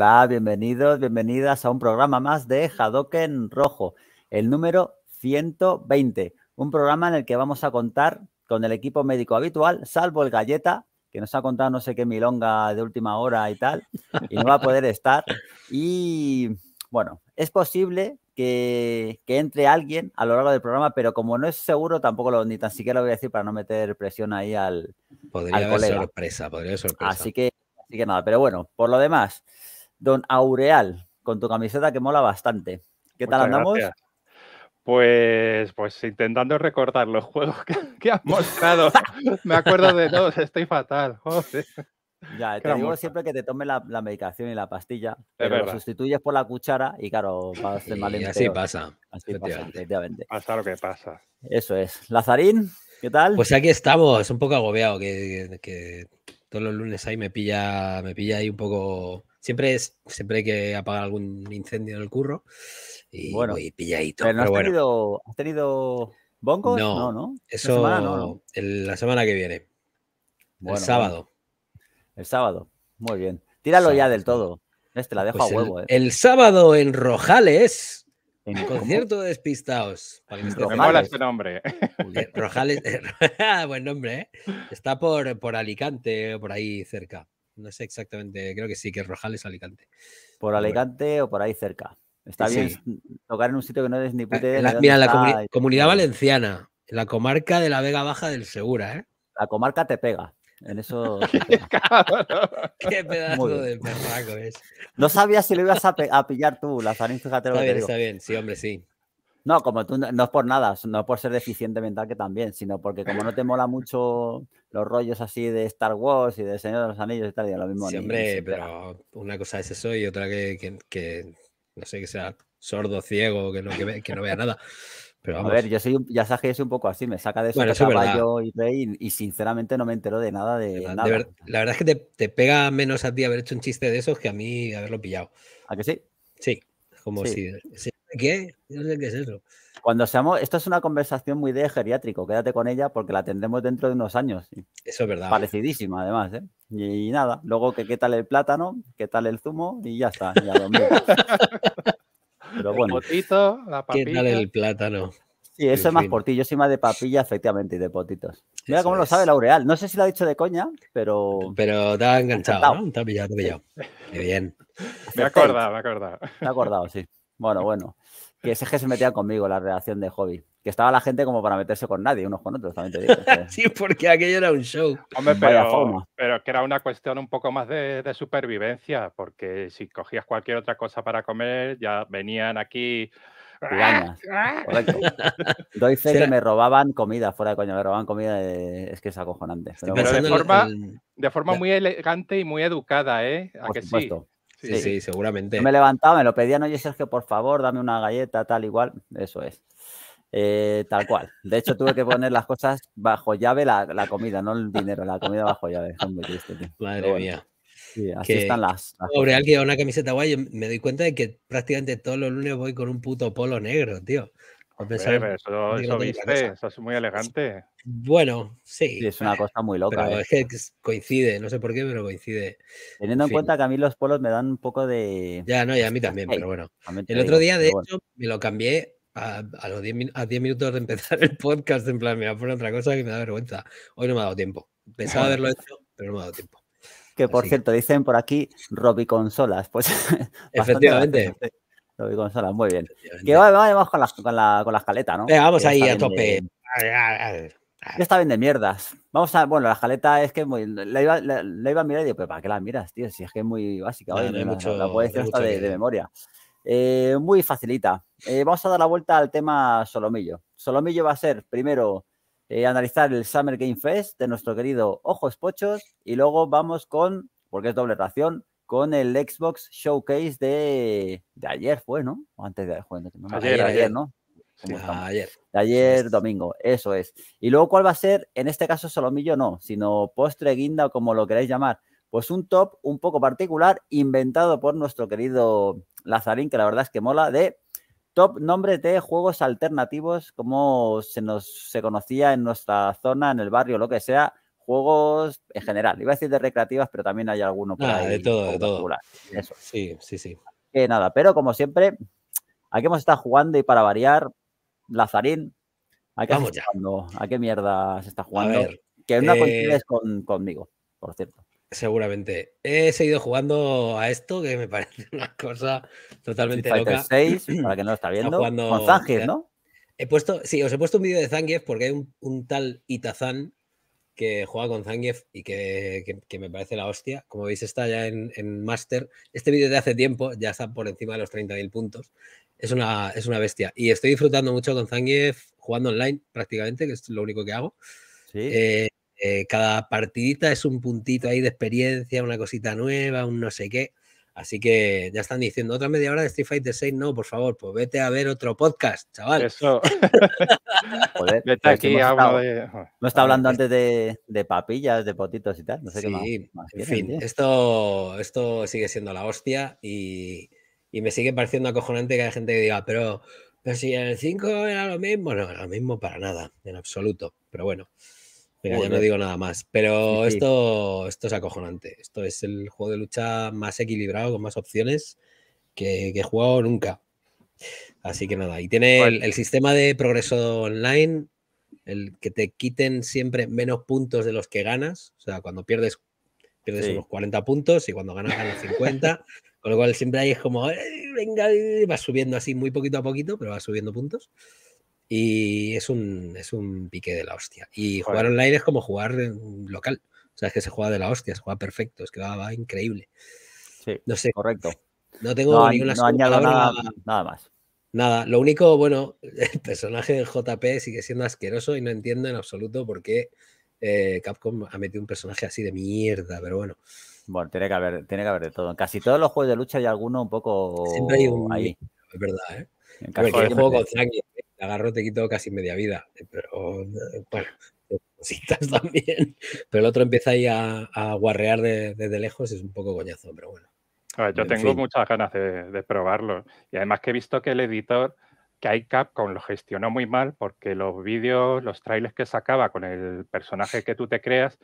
Hola, bienvenidos, bienvenidas a un programa más de Hadoken Rojo, el número 120. Un programa en el que vamos a contar con el equipo médico habitual, salvo el Galleta, que nos ha contado no sé qué milonga de última hora y tal, y no va a poder estar. Y bueno, es posible que, entre alguien a lo largo del programa, pero como no es seguro, tampoco lo, ni tan siquiera lo voy a decir para no meter presión ahí al. Podría ser haber sorpresa, podría haber sorpresa. Así que, así que nada, pero bueno, por lo demás, Don Aureal, con tu camiseta que mola bastante. ¿Qué tal andamos? Pues, pues intentando recordar los juegos que, has mostrado. Me acuerdo de todos, estoy fatal. Ya, te digo siempre que te tomes la, medicación y la pastilla, pero lo sustituyes por la cuchara y claro, vas y Así pasa. Así pasa, efectivamente. Pasa lo que pasa. Eso es. Lazarín, ¿qué tal? Pues aquí estamos, un poco agobiado, que, todos los lunes ahí me pilla, me pilla ahí un poco Siempre siempre hay que apagar algún incendio en el curro y bueno, pilladito. has, tenido, has, No, no, Eso la semana, la semana que viene. el sábado. El sábado, muy bien. Tíralo ya del todo. Este la dejo a pues huevo. El, ¿eh? el sábado en Rojales, en concierto de despistaos. Me mola ese nombre. Rojales, buen nombre, ¿eh? Está por, por Alicante, por ahí cerca no sé exactamente, creo que sí, que Rojales Alicante. Por Alicante o por ahí cerca. Está bien tocar en un sitio que no eres ni ah, de La, mira, la comunidad valenciana, la comarca de la Vega Baja del Segura, ¿eh? La comarca te pega. En eso. Qué pedazo de perraco es. No sabía si lo ibas a, pillar tú, la fíjate lo Está bien, sí, hombre, sí. No, como tú, no es por nada, no es por ser deficiente mental que también, sino porque como no te mola mucho los rollos así de Star Wars y de Señor de los Anillos y tal, y lo mismo. Siempre, pero una cosa es eso y otra que, que, no sé, que sea sordo, ciego, que no, que, no vea nada. Pero vamos. A ver, yo soy, ya sabes que soy un poco así, me saca de eso bueno, caballo y rey y, sinceramente no me entero de nada de, nada. la verdad es que te, te, pega menos a ti haber hecho un chiste de esos que a mí haberlo pillado. ¿A que sí? Sí, como si qué? No sé qué es eso. Cuando seamos, esto es una conversación muy de geriátrico, quédate con ella porque la tendremos dentro de unos años. Eso es verdad. Parecidísima, además, ¿eh? Y, nada, luego que qué tal el plátano, qué tal el zumo y ya está, Pero bueno. la ¿Qué tal el plátano? Sí, eso es más por ti. Yo soy más de papilla, efectivamente, y de potitos. Mira cómo lo sabe Laureal. No sé si lo ha dicho de coña, pero. Pero te ha enganchado, ¿no? Te ha pillado, te ha pillado. bien. Me ha acordado, me ha acordado. Me ha acordado, sí. Bueno, bueno. Que ese que se metía conmigo la relación de hobby. Que estaba la gente como para meterse con nadie, unos con otros, también te digo. sí, porque aquello era un show. Hombre, pero, que era una cuestión un poco más de, supervivencia, porque si cogías cualquier otra cosa para comer, ya venían aquí. Ah, ah. fe que me robaban comida, fuera de coño, me robaban comida, eh, es que es acojonante. Pero, de, forma, muy elegante y muy educada, ¿eh? Por supuesto. Sí, sí, seguramente. Yo me levantaba, me lo pedían, oye Sergio, por favor, dame una galleta, tal, igual. Eso es. Eh, tal cual. De hecho, tuve que poner las cosas bajo llave, la, la comida, no el dinero, la comida bajo llave. Madre mía. Sí, así están las. pobre, alguien una camiseta guay, me doy cuenta de que prácticamente todos los lunes voy con un puto polo negro, tío eso, viste, eso es muy elegante. Bueno, sí. es una cosa muy loca. ¿eh? Es que coincide, no sé por qué, pero coincide. Teniendo en, cuenta que a mí los polos me dan un poco de. Ya, no, y a mí también, pero bueno. El otro día, de hecho, me lo cambié a, a 10 minutos de empezar el podcast. En plan, me va a poner otra cosa que me da vergüenza. Hoy no me ha dado tiempo. Pensaba haberlo hecho, pero no me ha dado tiempo. Que por cierto, dicen por aquí Robiconsolas. Pues. Efectivamente con muy bien. Que vamos con la, con, la, con la escaleta, ¿no? vamos ahí a tope. Ya está bien de mierdas. Vamos a, bueno, la escaleta es que muy. La iba, a mirar y digo, ¿para qué la miras, tío? Si es que es muy básica. No, mucho, la, puedes decir hasta de, memoria. Eh, muy facilita. Eh, vamos a dar la vuelta al tema Solomillo. Solomillo va a ser primero eh, analizar el Summer Game Fest de nuestro querido Ojos Pochos y luego vamos con, porque es doble ración, con el Xbox Showcase de, ayer, fue, ¿no? O antes de ayer, no, ayer, ayer, ayer, ¿no? ayer. De ayer domingo, eso es. Y luego, ¿cuál va a ser? En este caso, solomillo no, sino postre, guinda o como lo queráis llamar. Pues un top un poco particular, inventado por nuestro querido Lazarín, que la verdad es que mola, de top nombre de juegos alternativos, como se nos se conocía en nuestra zona, en el barrio, lo que sea, juegos en general. Iba a decir de recreativas, pero también hay alguno ah, De todo, de todo. Sí, sí, sí. Que nada, pero como siempre, aquí hemos estado jugando y para variar, Lazarín, ¿a qué, ¿A qué mierda se está jugando? que no una eh, conmigo, por cierto. Seguramente. He seguido jugando a esto, que me parece una cosa totalmente loca. 6, para que no lo está viendo. Con Zangief, ¿no? He puesto, sí, os he puesto un vídeo de Zangief porque hay un, un tal Itazan que juega con Zangief y que, me parece la hostia. Como veis, está ya en, en Master. Este vídeo de hace tiempo ya está por encima de los 30.000 puntos. Es una, es una bestia. Y estoy disfrutando mucho con Zangief jugando online prácticamente, que es lo único que hago. Eh, eh, cada partidita es un puntito ahí de experiencia, una cosita nueva, un no sé qué. Así que ya están diciendo, otra media hora de Street Fighter 6, no, por favor, pues vete a ver otro podcast, chaval. vete aquí no está hablando pues. antes de, papillas, de potitos y tal. No sé qué más, en fin, esto, esto sigue siendo la hostia y, me sigue pareciendo acojonante que haya gente que diga, pero, pero si en el 5 era lo mismo. No, era lo mismo para nada, en absoluto. Pero bueno. Venga, ya no digo nada más. Pero esto, esto es acojonante. Esto es el juego de lucha más equilibrado, con más opciones que, he jugado nunca. Así que nada, y tiene pues el, sistema de progreso online, el que te quiten siempre menos puntos de los que ganas. O sea, cuando pierdes, pierdes unos 40 puntos y cuando ganas ganas 50. con lo cual siempre ahí es como, venga, va subiendo así muy poquito a poquito, pero va subiendo puntos. Y es un, es un pique de la hostia. Y jugar online es como jugar local. O sea, es que se juega de la hostia, se juega perfecto, es que va, increíble. Sí, Correcto. No tengo no añado nada, más. Nada, lo único, bueno, el personaje del JP sigue siendo asqueroso y no entiendo en absoluto por qué eh, Capcom ha metido un personaje así de mierda, pero bueno. Bueno, tiene que haber, tiene que haber de todo. En casi todos los juegos de lucha hay alguno un poco. Siempre hay un. Ahí. Es verdad, ¿eh? Te el juego con te agarro te quito casi media vida, pero cositas también. Pero el otro empieza ahí a, a guarrear desde lejos, es un poco coñazo, pero bueno. yo tengo muchas ganas de, de, probarlo. Y además que he visto que el editor que con lo gestionó muy mal porque los vídeos, los trailers que sacaba con el personaje que tú te creas,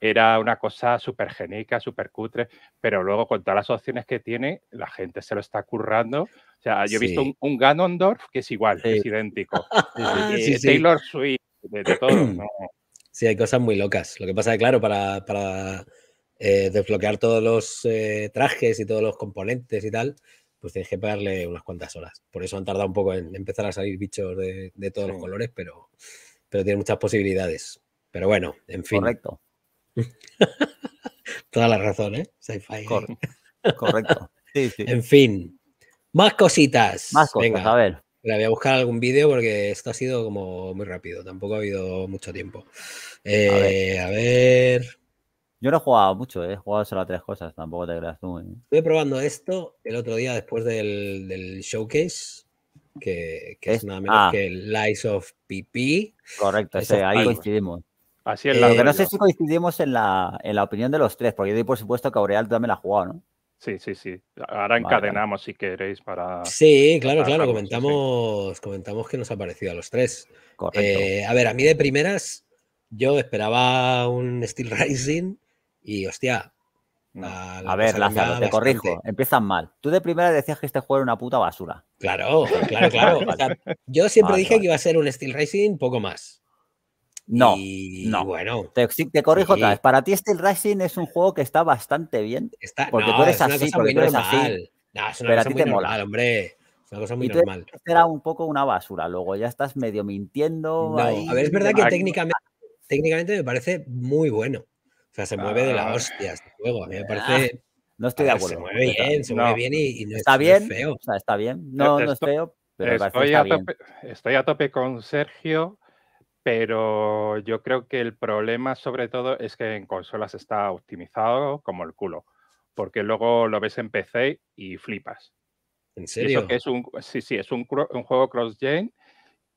era una cosa súper genérica, súper cutre, pero luego con todas las opciones que tiene, la gente se lo está currando. O sea, yo he visto un, Ganondorf que es igual, es idéntico. Eh, Taylor Swift, de, todo. Sí, hay cosas muy locas. Lo que pasa es que, claro, para, para eh, desbloquear todos los eh, trajes y todos los componentes y tal, pues tienes que pagarle unas cuantas horas. Por eso han tardado un poco en empezar a salir bichos de, todos los colores, pero, pero tiene muchas posibilidades. Pero bueno, en fin. Correcto. Toda la razón, ¿eh? Sci-fi. correcto. Sí, sí. En fin. Más cositas. Más cositas. a ver. voy a buscar algún vídeo porque esto ha sido como muy rápido. Tampoco ha habido mucho tiempo. A ver. Eh, yo no he jugado mucho, he eh, jugado solo a tres cosas, tampoco te creas tú. Eh. Estuve probando esto el otro día después del, showcase, que, es, nada menos ah. que Lies of PP. Correcto, ahí coincidimos. Así eh, no sé si coincidimos en la, en la opinión de los tres, porque yo por supuesto que Aureal también la ha jugado, ¿no? Sí, sí, sí. Ahora encadenamos si queréis para. Sí, claro, claro. comentamos, comentamos que nos ha parecido a los tres. a ver, a mí de primeras, yo esperaba un Steel Rising y hostia. Mm. A ver, gracias te corrijo. Empiezan mal. Tú de primera decías que este juego era una puta basura. Claro, claro, claro. yo siempre dije que iba a ser un Steel Racing poco más. No, no. Bueno, te, corrijo otra vez. Para ti, Steel Racing es un juego que está bastante bien. Está, porque eres así, porque eres es una pero cosa te hombre. Es una cosa muy Era un poco una basura, luego ya estás medio mintiendo. a ver, es verdad que técnicamente, técnicamente me parece muy bueno. O sea, se mueve de la ah. hostia este juego. A mí me ah, parece. No estoy de acuerdo. Se mueve bien, y, no está bien, feo. está bien. No, no es feo, estoy, a tope, con Sergio, pero yo creo que el problema, sobre todo, es que en consolas está optimizado como el culo. Porque luego lo ves en PC y flipas. ¿En serio? es un, sí, sí, es un, un juego cross-gen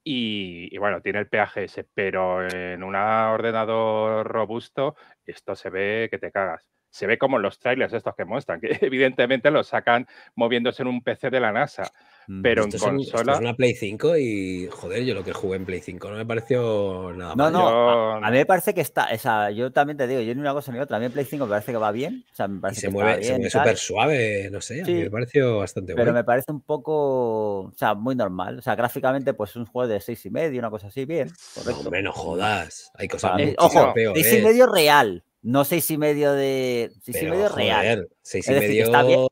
y, bueno, tiene el ese, pero en un ordenador robusto esto se ve que te cagas se ve como los trailers estos que muestran, que evidentemente los sacan moviéndose en un PC de la NASA, mm, pero en consola... esto es una Play 5 y, joder, yo lo que jugué en Play 5 no me pareció nada No, no, a, mí me parece que está, o sea, yo también te digo, yo ni una cosa ni otra, a mí en Play 5 me parece que va bien, o sea, me parece se que mueve, está bien, se mueve súper suave, no sé, a mí me pareció bastante bueno. Pero me parece un poco, o sea, muy normal, o sea, gráficamente pues es un juego de 6 y medio, una cosa así, bien, correcto. No, hombre, jodas, hay cosas ojo, 6 y medio real, no seis y medio de. Seis y medio real. Seis y, medio,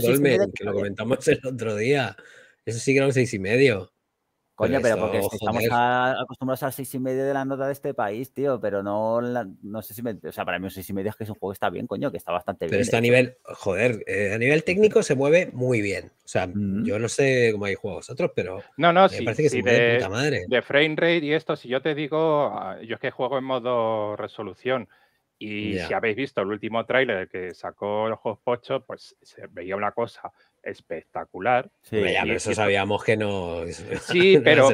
seis y medio. que lo comentamos el otro día. Eso sí que era un seis y medio. Coño, pero, porque estamos acostumbrados a seis y medio de la nota de este país, tío, pero no, no sé si O sea, para mí un seis y medio es que es un juego que está bien, coño, que está bastante bien. Pero está a nivel, joder, eh, a nivel técnico se mueve muy bien. O sea, yo no sé cómo hay juegos otros, pero no, no, me parece que de, puta madre. De frame rate y esto, si yo te digo, ah, yo es que juego en modo resolución. Y si habéis visto el último tráiler que sacó los Pocho, pues se veía una cosa espectacular. Sí, eh, pero eso sabíamos que no. Sí, pero,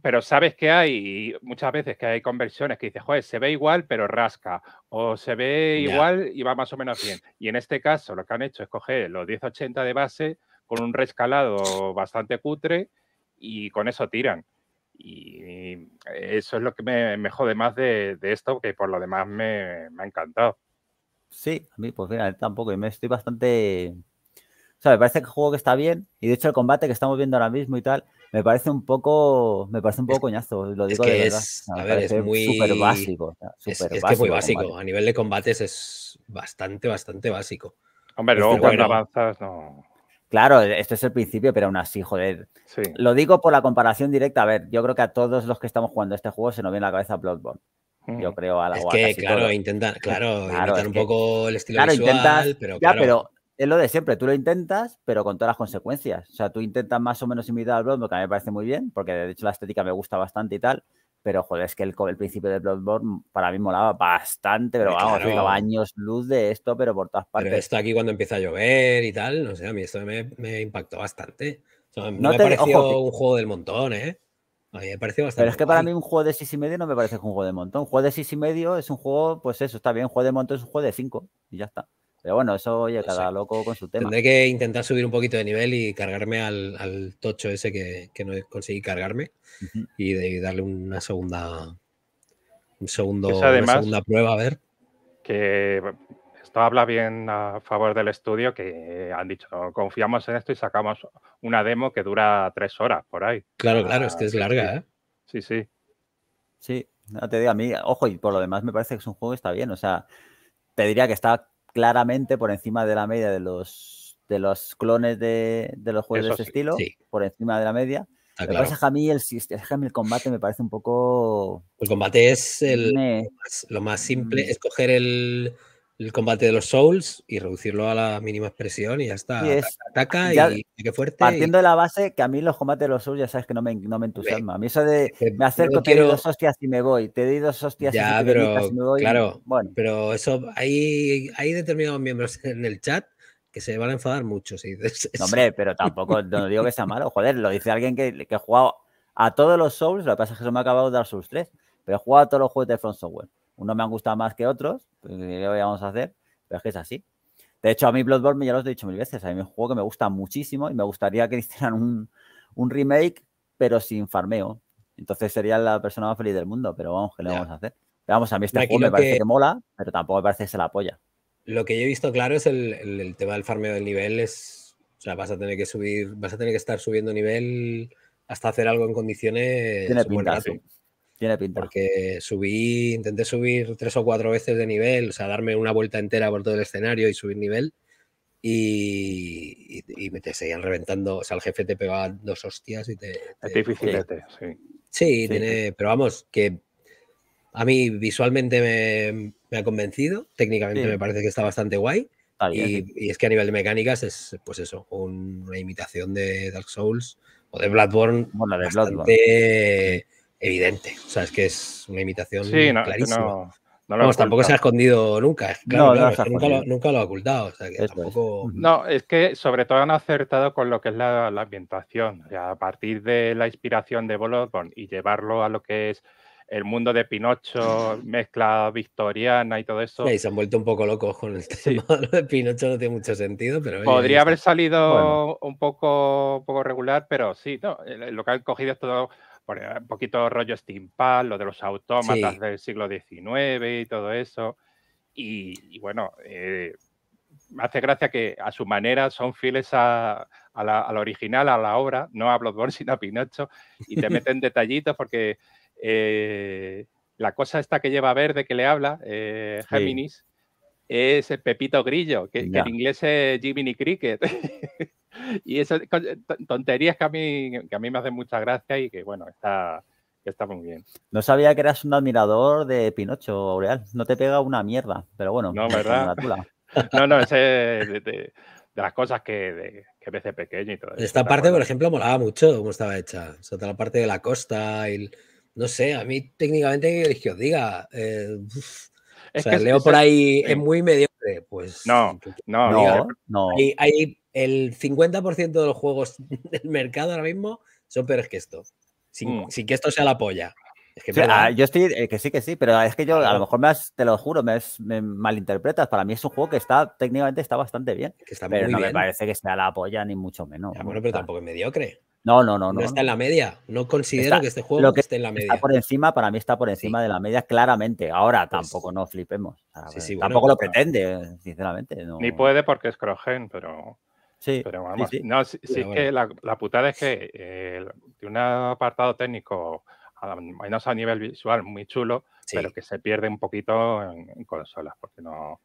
pero, sabes que hay muchas veces que hay conversiones que dices, joder, se ve igual, pero rasca, o se ve igual y va más o menos bien. Y en este caso, lo que han hecho es coger los 1080 de base con un rescalado bastante cutre y con eso tiran y eso es lo que me, jode más de, esto, que por lo demás me, me, ha encantado. Sí, a mí, pues mira, tampoco, y me estoy bastante... O sea, me parece que el juego que está bien, y de hecho el combate que estamos viendo ahora mismo y tal, me parece un poco, me parece un poco coñazo, lo digo de verdad. Es, ver, es muy... básico. es, que es muy básico, a nivel de combates es bastante, bastante básico. Hombre, luego cuando avanzas no... Claro, e-, esto es el principio, pero aún así, joder. Sí. Lo digo por la comparación directa. A ver, yo creo que a todos los que estamos jugando este juego se nos viene la cabeza Bloodborne. Mm. Yo creo a la Es que, claro, intentan, claro, un poco el estilo claro, intentas, pero claro. pero es lo de siempre. Tú lo intentas, pero con todas las consecuencias. O sea, tú intentas más o menos imitar al Bloodborne, que a mí me parece muy bien, porque de hecho la estética me gusta bastante y tal. Pero, joder, es que el, principio de Bloodborne mm, para mí molaba bastante, pero vamos, llevaba años luz de esto, pero por todas partes. Pero esto aquí cuando empieza a llover y tal, no sé, a mí esto me, impactó bastante. no, me pareció un juego del montón, ¿eh? A mí me pareció bastante. Pero es que para mí un juego de 6 y medio no me parece que un juego de montón. Un juego de 6 y medio es un juego, pues eso, está bien, un juego de montón es un juego de 5 y ya está. Pero bueno, eso, oye, pues cada loco con su tema. Tendré que intentar subir un poquito de nivel y cargarme al, tocho ese que, no conseguí cargarme y, darle una segunda, un segundo, una segunda prueba, a ver. Que esto habla bien a favor del estudio, que han dicho, confiamos en esto y sacamos una demo que dura tres horas por ahí. Claro, ah, claro, es que es larga, ¿eh? Sí, sí. Sí, no te digo a mí, ojo, y por lo demás me parece que es un juego que está bien, o sea, te diría que está claramente por encima de la media de los, de los clones de, los juegos de ese estilo, por encima de la media. Lo que pasa es a mí el, combate me parece un poco... El combate es el, lo, más, lo, más, simple, escoger el, el combate de los Souls y reducirlo a la mínima expresión y ya está. ataca, y, fuerte. Partiendo de la base que a mí los combates de los Souls ya sabes que no me, no me entusiasma. A mí eso de me acerco, te doy dos hostias y me voy, te doy dos hostias y, pero, me voy. Claro, bueno. pero eso, hay, hay determinados miembros en el chat que se van a enfadar mucho hombre, pero tampoco no digo que sea malo. Joder, lo dice alguien que, que ha jugado a todos los Souls, lo que pasa es que se me ha acabado de dar Souls 3, pero he jugado a todos los juegos de Front Software. Unos me han gustado más que otros, pues, ¿qué vamos a hacer? Pero es que es así. De hecho, a mí Bloodborne ya lo he dicho mil veces. A mí es un juego que me gusta muchísimo y me gustaría que hicieran un, remake, pero sin farmeo. Entonces sería la persona más feliz del mundo, pero vamos, que le vamos a hacer? vamos, a mí este juego me parece que... mola, pero tampoco me parece que se la apoya. Lo que yo he visto claro es el, tema del farmeo del nivel. Es, o sea, vas a tener que subir, vas a tener que estar subiendo nivel hasta hacer algo en condiciones. Tiene pinta, tiene Porque subí, intenté subir tres o cuatro veces de nivel, o sea, darme una vuelta entera por todo el escenario y subir nivel. Y, me te seguían reventando. O sea, el jefe te pegaba dos hostias y te. es difícil, este, sí. Sí, Tiene, pero vamos, que a mí visualmente me, ha convencido, técnicamente me parece que está bastante guay. y, es que a nivel de mecánicas es, pues eso, una imitación de Dark Souls o de Bloodborne. Bueno, de bastante, evidente. O sea, es que es una imitación no, clarísima. tampoco se ha escondido nunca. nunca, lo, ha ocultado. No, es que sobre todo han acertado con lo que es la, ambientación. a partir de la inspiración de Bolot y llevarlo a lo que es el mundo de Pinocho, mezcla victoriana y todo eso. se han vuelto un poco locos con el tema. de Pinocho no tiene mucho sentido, pero. Podría haber salido un, poco, poco regular, pero sí, no, lo que han cogido es todo eh, un poquito rollo steampunk, lo de los autómatas del siglo XIX y todo eso. Y, bueno, me eh, hace gracia que a su manera son fieles a, original, a la obra, no a Bloodborne sino a Pinocho, y te meten detallitos porque eh, la cosa esta que lleva verde que le habla, Géminis, es el Pepito Grillo, que, en inglés es Jiminy Cricket. y esas eh, tonterías que a, mí, a mí me hacen mucha gracia y que, bueno, está, está muy bien. No sabía que eras un admirador de Pinocho, Aureal. No te pega una mierda, pero bueno. No, ¿verdad? no, no, de, las cosas que, de, pequeño y todo. Esta parte, por ejemplo, molaba mucho cómo estaba hecha. O sea, toda la parte de la costa y... no sé, a mí técnicamente, que os diga, eh, o sea, leo por ahí, es muy mediocre. Pues, no, no, no. Hay, el 50% de los juegos del mercado ahora mismo son peores que esto. Sin, mm. que esto sea la polla. Ah, yo estoy, eh, que sí, que sí, pero es que yo a lo mejor me te lo juro, me, malinterpretas. Para mí es un juego que está técnicamente está bastante bien. pero no me parece que sea la polla, ni mucho menos. bueno, pero tampoco es mediocre. No, no, no. No, está en la media. No considero que este juego esté en la media. Está por encima, para mí está por encima de la media, claramente. Ahora pues tampoco no flipemos. Eh, tampoco lo pretende, sinceramente. Ni puede porque es Crogen, pero. Sí. Pero vamos. sí, que la, putada es que eh, de un apartado técnico, a, menos a nivel visual, muy chulo, pero que se pierde un poquito en, consolas, porque no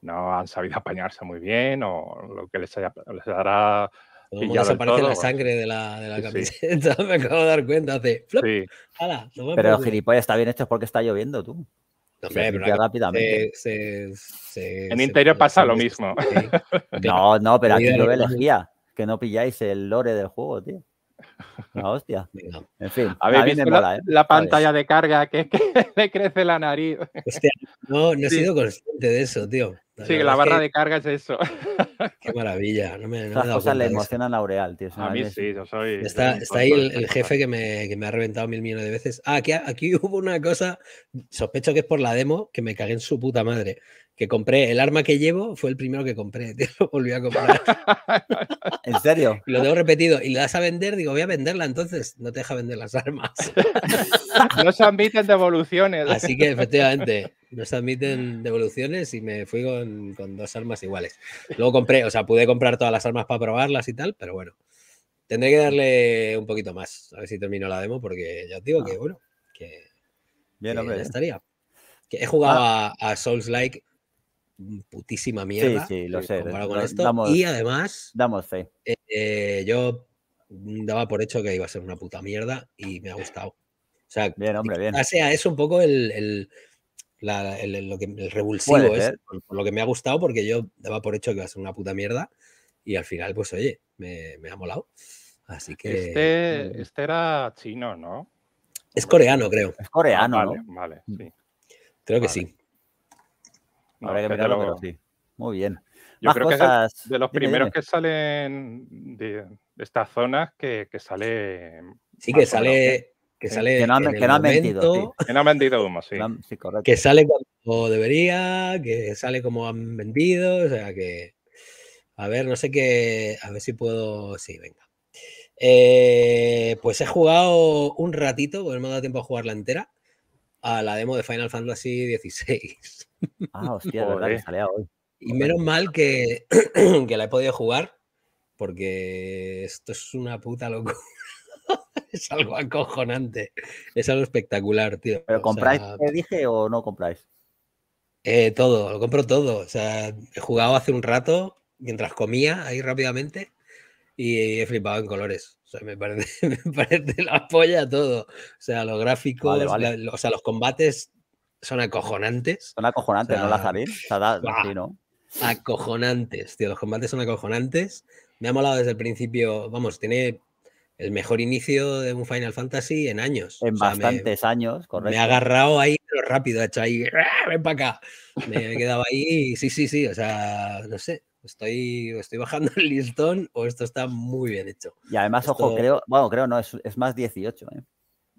no han sabido apañarse muy bien o lo que les, haya, les, hará y ya desaparece la pues. sangre de la, de la camiseta, me acabo de dar cuenta. Hace flop. pero gilipollas, está bien esto es porque está lloviendo, tú. rápidamente. en interior pasa lo mismo. no, no, pero aquí lo elegía. Que no pilláis el lore del juego, tío. La hostia. En fin. a visto la, ¿eh? la, pantalla de carga que, le crece la nariz? no, no he sido consciente de eso, tío sí, la barra de carga es eso. Qué maravilla. No cosas le emocionan a Aureal, tío. A mí sí, yo soy. Está, ahí el, jefe que me, ha reventado mil millones de veces. Ah, aquí, aquí hubo una cosa, sospecho que es por la demo, que me cagué en su puta madre que compré. El arma que llevo fue el primero que compré, lo volví a comprar. ¿En serio? Lo tengo repetido. Y le das a vender, digo, voy a venderla entonces. No te deja vender las armas. no se admiten devoluciones. Así que efectivamente, no se admiten devoluciones y me fui con, dos armas iguales. Luego compré, o sea, pude comprar todas las armas para probarlas y tal, pero bueno. Tendré que darle un poquito más, a ver si termino la demo, porque ya os digo que, ah. bueno, que, bien, estaría. Que he jugado ah. a Souls Like putísima mierda. Sí, eh, Con esto. y además, damos fe. Eh, yo daba por hecho que iba a ser una puta mierda y me ha gustado. O sea, sea, es un poco el, lo que, revulsivo, es, lo que me ha gustado, porque yo daba por hecho que iba a ser una puta mierda y al final, pues oye, me, ha molado. Así que. Este, mm. este, era chino, ¿no? Es coreano, creo. Es coreano, ah, Vale, mm. Creo que sí. Muy bien. Yo creo que de los primeros que salen de, estas zonas que, que sale. Sí, que sale. Que, sale que no, han, Que vendido Que sale como debería, que sale como han vendido. O sea que. A ver, no sé qué. A ver si puedo. Sí, venga. Eh, pues he jugado un ratito, porque no me ha dado tiempo a jugarla entera a la demo de Final Fantasy XVI. Ah, hostia, la verdad que salía hoy. Y menos mal que, que la he podido jugar, porque esto es una puta locura. es algo acojonante. Es algo espectacular, tío. ¿Pero compráis, te dije, o no compráis? Eh, todo, lo compro todo. O sea, he jugado hace un rato, mientras comía ahí rápidamente, y he flipado en colores. me parece, la polla todo. O sea, los gráficos, o sea, los combates son acojonantes. Son acojonantes, ¿no, Lazarín? Acojonantes, tío. Los combates son acojonantes. Me ha molado desde el principio. Vamos, tiene el mejor inicio de un Final Fantasy en años. En bastantes años, correcto. Me ha agarrado ahí rápido, ha hecho ahí, ven para acá. Me he quedado ahí, sí, sí, sí, o sea, no sé estoy, bajando el listón o esto está muy bien hecho. Y además, ojo, creo, bueno, creo no, es, más 18, ¿eh?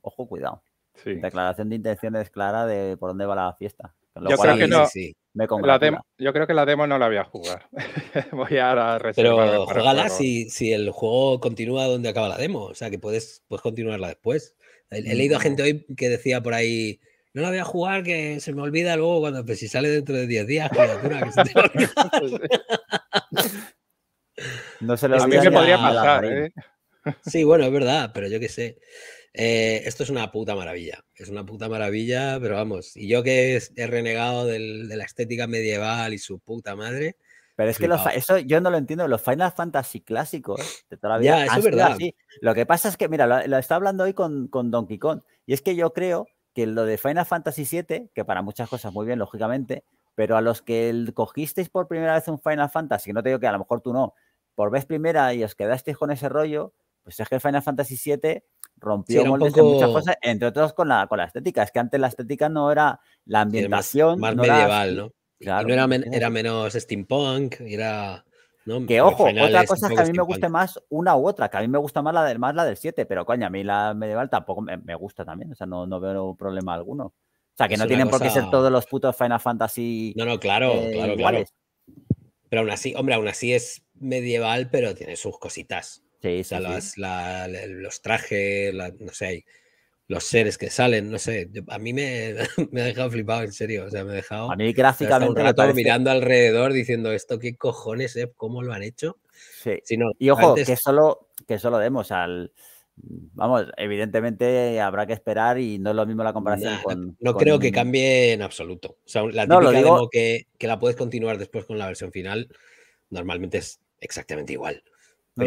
Ojo, cuidado. Sí. Declaración de intenciones clara de por dónde va la fiesta. Yo creo, que no, Me la yo creo que la demo no la voy a jugar. voy ahora a Pero júgala si, el juego continúa donde acaba la demo. O sea, que puedes, puedes continuarla después. He, he leído a mm. gente hoy que decía por ahí, no la voy a jugar que se me olvida luego cuando, pues si sale dentro de 10 días, criatura, que se pues No se a mí me podría pasar, ¿eh? Sí, bueno, es verdad, pero yo qué sé. Eh, esto es una puta maravilla. Es una puta maravilla, pero vamos. Y yo que es, he renegado de la estética medieval y su puta madre. Pero es que eso yo no lo entiendo. Los Final Fantasy clásicos de toda la vida. Ya, es verdad. Lo que pasa es que, mira, lo, está estaba hablando hoy con, con Donkey Kong. Y es que yo creo lo de Final Fantasy VII, que para muchas cosas muy bien, lógicamente, pero a los que cogisteis por primera vez un Final Fantasy, no te digo que a lo mejor tú no, por vez primera y os quedasteis con ese rollo, pues es que Final Fantasy VII rompió muchas cosas, entre otras con la, con la estética. Es que antes la estética no era la ambientación. más, medieval, ¿no? era, menos steampunk, era que ojo, otra cosa es que a mí me guste más una u otra, que a mí me gusta más la, del más la del 7, pero coña, a mí la medieval tampoco me, gusta también, o sea, no, no, veo problema alguno. O sea, que no tienen por qué ser todos los putos Final Fantasy. No, no, claro, eh, claro, claro. Pero aún así, hombre, aún así es medieval, pero tiene sus cositas. Sí, o sea, los trajes, no sé, los seres que salen, no sé, a mí me, me, ha dejado flipado, en serio, o sea, me ha dejado... A mí gráficamente... Un mirando alrededor diciendo, esto qué cojones, eh? ¿cómo lo han hecho? Sí. y ojo, que, solo, que solo demos al... Vamos, evidentemente habrá que esperar y no es lo mismo la comparación con... No creo que cambie en absoluto. O sea, la típica que, que la puedes continuar después con la versión final, normalmente es exactamente igual.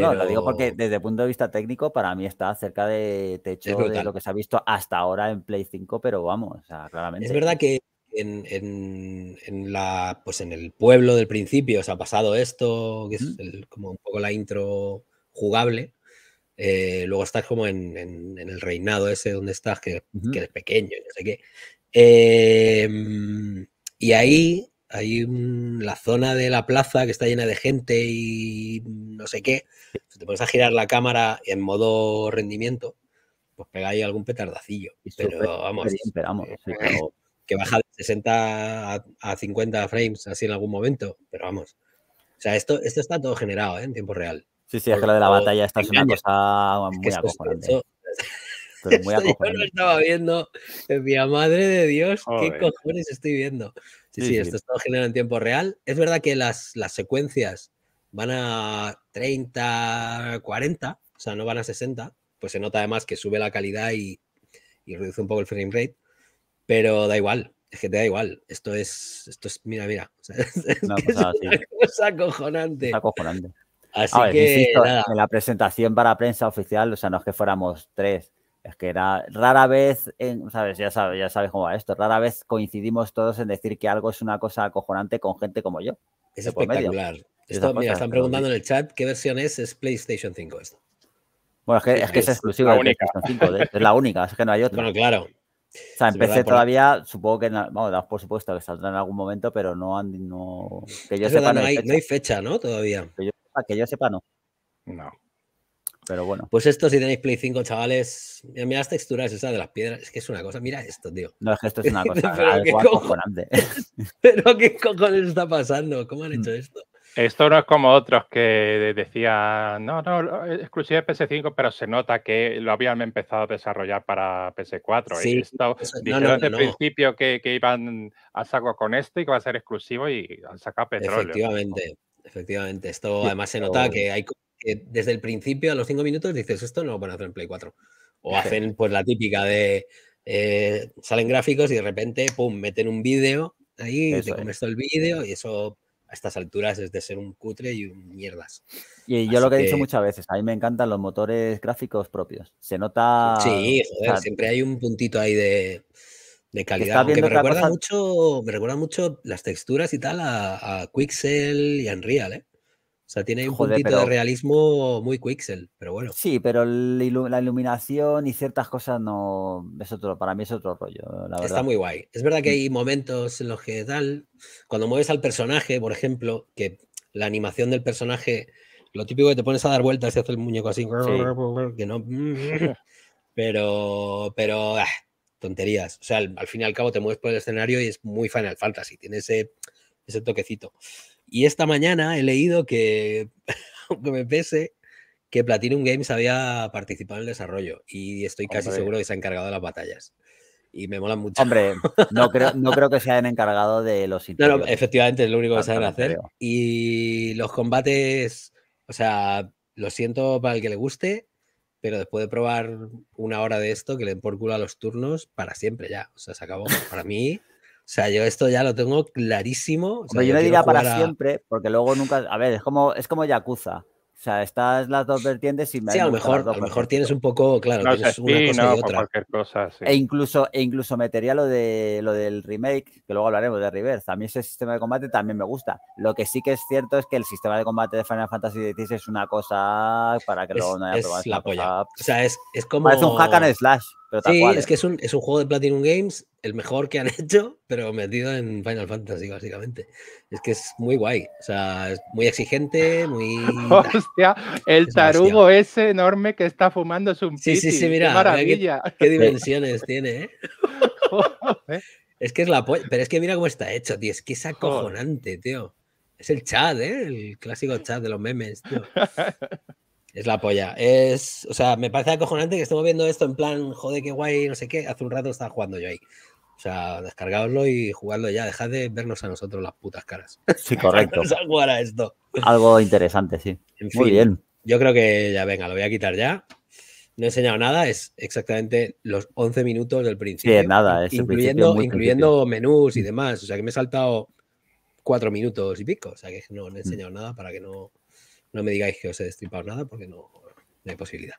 No, lo digo porque desde el punto de vista técnico para mí está cerca de techo de lo que se ha visto hasta ahora en Play 5, pero vamos, o sea, claramente. Es verdad que en, la, pues en el pueblo del principio se ha pasado esto, que es mm. como un poco la intro jugable. Eh, luego estás como en, el reinado ese donde estás, que, eres pequeño, no sé qué. Em, y ahí hay la zona de la plaza que está llena de gente y no sé qué. Si te pones a girar la cámara en modo rendimiento, pues pega ahí algún petardacillo. Pero vamos, esperamos, eh, que baja de 60 a, 50 frames así en algún momento. Pero vamos. O sea, esto, esto está todo generado ¿eh? en tiempo real. Sí, sí, es que lo de la batalla está es una muy es muy Yo lo estaba viendo. Mi madre de Dios, qué cojones estoy viendo. Sí, sí, esto está generado en tiempo real. Es verdad que las, las secuencias van a 30, 40, o sea, no van a 60, pues se nota además que sube la calidad y, reduce un poco el frame rate, pero da igual, es que te da igual. Esto es, esto es, mira, mira. es, una acojonante. acojonante. Así ver, en la presentación para prensa oficial, o sea, no es que fuéramos tres es que era, rara vez, ¿sabes? Ya, sabes, ya sabes cómo va esto, rara vez coincidimos todos en decir que algo es una cosa acojonante con gente como yo. Es espectacular. mira, están preguntando en el chat qué versión es, es PlayStation 5 esto. Bueno, es que es, exclusiva de PlayStation 5, es la única, es que no hay otra. Bueno, claro. O sea, empecé todavía, supongo que, vamos, por supuesto que saldrá en algún momento, pero no, no que yo no, hay, fecha. no Todavía. que yo sepa, no. No. Pero bueno. Pues esto, si tenéis Play 5, chavales, mira las texturas esas de las piedras. Es que es una cosa, mira esto, tío. No, es que esto es una cosa Pero, ¿qué cojones? Pero qué cojones está pasando, ¿cómo han mm. hecho esto? Esto no es como otros que decían, no, no, eh, exclusivo de PS5, pero se nota que lo habían empezado a desarrollar para PS4. Sí, esto, no, principio que, iban a saco con esto y que va a ser exclusivo y han sacado petróleo. Efectivamente, efectivamente. Esto además se nota que hay desde el principio, a los cinco minutos, dices, esto no lo van a hacer en Play 4. O hacen pues la típica de eh, salen gráficos y de repente, pum, meten un vídeo ahí, te comes todo el vídeo y eso a estas alturas es de ser un cutre y un mierdas. Y yo lo que, he dicho muchas veces, a mí me encantan los motores gráficos propios. Se nota... Sí, joder, siempre hay un puntito ahí de, calidad. Que me recuerda, mucho, me recuerda mucho las texturas y tal a, a Quixel y Unreal, ¿eh? O sea, tiene un puntito de realismo muy Quixel, pero bueno. Sí, pero la iluminación y ciertas cosas no. Es otro, para mí es otro rollo, la verdad. Está muy guay. Es verdad que mm. hay momentos en los que tal. Cuando mueves al personaje, por ejemplo, que la animación del personaje. Lo típico que te pones a dar vueltas y hace el muñeco así. Que no. Mm, pero. Pero. Ah, tonterías. O sea, al, fin y al cabo te mueves por el escenario y es muy Final Fantasy. Tiene ese, ese toquecito. Y esta mañana he leído que, aunque me pese, que Platinum Games había participado en el desarrollo y estoy casi seguro que se ha encargado de las batallas. Y me mola mucho. Hombre, no creo, no creo que se hayan encargado de los interiores. efectivamente es lo único que saben hacer. Y los combates, o sea, lo siento para el que le guste, pero después de probar una hora de esto, que le den por culo a los turnos para siempre ya. O sea, se acabó. Para mí, o sea, yo esto ya lo tengo clarísimo. yo, le diría para siempre, porque luego nunca. A ver, es como, es como Yakuza. O sea, estás las dos vertientes y me. Sí, a lo mejor, a lo mejor tienes un poco, claro, no, una cosa y otra. E incluso, e incluso metería lo de lo del remake, que luego hablaremos de Reverse. A mí ese sistema de combate también me gusta. Lo que sí que es cierto es que el sistema de combate de Final Fantasy XVI es una cosa para que luego no haya probado. Es la polla. O sea, es, como. Es un hack and slash sí, es ¿eh? que es un, juego de Platinum Games, el mejor que han hecho, pero metido en Final Fantasy, básicamente. Es que es muy guay. O sea, es muy exigente, muy. Hostia, el es tarugo ese enorme que está fumando es un. Sí, sí, sí, mira. Qué qué, dimensiones tiene, ¿eh? ¿eh? Es que es la Pero es que mira cómo está hecho, tío. Es que es acojonante, tío. Es el chat, ¿eh? El clásico chat de los memes, tío. Es la polla. Es, o sea, me parece acojonante que estemos viendo esto en plan, joder, qué guay, no sé qué. Hace un rato estaba jugando yo ahí. O sea, descargaoslo y jugadlo ya. Dejad de vernos a nosotros las putas caras. Sí, correcto. a jugar esto. Algo interesante, sí. Muy bien. Yo creo que ya, venga, lo voy a quitar ya. No he enseñado nada, es exactamente los 11 minutos del principio. nada, es incluyendo, incluyendo menús y demás. O sea, que me he saltado cuatro minutos y pico. O sea, que no, he enseñado nada para que no no me digáis que os he destripado nada porque no, hay posibilidad.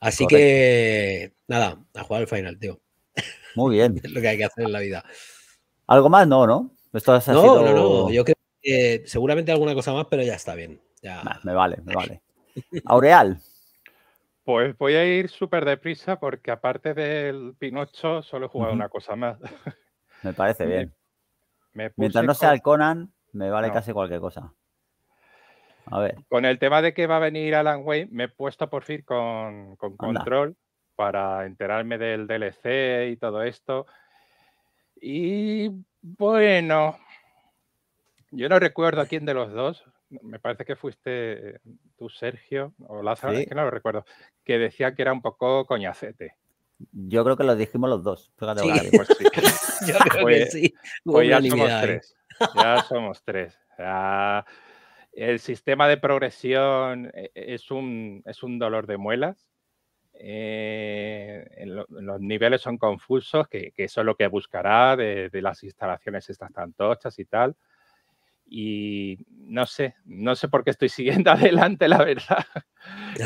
Así que, nada, a jugar el final, tío. Muy bien. lo que hay que hacer en la vida. ¿Algo más? No, ¿no? no, no, no. Yo creo que seguramente alguna cosa más, pero ya está bien. Ya... me vale, me vale. Aureal. Pues voy a ir súper deprisa porque aparte del Pinocho solo he jugado una cosa más. Me parece bien. Mientras no sea el Conan, me vale casi cualquier cosa. Con el tema de que va a venir Alan Wayne, me he puesto por fin con, control para enterarme del DLC y todo esto. Y bueno, yo no recuerdo a quién de los dos, me parece que fuiste tú, Sergio, o Lázaro, es que no lo recuerdo, que decía que era un poco coñacete. Yo creo que lo dijimos los dos. pues sí. ya, somos tres, ya somos tres. Ya ah, somos tres el sistema de progresión eh, eh, es un, es un dolor de muelas. Eh, los niveles son confusos, que, eso es lo que buscará de, las instalaciones estas tan tochas y tal. Y no sé, no sé por qué estoy siguiendo adelante, la verdad.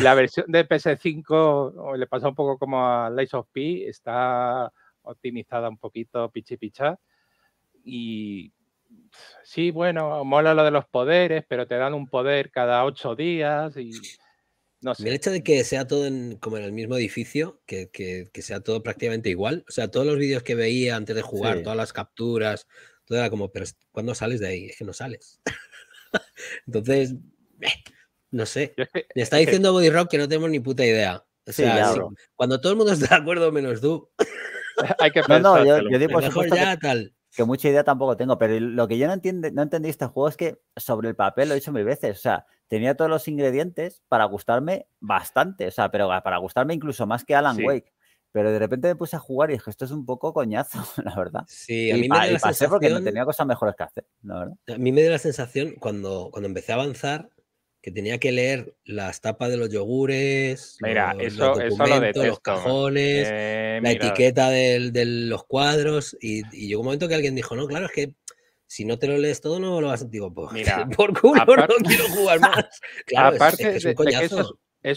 La versión de PS5 le pasa un poco como a Lights of P, está optimizada un poquito pichi picha y sí, bueno, mola lo de los poderes, pero te dan un poder cada ocho días y no sé. El hecho de que sea todo en, como en el mismo edificio, que, que, sea todo prácticamente igual, o sea, todos los vídeos que veía antes de jugar, todas las capturas, todo era como, pero ¿cuándo sales de ahí? Es que no sales. Entonces, eh, no sé. Me está diciendo Body Rock que no tenemos ni puta idea. O sea, cuando todo el mundo está de acuerdo menos tú. Hay que pensar. No, yo, digo, ya, tal que mucha idea tampoco tengo, pero lo que yo no, entiende, no entendí este juego es que sobre el papel lo he dicho mil veces, o sea, tenía todos los ingredientes para gustarme bastante, o sea, pero para gustarme incluso más que Alan Wake. Pero de repente me puse a jugar y dije, esto es un poco coñazo, la verdad. Sí, a mí me porque no tenía cosas mejores que hacer, A mí me dio la sensación, cuando, cuando empecé a avanzar, que tenía que leer las tapas de los yogures, mira, los, eso, los cajones, eh, la etiqueta de, los cuadros. Y, llegó un momento que alguien dijo, no, claro, es que si no te lo lees todo no lo vas a... sentir pues, mira, por culo, no quiero jugar más. Claro, aparte es, eso,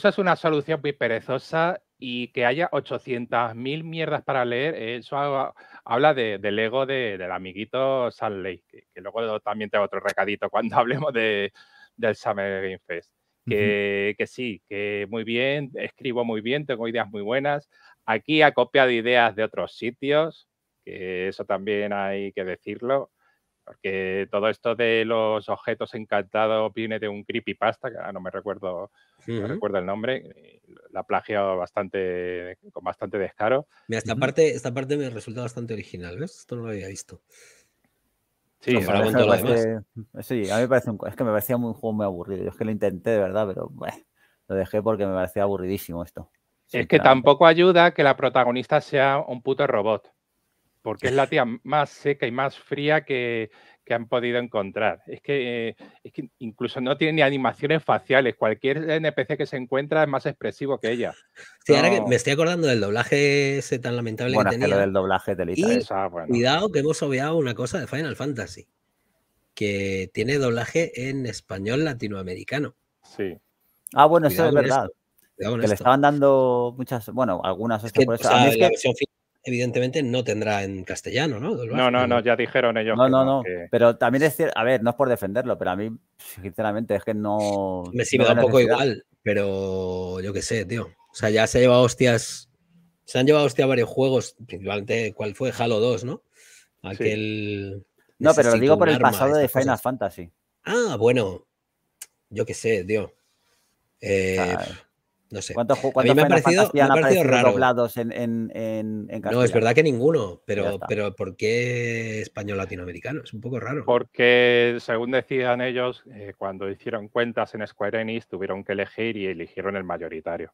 es, una solución muy perezosa y que haya 800.000 mierdas para leer, eh, eso habla de, del ego de, del amiguito Sanley, que, que, luego también te hago otro recadito cuando hablemos de, del Summer Game Fest. Que, que, sí, que muy bien, escribo muy bien, tengo ideas muy buenas. Aquí ha copiado ideas de otros sitios, que eso también hay que decirlo, porque todo esto de los objetos encantados viene de un creepypasta, que no me recuerdo, recuerdo el nombre, la plagio bastante, con bastante descaro. Mira, esta, parte, esta parte me resulta bastante original, ¿ves? Esto no lo había visto. Este, sí, a mí me parece, un, es que me parecía un juego muy aburrido. es que lo intenté de verdad, pero lo dejé porque me parecía aburridísimo esto. Es que tampoco ayuda que la protagonista sea un puto robot, porque es la tía más seca y más fría que, que han podido encontrar. Es que, eh, es incluso no tiene ni animaciones faciales. Cualquier NPC que se encuentra es más expresivo que ella. Sí, me estoy acordando del doblaje ese tan lamentable que tenía. del doblaje de ¿eh? Cuidado que hemos obviado una cosa de Final Fantasy, que tiene doblaje en español latinoamericano. Sí. Ah, bueno, eso es verdad. que le estaban dando muchas, bueno, algunas es evidentemente no tendrá en castellano, ¿no? no, no, no, ya dijeron ellos. No, no, no. Pero también es cierto, a ver, no es por defenderlo, pero a mí, sinceramente, es que no. Me si da un poco igual, pero yo qué sé, tío. O sea, ya se ha llevado hostias. Se han llevado hostias varios juegos, principalmente cuál fue Halo 2, ¿no? Aquel. No, pero lo digo por el pasado de Final Fantasy. Ah, bueno. Yo qué sé, tío. Eh, no sé. ¿Cuántos, a mí parecido, en, No, es verdad que ninguno, pero, pero ¿por qué español-latinoamericano? Es un poco raro. Porque, según decían ellos, eh, cuando hicieron cuentas en Square Enix, tuvieron que elegir y eligieron el mayoritario.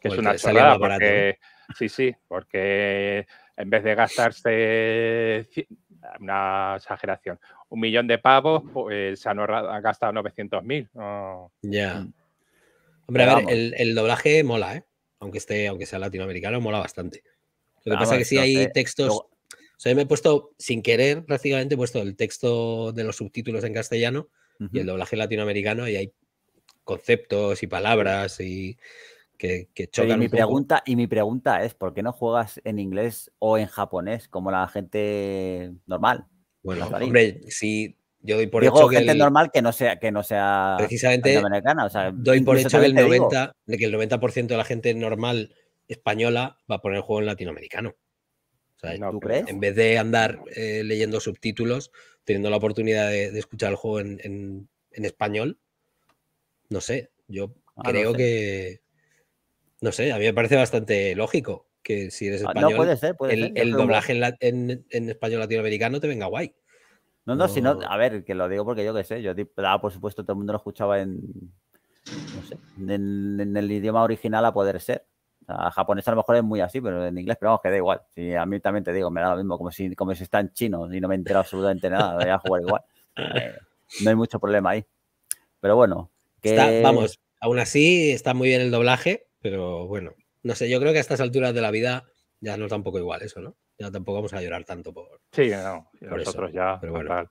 Que es una chorrada, porque, sí, sí, porque en vez de gastarse una exageración, un millón de pavos, pues, eh, se han, gastado 900.000. Ya. Mm el, doblaje mola, ¿eh? Aunque, esté, aunque sea latinoamericano, mola bastante. Lo que pasa es que sí hay textos... O sea, me he puesto, sin querer prácticamente, he puesto el texto de los subtítulos en castellano y el doblaje latinoamericano y hay conceptos y palabras y que, chocan. Y mi, pregunta, y mi pregunta es, ¿por qué no juegas en inglés o en japonés como la gente normal? Bueno, hombre, sí. Yo doy por hecho que gente normal que no sea que no sea precisamente por el 90 de que el 90% de la gente normal española va a poner el juego en latinoamericano. tú, crees? En vez de andar eh, leyendo subtítulos, teniendo la oportunidad de, escuchar el juego en, español, no sé, yo ah, creo que no sé, a mí me parece bastante lógico que si eres ah, español, el, doblaje en español latinoamericano te venga guay. No, no, sino, a ver, que lo digo porque yo qué sé, yo ah, por supuesto todo el mundo lo escuchaba en, en, el idioma original a poder ser. a japonés a lo mejor es muy así, pero en inglés, pero vamos, que da igual. Si a mí también te digo, me da lo mismo, como si, como si está en chino y no me entero absolutamente nada, voy a jugar igual. Eh, no hay mucho problema ahí. Pero bueno, vamos, aún así está muy bien el doblaje, pero bueno, no sé, yo creo que a estas alturas de la vida ya no poco igual eso, ¿no? tampoco vamos a llorar tanto por. Sí, no, nosotros ya. Pero bueno.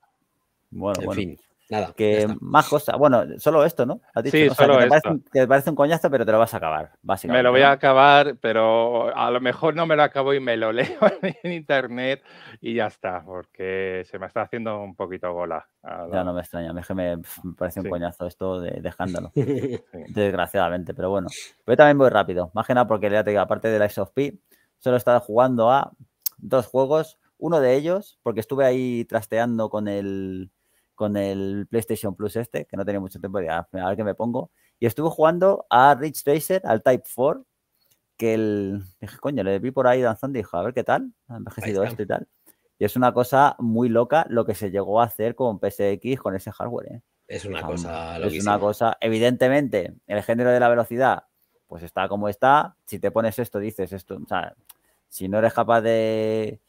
bueno en fin. Nada. Que más cosas. Bueno, solo esto, ¿no? Sí, te, esto. Parece, te parece un coñazo, pero te lo vas a acabar, básicamente. Me lo voy a acabar, pero a lo mejor no me lo acabo y me lo leo en internet y ya está, porque se me está haciendo un poquito gola. Ya no me extraña, que me, parece un coñazo esto de, dejándolo, Desgraciadamente, pero bueno. Pero también voy rápido, más que nada porque, ya te aparte de la of P, solo estaba jugando a dos juegos, uno de ellos, porque estuve ahí trasteando con el, con el PlayStation Plus este, que no tenía mucho tiempo, a ver qué me pongo, y estuve jugando a Rich Racer, al Type 4, que el, dije, coño, le vi por ahí danzando y dije, a ver qué tal, ha envejecido esto y tal. Y es una cosa muy loca lo que se llegó a hacer con PSX, con ese hardware. ¿eh? Es una cosa mm, Es una cosa, evidentemente, el género de la velocidad, pues está como está. Si te pones esto, dices esto, o sea, si no eres capaz de,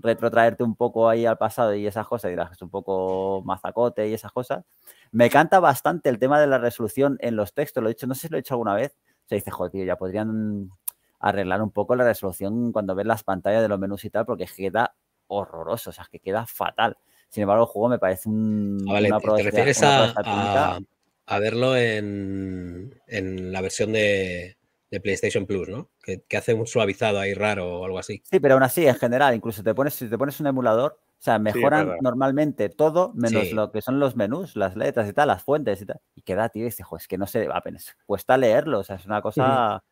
retrotraerte un poco ahí al pasado y esas cosas, que es un poco mazacote y esas cosas, me canta bastante el tema de la resolución en los textos. Lo he dicho, no sé si lo he hecho alguna vez. Se dice, joder, tío, ya podrían arreglar un poco la resolución cuando ves las pantallas de los menús y tal, porque queda horroroso, o sea, que queda fatal. Sin embargo, el juego me parece un. Ah, una refieres a, verlo en la versión de, de PlayStation Plus, ¿no? Que, hace un suavizado ahí raro o algo así. Sí, pero aún así, en general, incluso te pones, si te pones un emulador, o sea, mejoran normalmente todo, menos lo que son los menús, las letras y tal, las fuentes y tal. Y queda, tío, dice, es que no sé, apenas cuesta leerlo, o sea, es una cosa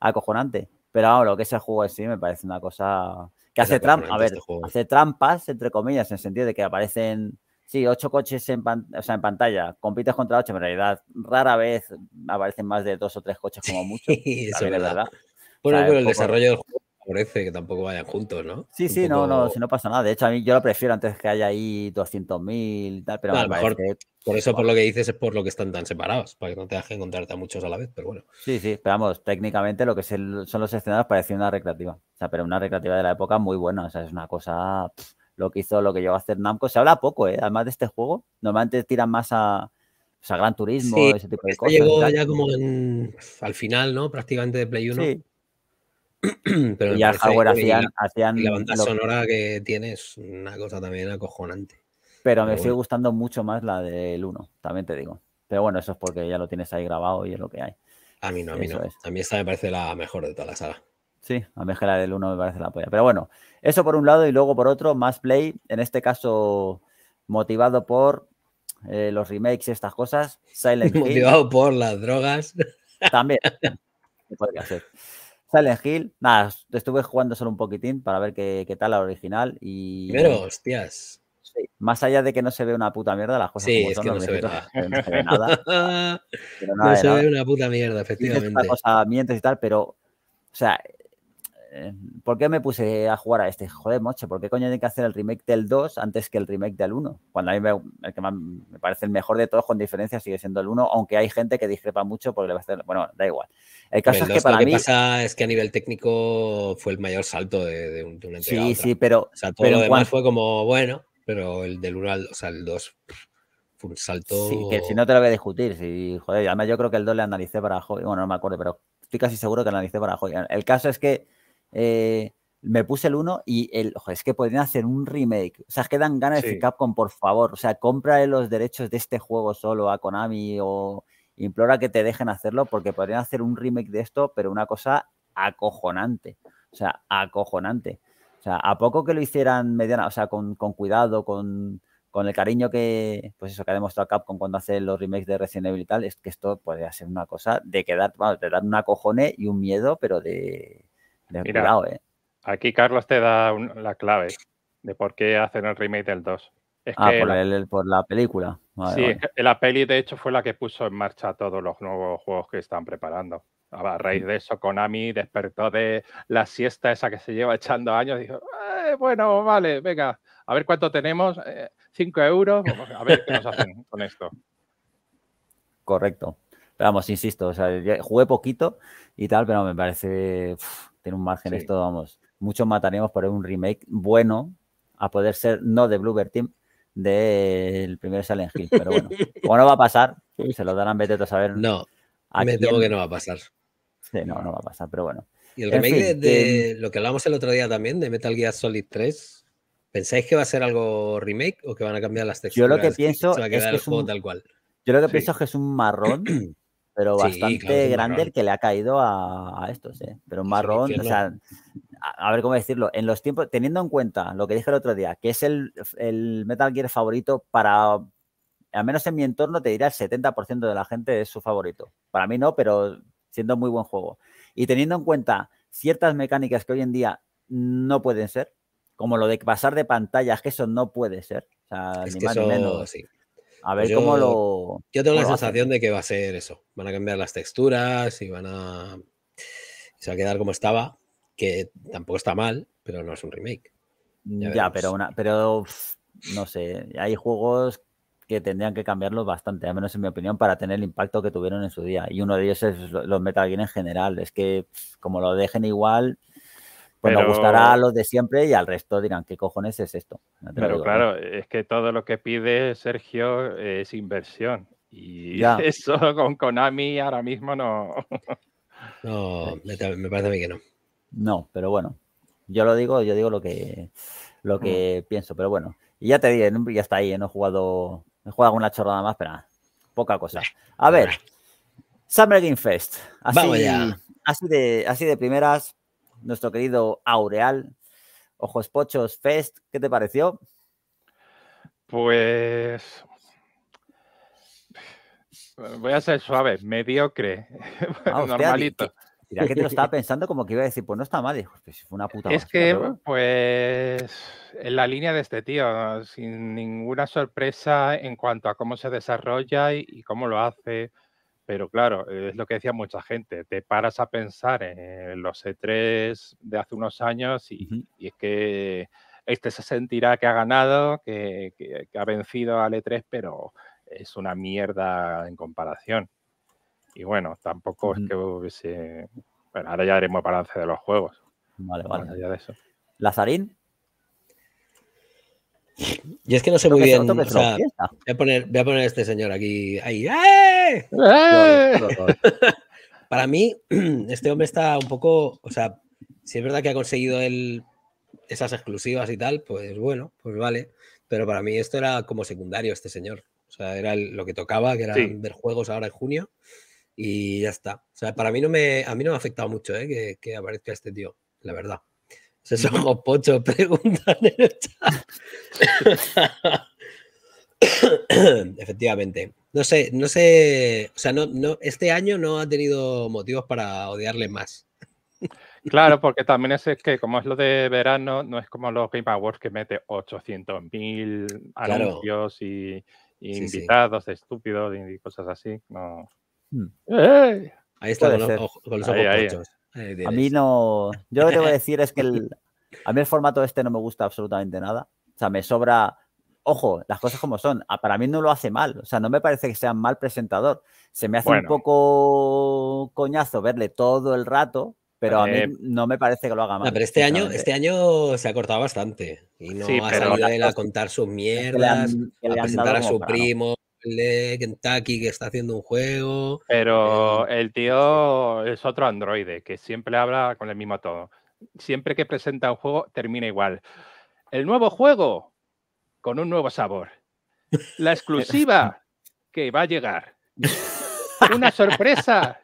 acojonante. Pero ahora lo que es el juego sí me parece una cosa que hace trampas, a ver, este hace trampas, entre comillas, en el sentido de que aparecen Sí, ocho coches en, sea, en pantalla. Compites contra ocho, en realidad rara vez aparecen más de dos o tres coches como mucho. Sí, es verdad. pero el desarrollo del juego parece que tampoco vayan juntos, ¿no? Sí, sí, no, no, si no pasa nada. De hecho, a mí yo lo prefiero antes que haya ahí 200.000 y tal, pero a mejor por eso, por lo que dices, es por lo que están tan separados, para que no te dejen encontrarte a muchos a la vez, pero bueno. Sí, sí, pero vamos, técnicamente lo que son los escenarios parece una recreativa, o sea, pero una recreativa de la época muy buena, o sea, es una cosa lo que hizo, lo que llegó a hacer Namco. Se habla poco, ¿eh? además de este juego. Normalmente tiran más a, pues, Gran Turismo, ese tipo de cosas. Llegó ya como al final, ¿no? Prácticamente de Play 1. Pero ya el hardware hacían, la banda sonora que tiene es una cosa también acojonante. Pero, me estoy sigue gustando mucho más la del 1, también te digo. Pero bueno, eso es porque ya lo tienes ahí grabado y es lo que hay. A mí no, a mí no. A mí esta me parece la mejor de toda la sala. Sí, a mí es que la del 1 me parece la polla. Pero bueno, eso por un lado y luego por otro, más play, en este caso motivado por eh, los remakes y estas cosas. Silent Hill motivado por las drogas. También. Silent Hill, nada, estuve jugando solo un poquitín para ver qué, qué tal la original y... Pero, hostias. Sí. Más allá de que no se ve una puta mierda, las cosas como son, que no, se ve nada. no se ve nada. no se ve una puta mierda, efectivamente. Mientes y, tal, pero, o sea, ¿Por qué me puse a jugar a este? Joder, moche, ¿por qué coño tiene que hacer el remake del 2 antes que el remake del 1? Cuando a mí me, el que me parece el mejor de todos, con diferencia, sigue siendo el 1, aunque hay gente que discrepa mucho porque le va a hacer. Bueno, da igual. El caso es que para lo que mí. pasa es que a nivel técnico fue el mayor salto de, un, Sí, sí, pero. O sea, todo lo demás fue como bueno, pero el del 1 al o sea, el 2 salto. Sí, que si no te lo voy a discutir. si joder, además yo creo que el 2 le analicé para. Bueno, no me acuerdo, pero estoy casi seguro que analicé para. Joy. El caso es que eh, me puse el 1 y el, es que podrían hacer un remake. O sea, es que dan ganas de Capcom, por favor. O sea, compra los derechos de este juego solo a Konami o implora que te dejen hacerlo porque podrían hacer un remake de esto, pero una cosa acojonante. O sea, acojonante. O sea, a poco que lo hicieran mediana, o sea, con, cuidado, con, con, el cariño que, pues eso que ha demostrado Capcom cuando hace los remakes de Resident Evil y tal, es que esto podría ser una cosa de quedar, bueno, te dan una cojone y un miedo, pero de, eh. Aquí Carlos te da la clave de por qué hacen el remake del 2. ah, por, la, película. sí, la peli de hecho fue la que puso en marcha todos los nuevos juegos que están preparando. A raíz mm. de eso, Konami despertó de la siesta esa que se lleva echando años y dijo, eh, bueno, vale, venga, a ver cuánto tenemos, 5 eh, euros, a ver qué nos hacen con esto. Correcto. vamos, insisto, o sea, jugué poquito y tal, pero me parece... Tiene un margen esto, vamos. Muchos mataremos por un remake bueno, a poder ser no de bluebird Team, del primer Silent Hill. Pero bueno, o no va a pasar, se lo darán Beteto a saber. No, me temo que no va a pasar. Sí, no, no va a pasar, pero bueno. Y el remake de, lo que hablamos el otro día también, de Metal Gear Solid 3, ¿pensáis que va a ser algo remake o que van a cambiar las texturas? Yo lo que pienso que es tal cual. Yo lo que pienso es que es un marrón pero bastante grande el que le ha caído a, estos, ¿eh? Pero marrón, o sea, a, ver cómo decirlo, en los tiempos, teniendo en cuenta lo que dije el otro día, que es el, Metal Gear favorito para, al menos en mi entorno te dirá el 70% de la gente es su favorito. Para mí no, pero siendo muy buen juego. Y teniendo en cuenta ciertas mecánicas que hoy en día no pueden ser, como lo de pasar de pantallas, que eso no puede ser, o sea, ni más ni menos. A ver pues cómo lo. Yo tengo la sensación de que va a ser eso. Van a cambiar las texturas y van a. Se va a quedar como estaba, que tampoco está mal, pero no es un remake. Ya, pero una, pero no sé. Hay juegos que tendrían que cambiarlos bastante, al menos en mi opinión, para tener el impacto que tuvieron en su día. Y uno de ellos es los Metal Gear en general. Es que como lo dejen igual, pues nos gustará a los de siempre y al resto dirán, ¿qué cojones es esto? pero claro, es que todo lo que pide Sergio es inversión. Y eso con Konami ahora mismo no. no, me parece a mí que no. No, pero bueno, yo lo digo, yo digo lo que, lo que mm. pienso, pero bueno. Y ya te dije, ya está ahí, no he jugado, he jugado alguna chorrada más, pero poca cosa. A ver, Summer Game Fest. Así de, así de primeras, nuestro querido Aureal. Ojos Pochos Fest, ¿qué te pareció? Pues. Voy a ser suave, mediocre, ah, normalito. mira que te lo estaba pensando como que iba a decir, pues no está mal, pues fue una puta Es que, pues, en la línea de este tío, sin ninguna sorpresa en cuanto a cómo se desarrolla y cómo lo hace pero claro, eh, es lo que decía mucha gente, te paras a pensar en los E3 de hace unos años y, es que este se sentirá que ha ganado, que, ha vencido al E3, pero es una mierda en comparación. Y bueno, tampoco es que hubiese... Bueno, ahora ya haremos balance de los juegos. Vale, vale. Lazarín y es que no sé muy bien. voy, a poner, a poner este señor aquí. ¡eh! Para mí, este hombre está un poco. O sea, si es verdad que ha conseguido él esas exclusivas y tal, pues bueno, pues vale. Pero para mí esto era como secundario, este señor. O sea, era lo que tocaba, que era ver juegos ahora en junio. Y ya está. O sea, para mí no me, a mí no me ha afectado mucho eh, que aparezca este tío, la verdad. Se son pochos, preguntan Efectivamente. No sé, no sé. O sea, no, no, este año no ha tenido motivos para odiarle más. Claro, porque también es que como es lo de verano, no es como los Game Awards que mete 800.000 anuncios y, invitados estúpidos y cosas así. No. Hmm. Ahí está, con los, ojos, pochos eh, a mí no. Yo lo que te voy a decir es que a mí el formato este no me gusta absolutamente nada. O sea, me sobra. Ojo, las cosas como son. Ah, para mí no lo hace mal. O sea, no me parece que sea mal presentador. Se me hace un poco coñazo verle todo el rato, pero a mí eh, no me parece que lo haga ah, mal. pero este año, este año se ha cortado bastante. Y no ha salido él a contar sus mierdas, a presentar a su primo. Kentucky que está haciendo un juego. Pero eh, el tío es otro androide que siempre habla con el mismo tono. Siempre que presenta un juego termina igual. El nuevo juego con un nuevo sabor. La exclusiva que va a llegar. Una sorpresa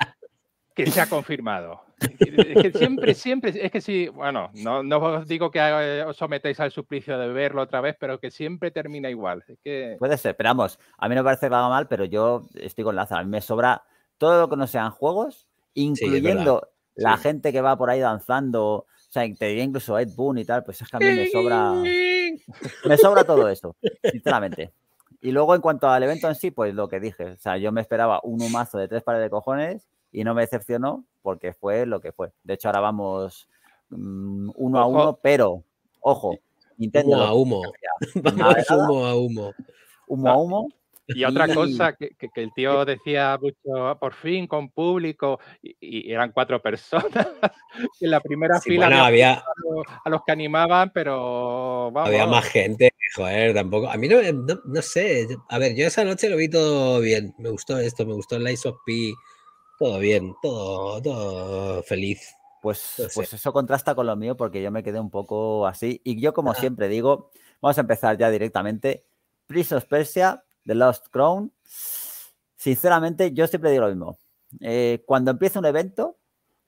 que se ha confirmado. Es que siempre, siempre, es que sí, bueno, no, no, os digo que os sometéis al suplicio de verlo otra vez, pero que siempre termina igual. Es que... Puede ser, esperamos, a mí no me parece que mal, pero yo estoy con Lázaro. A mí me sobra todo lo que no sean juegos, incluyendo la gente que va por ahí danzando. O sea, te diría incluso Ed Boon y tal, pues es que a mí me sobra. me sobra todo esto, sinceramente. Y luego, en cuanto al evento en sí, pues lo que dije. O sea, yo me esperaba un humazo de tres pares de cojones y no me decepcionó porque fue lo que fue. De hecho, ahora vamos mm, uno a uno, pero ojo, Nintendo. Humo a humo. humo a humo. Humo a humo. Y otra cosa que, el tío decía mucho, ah, por fin con público, y, eran cuatro personas. en la primera fila había, a los, que animaban, pero Había más gente, joder, tampoco. A mí no, no, sé. A ver, yo esa noche lo vi todo bien. Me gustó esto, me gustó el Lies of P, todo bien, todo, todo feliz. Pues, pues eso contrasta con lo mío porque yo me quedé un poco así. Y yo, como siempre digo, vamos a empezar ya directamente. prisos Persia, The Lost Crown. Sinceramente, yo siempre digo lo mismo. Eh, cuando empieza un evento,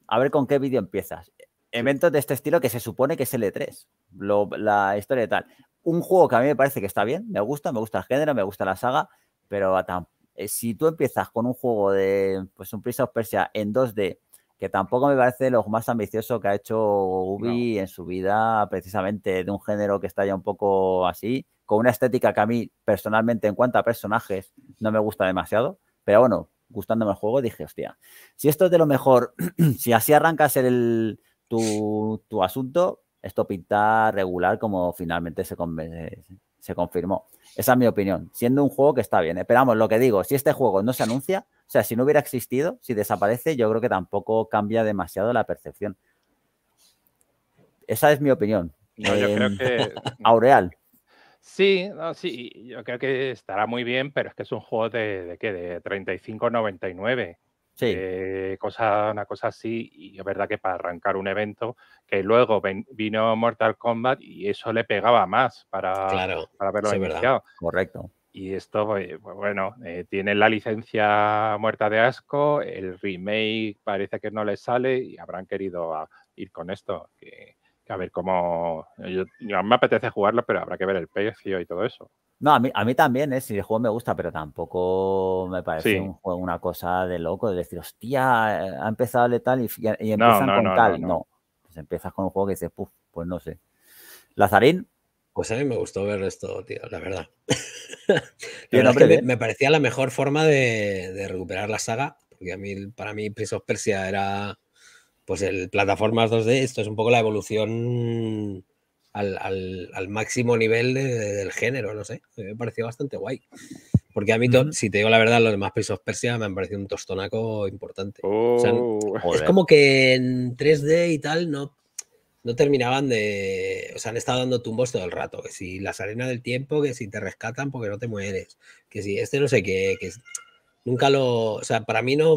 a ver con qué vídeo empiezas. Eventos de este estilo que se supone que es e 3 la historia de tal. Un juego que a mí me parece que está bien, me gusta, me gusta el género, me gusta la saga, pero tampoco eh, si tú empiezas con un juego de, pues un Prince of Persia en 2D, que tampoco me parece lo más ambicioso que ha hecho Ubi en su vida, precisamente de un género que está ya un poco así, con una estética que a mí personalmente en cuanto a personajes no me gusta demasiado, pero bueno, gustándome el juego dije, hostia, si esto es de lo mejor, si así arrancas el, tu, tu asunto, esto pinta regular como finalmente se, convence se confirmó. Esa es mi opinión, siendo un juego que está bien. esperamos ¿eh? lo que digo, si este juego no se anuncia, o sea, si no hubiera existido, si desaparece, yo creo que tampoco cambia demasiado la percepción. Esa es mi opinión. Aureal. Sí, sí, yo creo que estará muy bien, pero es que es un juego de, de qué, de 35.99. Eh, cosa, una cosa así, y es verdad que para arrancar un evento, que luego vino Mortal Kombat y eso le pegaba más para, verlo para verlo iniciado. Correcto. Y esto, pues, pues bueno, eh, tienen la licencia muerta de asco, el remake parece que no les sale y habrán querido ah, ir con esto. Que, a ver cómo. Yo, mí me apetece jugarlo, pero habrá que ver el precio y todo eso. No, a mí, a mí también, es, ¿eh? si el juego me gusta, pero tampoco me parece un juego, una cosa de loco, de decir, hostia, ha empezado letal y, y empiezan con tal. No, Pues empiezas con un juego que dices, puff, pues no sé. Lazarín. Pues a mí me gustó ver esto, tío, la verdad. ¿eh? me, parecía la mejor forma de, recuperar la saga, porque a mí, para mí, Prince Persia era pues el plataformas 2D, esto es un poco la evolución al, máximo nivel del género, no sé, me pareció bastante guay. Porque a mí, si te digo la verdad, los demás Prince of Persia me han parecido un tostonaco importante. Oh, es como que en 3D y tal no, no terminaban de... O sea, han estado dando tumbos todo el rato. Que si las arenas del tiempo, que si te rescatan porque no te mueres. Que si este no sé qué, que... Nunca lo, o sea, para mí no,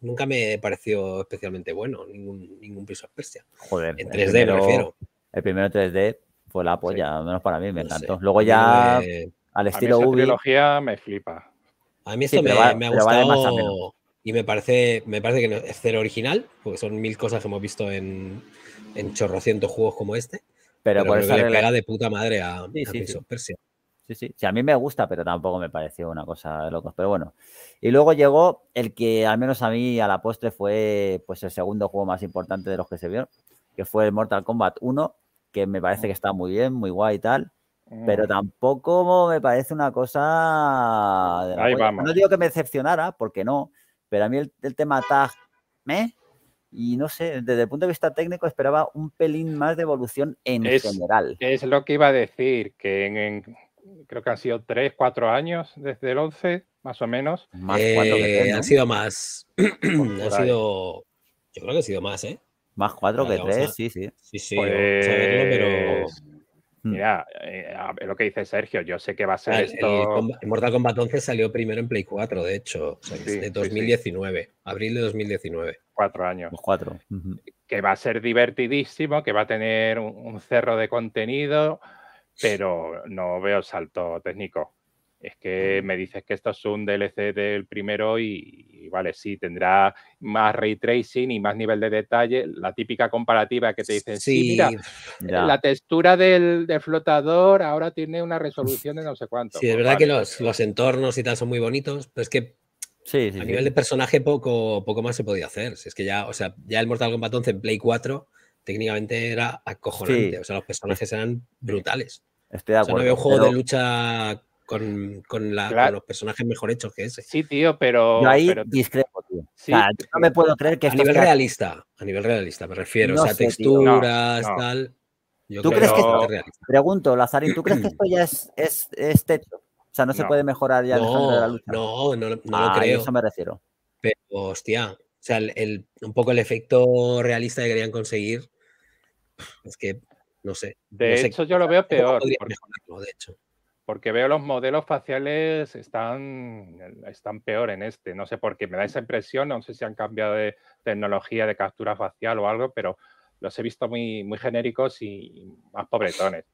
nunca me pareció especialmente bueno ningún, ningún Persia. Joder. En 3D me refiero. El primero 3D fue la polla, al menos para mí me encantó. Luego ya al estilo a me flipa. A mí esto me, ha gustado y me parece, me parece que es cero original, porque son mil cosas que hemos visto en, en chorrocientos juegos como este. Pero, por eso le pega de puta madre a, sí, Persia. Sí, sí, sí, a mí me gusta, pero tampoco me pareció una cosa de locos. Pero bueno, y luego llegó el que al menos a mí a la postre fue pues el segundo juego más importante de los que se vio, que fue el Mortal Kombat 1, que me parece que está muy bien, muy guay y tal, pero tampoco me parece una cosa... Ahí vamos. No digo que me decepcionara, porque no, pero a mí el, tema tag, ¿me? y no sé, desde el punto de vista técnico esperaba un pelín más de evolución en general. Es lo que iba a decir, que en, creo que han sido tres, cuatro años desde el 11, más o menos. Más cuatro que eh, Han sido más. sido. Yo creo que ha sido más, ¿eh? Más cuatro que tres, sí, sí. Sí, sí, pues, pero. Mm. Mira, eh, lo que dice Sergio, yo sé que va a ser ah, esto. Mortal Kombat 11 salió primero en Play 4, de hecho, de 2019, abril de 2019. Cuatro años. cuatro. Que va a ser divertidísimo, que va a tener un cerro de contenido, pero no veo salto técnico. Es que me dices que esto es un DLC del primero y, vale, sí, tendrá más ray tracing y más nivel de detalle. La típica comparativa que te dicen, sí, mira, la textura del, flotador ahora tiene una resolución de no sé cuánto. Sí, de es pues verdad que los, entornos y tal son muy bonitos, pero es que sí, a nivel de personaje poco, poco más se podía hacer. Si es que ya, o sea, ya el Mortal Kombat 11 en Play 4 técnicamente era acojonante. O sea, los personajes eran brutales. Estoy de acuerdo. O sea, no había un juego de lucha con, con, los personajes mejor hechos que ese. Sí, tío, pero. Yo ahí discrepo, tío. no me puedo creer que. A nivel realista, a nivel realista me refiero. o sea, texturas, tal. Yo ¿Tú creo que es realista. Pregunto, Lazarín, ¿tú crees que esto ya es, es, techo? O sea, no se puede mejorar ya dejando de la lucha. No, no, no lo ah, creo. A eso me refiero. Pero, hostia, o sea, un poco el efecto realista que querían conseguir es que no sé. De hecho, yo lo veo peor. Porque, de hecho. veo los modelos faciales están, están peor en este. No sé por qué me da esa impresión. No sé si han cambiado de tecnología de captura facial o algo, pero los he visto muy, muy genéricos y más pobretones.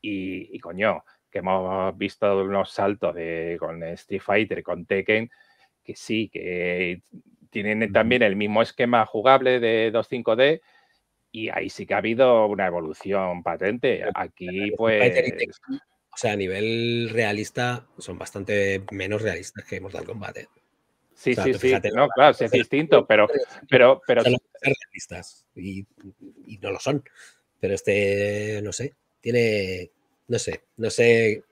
Y, y coño, que hemos visto unos saltos de, con Street Fighter con Tekken, que sí, que tienen también el mismo esquema jugable de 25 d y ahí sí que ha habido una evolución patente. Aquí, pues. O sea, a nivel realista, son bastante menos realistas que Mortal Kombat. ¿eh? Sí, sí, sí. No, claro, es distinto, pero. pero, pero... Son realistas y, no lo son. Pero este, no sé, tiene. No sé, no sé.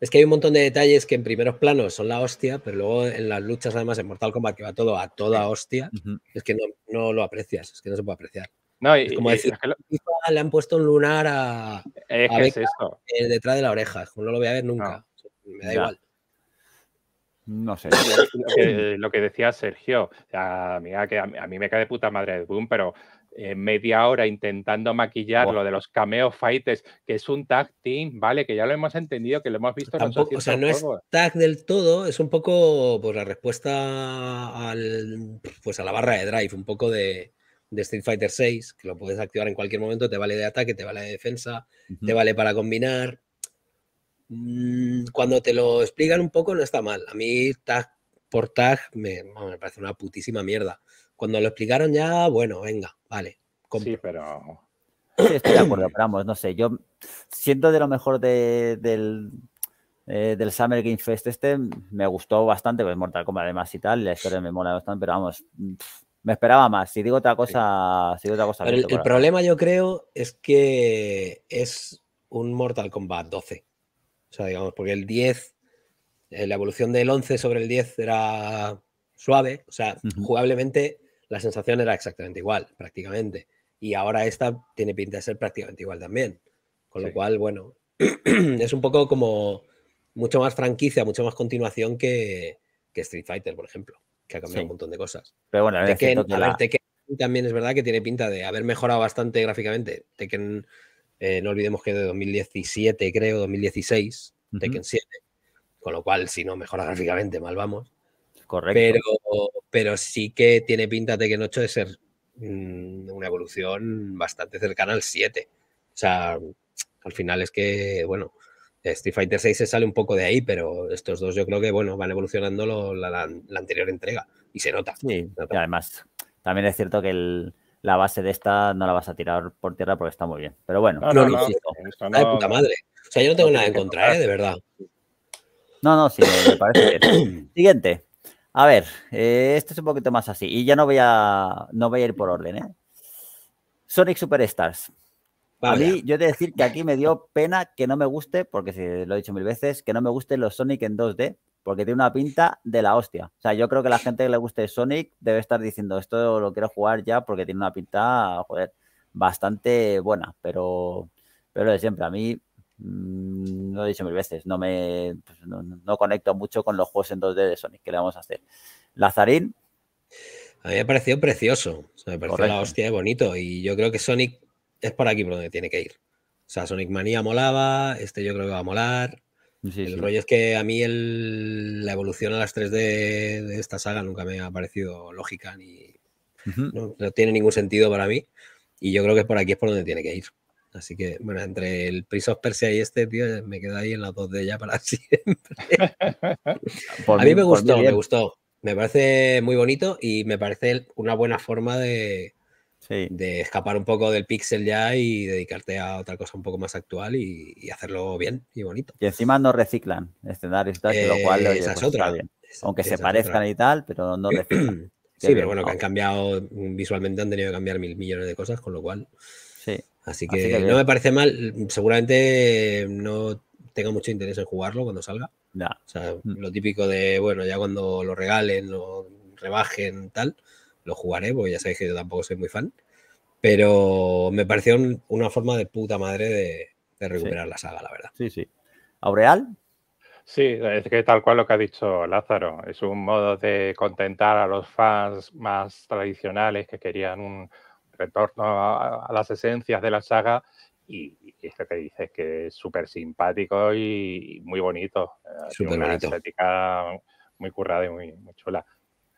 Es que hay un montón de detalles que en primeros planos son la hostia, pero luego en las luchas, además, en Mortal Kombat, que va todo a toda hostia, es que no, no lo aprecias, es que no se puede apreciar. No, y, es como decir, ah, le han puesto un lunar a, es eh, detrás de la oreja. No lo voy a ver nunca. Me da igual. No sé. lo, que, decía Sergio, que a, mí me cae de puta madre el Boom, pero eh, media hora intentando maquillar lo de los cameo fighters, que es un tag team, ¿vale? Que ya lo hemos entendido, que lo hemos visto Tampoco, O sea, no es tag del todo, es un poco pues la respuesta al, pues a la barra de drive, un poco de de Street Fighter 6, que lo puedes activar en cualquier momento, te vale de ataque, te vale de defensa, te vale para combinar. Mm, cuando te lo explican un poco no está mal. A mí tag por tag me, parece una putísima mierda. Cuando lo explicaron ya, bueno, venga, vale. Sí, pero... Sí, estoy de acuerdo, pero vamos, no sé, yo siento de lo mejor del, eh, del Summer Game Fest este, me gustó bastante, pues Mortal Kombat además y tal, la historia me mola bastante, pero vamos, me esperaba más. Si digo otra cosa, si digo otra cosa. el, problema yo creo es que es un Mortal Kombat 12. O sea, digamos, porque el 10, eh, la evolución del 11 sobre el 10 era suave. O sea, jugablemente la sensación era exactamente igual, prácticamente. Y ahora esta tiene pinta de ser prácticamente igual también. Con lo cual, bueno, es un poco como mucho más franquicia, mucho más continuación que, que Street Fighter, por ejemplo que ha cambiado un montón de cosas. Pero bueno, a ver, Tekken también es verdad que tiene pinta de haber mejorado bastante gráficamente. Tekken, eh, no olvidemos que de 2017, creo, 2016, Tekken 7. Con lo cual, si no mejora gráficamente, mal vamos. Correcto. Pero, pero sí que tiene pinta Tekken 8 de ser mm, una evolución bastante cercana al 7. O sea, al final es que, bueno, Street Fighter 6 se sale un poco de ahí, pero estos dos yo creo que bueno, van evolucionando la, anterior entrega y se nota. Y además, también es cierto que la base de esta no la vas a tirar por tierra porque está muy bien. Pero bueno, no, no, no, puta madre. O sea, yo no tengo nada en contra, ¿eh? de verdad. No, no, sí, me parece bien. Siguiente. A ver, eh, esto es un poquito más así. Y ya no voy a, no voy a ir por orden, ¿eh? Sonic Superstars a mí, yo he de decir que aquí me dio pena que no me guste, porque si lo he dicho mil veces, que no me gusten los Sonic en 2D, porque tiene una pinta de la hostia. O sea, yo creo que la gente que le guste Sonic debe estar diciendo esto lo quiero jugar ya, porque tiene una pinta, joder, bastante buena, pero, pero de siempre. A mí no mm, lo he dicho mil veces, no me pues, no, conecto mucho con los juegos en 2D de Sonic, que le vamos a hacer? Lazarín. A mí me parecido precioso, me pareció la hostia de bonito y yo creo que Sonic es por aquí por donde tiene que ir. O sea, Sonic Manía molaba, este yo creo que va a molar. el rollo es que a mí la evolución a las 3D de esta saga nunca me ha parecido lógica ni no, tiene ningún sentido para mí. Y yo creo que por aquí es por donde tiene que ir. Así que, bueno, entre el Prince of Persia y este, tío, me quedo ahí en las dos de ya para siempre. a mí me gustó, me gustó. Me parece muy bonito y me parece una buena forma de, de escapar un poco del pixel ya y dedicarte a otra cosa un poco más actual y, hacerlo bien y bonito. Y encima no reciclan escenarios, lo cual Aunque se parezcan y tal, pero no reciclan. sí, pero bueno, que han cambiado visualmente, han tenido que cambiar mil millones de cosas, con lo cual. Sí. Así que, no me parece mal. Seguramente no tenga mucho interés en jugarlo cuando salga. O sea, mm. lo típico de, bueno, ya cuando lo regalen, lo rebajen, tal, lo jugaré, porque ya sabéis que yo tampoco soy muy fan. Pero me pareció una forma de puta madre de, recuperar la saga, la verdad. Sí, sí. ¿Aureal? Sí, es que tal cual lo que ha dicho Lázaro, es un modo de contentar a los fans más tradicionales que querían un retorno a, las esencias de la saga y lo este que dices que es súper simpático y muy bonito. Eh, súper muy currada y muy, muy chula.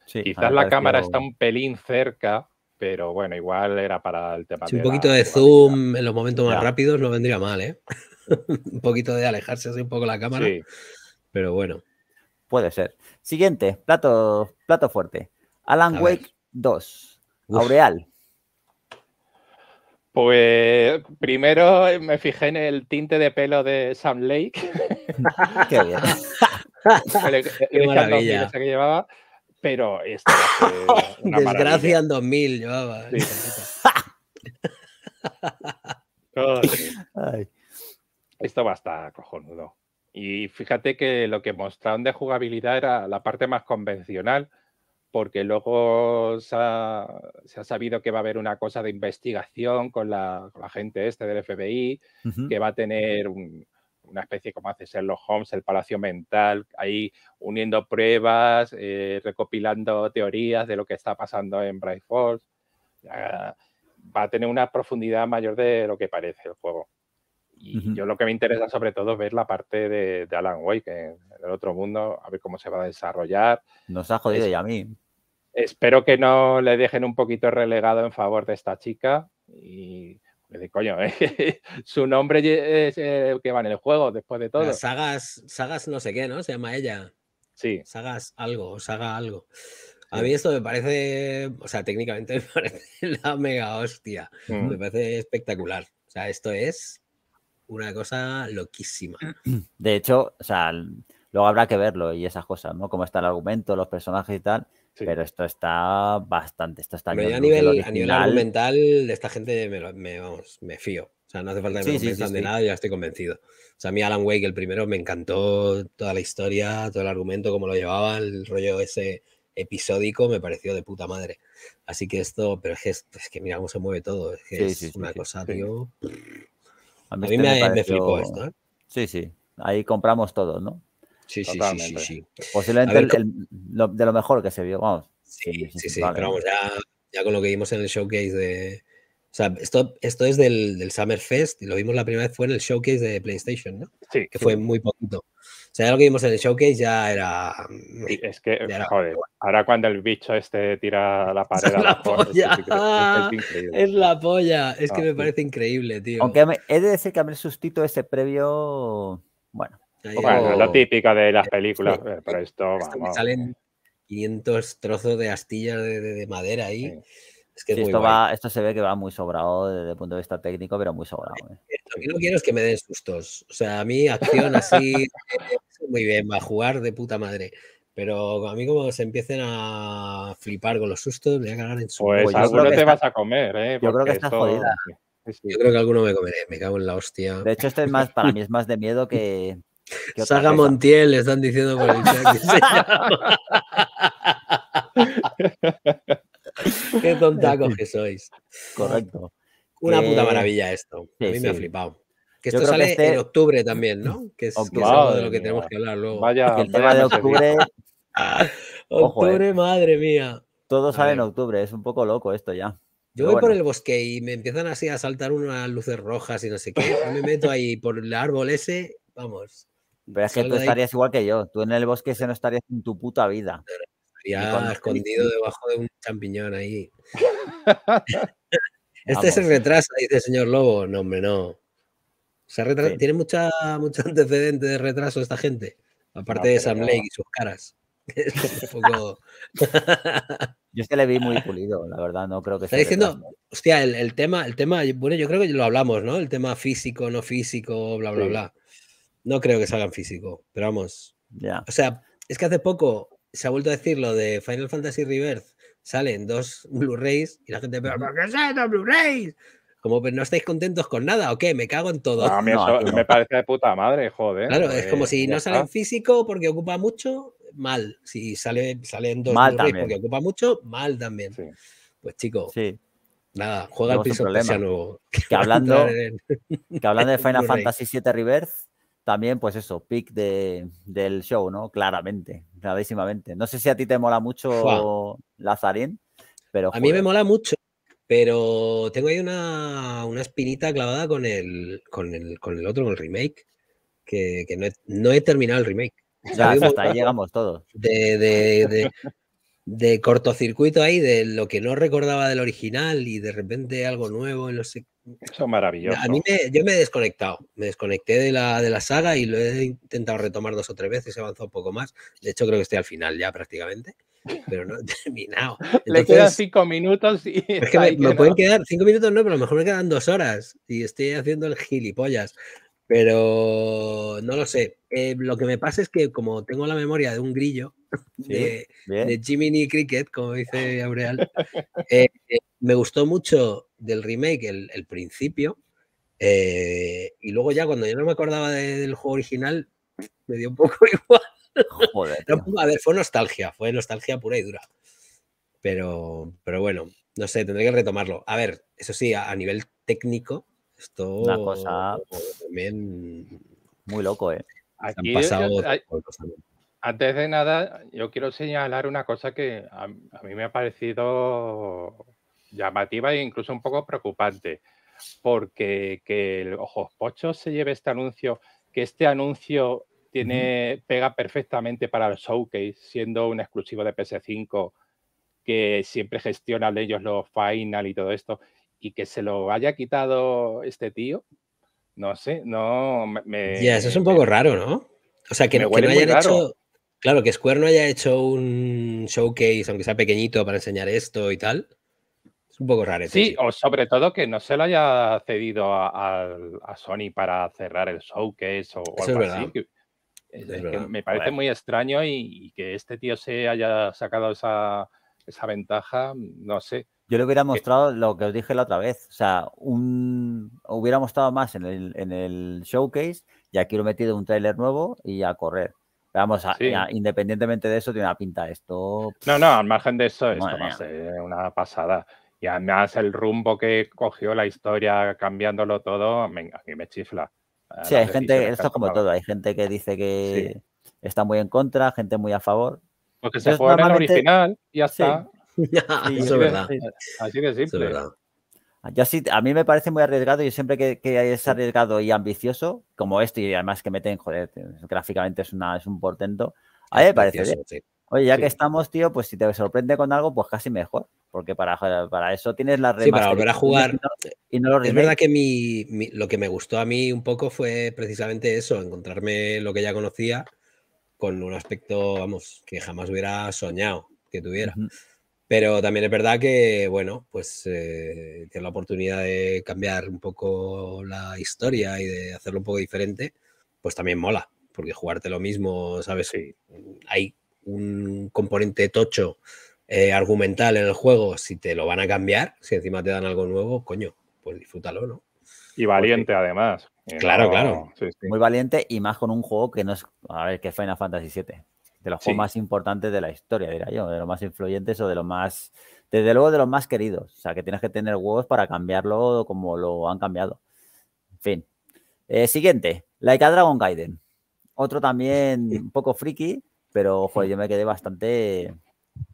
Quizás la cámara está un pelín cerca, pero bueno, igual era para el tema. un poquito de zoom en los momentos más rápidos no vendría mal, ¿eh? un poquito de alejarse así un poco la cámara. Pero bueno. Puede ser. Siguiente, plato, plato fuerte. Alan Wake 2. Aureal. Pues primero me fijé en el tinte de pelo de Sam Lake. Qué bien. Que llevaba pero esto una Desgracia en 2000 llevaba. esto va a estar cojonudo. Y fíjate que lo que mostraron de jugabilidad era la parte más convencional, porque luego se ha, sabido que va a haber una cosa de investigación con la, gente este del FBI, que va a tener un, una especie como hace Sherlock Holmes, el Palacio Mental, ahí uniendo pruebas, eh, recopilando teorías de lo que está pasando en Bright Force. va a tener una profundidad mayor de lo que parece el juego. Y yo lo que me interesa sobre todo es ver la parte de, Alan Wake en, el otro mundo, a ver cómo se va a desarrollar. Nos ha jodido ya a mí. Espero que no le dejen un poquito relegado en favor de esta chica y pues de coño, ¿eh? su nombre es el eh, que va en el juego después de todo. sagas, sagas no sé qué, ¿no? Se llama ella. Sí. Sagas algo, saga algo. A mí esto me parece, o sea, técnicamente me parece la mega hostia. Mm. Me parece espectacular. O sea, esto es una cosa loquísima. De hecho, o sea, luego habrá que verlo y esas cosas, ¿no? Cómo está el argumento, los personajes y tal. Pero esto está bastante, esto está... a nivel, a nivel argumental, de esta gente me, fío. O sea, no hace falta que me sí, de nada, ya estoy convencido. O sea, a mí Alan Wake, el primero, me encantó toda la historia, todo el argumento, cómo lo llevaba, el rollo ese episódico me pareció de puta madre. Así que esto, pero es que, es que mira cómo se mueve todo, es, que es una cosa, tío... A mí, este me, flipó esto, ¿eh? Sí, sí, ahí compramos todo, ¿no? Sí, sí, sí, sí, sí. Posiblemente lo, de lo mejor que se vio, vamos. Sí, sí, sí, pero vamos, ya, con lo que vimos en el showcase de... O sea, esto, esto es del, del Summer Fest, y lo vimos la primera vez fue en el showcase de PlayStation, ¿no? Sí. Que fue muy poquito. O sea, ya lo que vimos en el showcase ya era... Mm, es que, joder, ahora cuando el bicho este tira la pared... Es la, polla. Es, la polla. Es que ah, me parece increíble, tío. Aunque he de decir que a mí sustito ese previo... Bueno, bueno, lo típico de las películas, eh, pero esto, Salen 500 trozos de astillas de, madera ahí. Es que esto, se ve que va muy sobrado desde el punto de vista técnico, pero muy sobrado. Eh. Eh, lo no quiero es que me den sustos. O sea, a mí acción así, muy bien, va a jugar de puta madre. Pero a mí como se empiecen a flipar con los sustos, me voy a ganar en su... Pues, pues alguno te vas a comer, yo creo que está jodida. Yo creo que alguno me comeré, me cago en la hostia. De hecho, esto es más, para mí es más de miedo que, Saga Montiel, le están diciendo por el chat. Qué tontacos que sois. Correcto. Una puta eh, maravilla esto. A mí me ha flipado. Que esto sale este en octubre también, ¿no? Que es, octubre, algo de lo que tenemos que hablar luego. Vaya, el tema de octubre. Eh. octubre, madre mía. Todo sale en octubre, es un poco loco esto ya. Yo voy por el bosque y me empiezan así a saltar unas luces rojas y no sé qué. me meto ahí por el árbol ese, vamos. Pero es que tú estarías igual que yo. Tú en el bosque se no estarías en tu puta vida. Estaría escondido debajo de un champiñón ahí. este es el retraso dice el señor Lobo. No, hombre, no. Se Tiene mucha, mucho antecedente de retraso esta gente. Aparte de Sam Lake y sus caras. yo es le vi muy pulido, la verdad, no creo que sea. Está diciendo, hostia, el, tema, el tema, bueno, yo creo que lo hablamos, ¿no? El tema físico, no físico, bla, bla, bla. No creo que salgan físico, pero vamos. O sea, es que hace poco se ha vuelto a decir lo de Final Fantasy Reverse. Salen dos Blu-rays y la gente, ¿pero por qué salen dos Blu-rays? Como, ¿no estáis contentos con nada o qué? Me cago en todo. me parece de puta madre, joder. Claro, es como eh, si no salen físico porque ocupa mucho, mal. Si sale, salen dos Blu-rays porque ocupa mucho, mal también. Pues chicos, nada, juega el piso nuevo. Que hablando, que hablando de Final Fantasy VII Rebirth, también, pues eso, pick de, del show, ¿no? Claramente, clarísimamente. No sé si a ti te mola mucho Lazarín, pero... A mí me mola mucho, pero tengo ahí una, espinita clavada con el, con el, con el otro, con el remake, que, no, he, terminado el remake. Ya, hasta ahí llegamos todos. De, cortocircuito ahí, de lo que no recordaba del original y de repente algo nuevo, no sé es maravillosos. A mí me, yo me he desconectado, me desconecté de la, de la saga y lo he intentado retomar dos o tres veces, he avanzado un poco más. De hecho, creo que estoy al final ya prácticamente, pero no he terminado. Le quedan cinco minutos y... Es que me, pueden quedar cinco minutos, no, pero a lo mejor me quedan dos horas y estoy haciendo el gilipollas. Pero no lo sé, eh, lo que me pasa es que como tengo la memoria de un grillo, de, Jiminy Cricket, como dice Aureal, eh, eh, me gustó mucho del remake el, principio. y luego ya cuando yo no me acordaba del juego original, me dio un poco igual. Joder, a ver, fue nostalgia, fue nostalgia pura y dura. Pero, pero bueno, no sé, tendré que retomarlo. A ver, eso sí, a, nivel técnico, esto Una cosa... también muy loco, ¿eh? antes de nada, yo quiero señalar una cosa que a, mí me ha parecido llamativa e incluso un poco preocupante, porque que el Ojos Pochos se lleve este anuncio, que este anuncio tiene, pega perfectamente para el showcase, siendo un exclusivo de PS5 que siempre gestionan ellos los final y todo esto, y que se lo haya quitado este tío, no sé, no. Me, ya, eso es un poco raro, ¿no? O sea, que, no hayan hecho. Claro, que Square no haya hecho un showcase, aunque sea pequeñito, para enseñar esto y tal. Es un poco raro. Este sí, o sobre todo que no se lo haya cedido a, Sony para cerrar el showcase o, algo así. Eh, me parece muy extraño y, que este tío se haya sacado esa ventaja, no sé. Yo le hubiera eh, mostrado lo que os dije la otra vez. O sea, un... hubiera mostrado más en el, en el showcase y aquí lo he metido un tráiler nuevo y a correr. Vamos, a, independientemente de eso, tiene una pinta esto. No, no, al margen de eso, esto va a ser una pasada. Y además el rumbo que cogió la historia cambiándolo todo, venga, a mí me chifla. Sí, hay gente, esto es como todo, hay gente que dice que está muy en contra, gente muy a favor. Porque se juega el original y ya está sí, sí, a mí me parece muy arriesgado y siempre que, que, es arriesgado y ambicioso, como esto y además que meten, joder, gráficamente es, una, es un portento, a mí me parece bien. Oye, ya que estamos, tío, pues si te sorprende con algo, pues casi mejor, porque para, para eso tienes la Sí, para volver a jugar. es verdad que lo que me gustó a mí un poco fue precisamente eso, encontrarme lo que ya conocía con un aspecto, vamos, que jamás hubiera soñado que tuviera. Pero también es verdad que, bueno, pues eh, tiene la oportunidad de cambiar un poco la historia y de hacerlo un poco diferente, pues también mola, porque jugarte lo mismo, ¿sabes? si Hay un componente tocho eh, argumental en el juego, si te lo van a cambiar, si encima te dan algo nuevo, coño, pues disfrútalo, ¿no? Y valiente además. Claro, claro. Muy valiente y más con un juego que no es, a ver, que es Final Fantasy VII de los juegos más importantes de la historia, diría yo, de los más influyentes o de los más, desde luego de los más queridos. O sea, que tienes que tener huevos para cambiarlo como lo han cambiado. En fin. Eh, siguiente, Laika Dragon Gaiden. Otro también un poco friki, pero joder, yo me quedé bastante,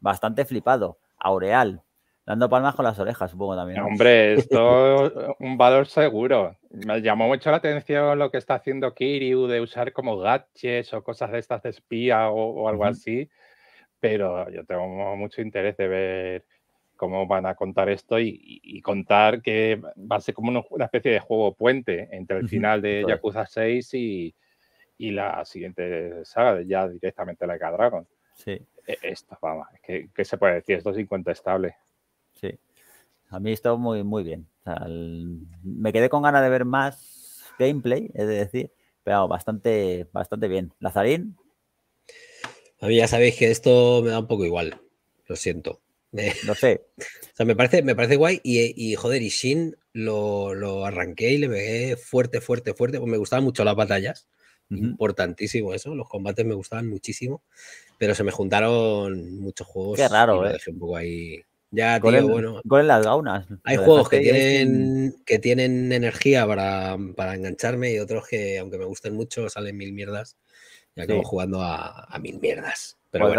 bastante flipado. Aureal, Dando palmas con las orejas, supongo también. Hombre, esto es un valor seguro. Me llamó mucho la atención lo que está haciendo Kiryu de usar como gaches o cosas de estas de espía o, algo así. Pero yo tengo mucho interés de ver cómo van a contar esto y, contar que va a ser como una especie de juego puente entre el final de Yakuza 6 y, la siguiente saga, ya directamente la de Dragon. Sí. E, esto, vamos, que, ¿qué se puede decir? Esto es incontestable. Sí. A mí está muy, muy bien. Me quedé con ganas de ver más gameplay, es decir, pero bastante, bastante bien. Lazarín. A mí ya sabéis que esto me da un poco igual. Lo siento. No sé. o sea, me parece, me parece guay. Y, y joder, y Shin lo, arranqué y le pegué fuerte, fuerte, fuerte. Pues me gustaban mucho las batallas. Importantísimo eso. Los combates me gustaban muchísimo. Pero se me juntaron muchos juegos. Qué raro, eh. un poco ahí ya, tío, bueno. Con las gaunas. Hay juegos que tienen, que tienen energía para, engancharme y otros que, aunque me gusten mucho, salen mil mierdas. Y acabo jugando a, mil mierdas. Pero pues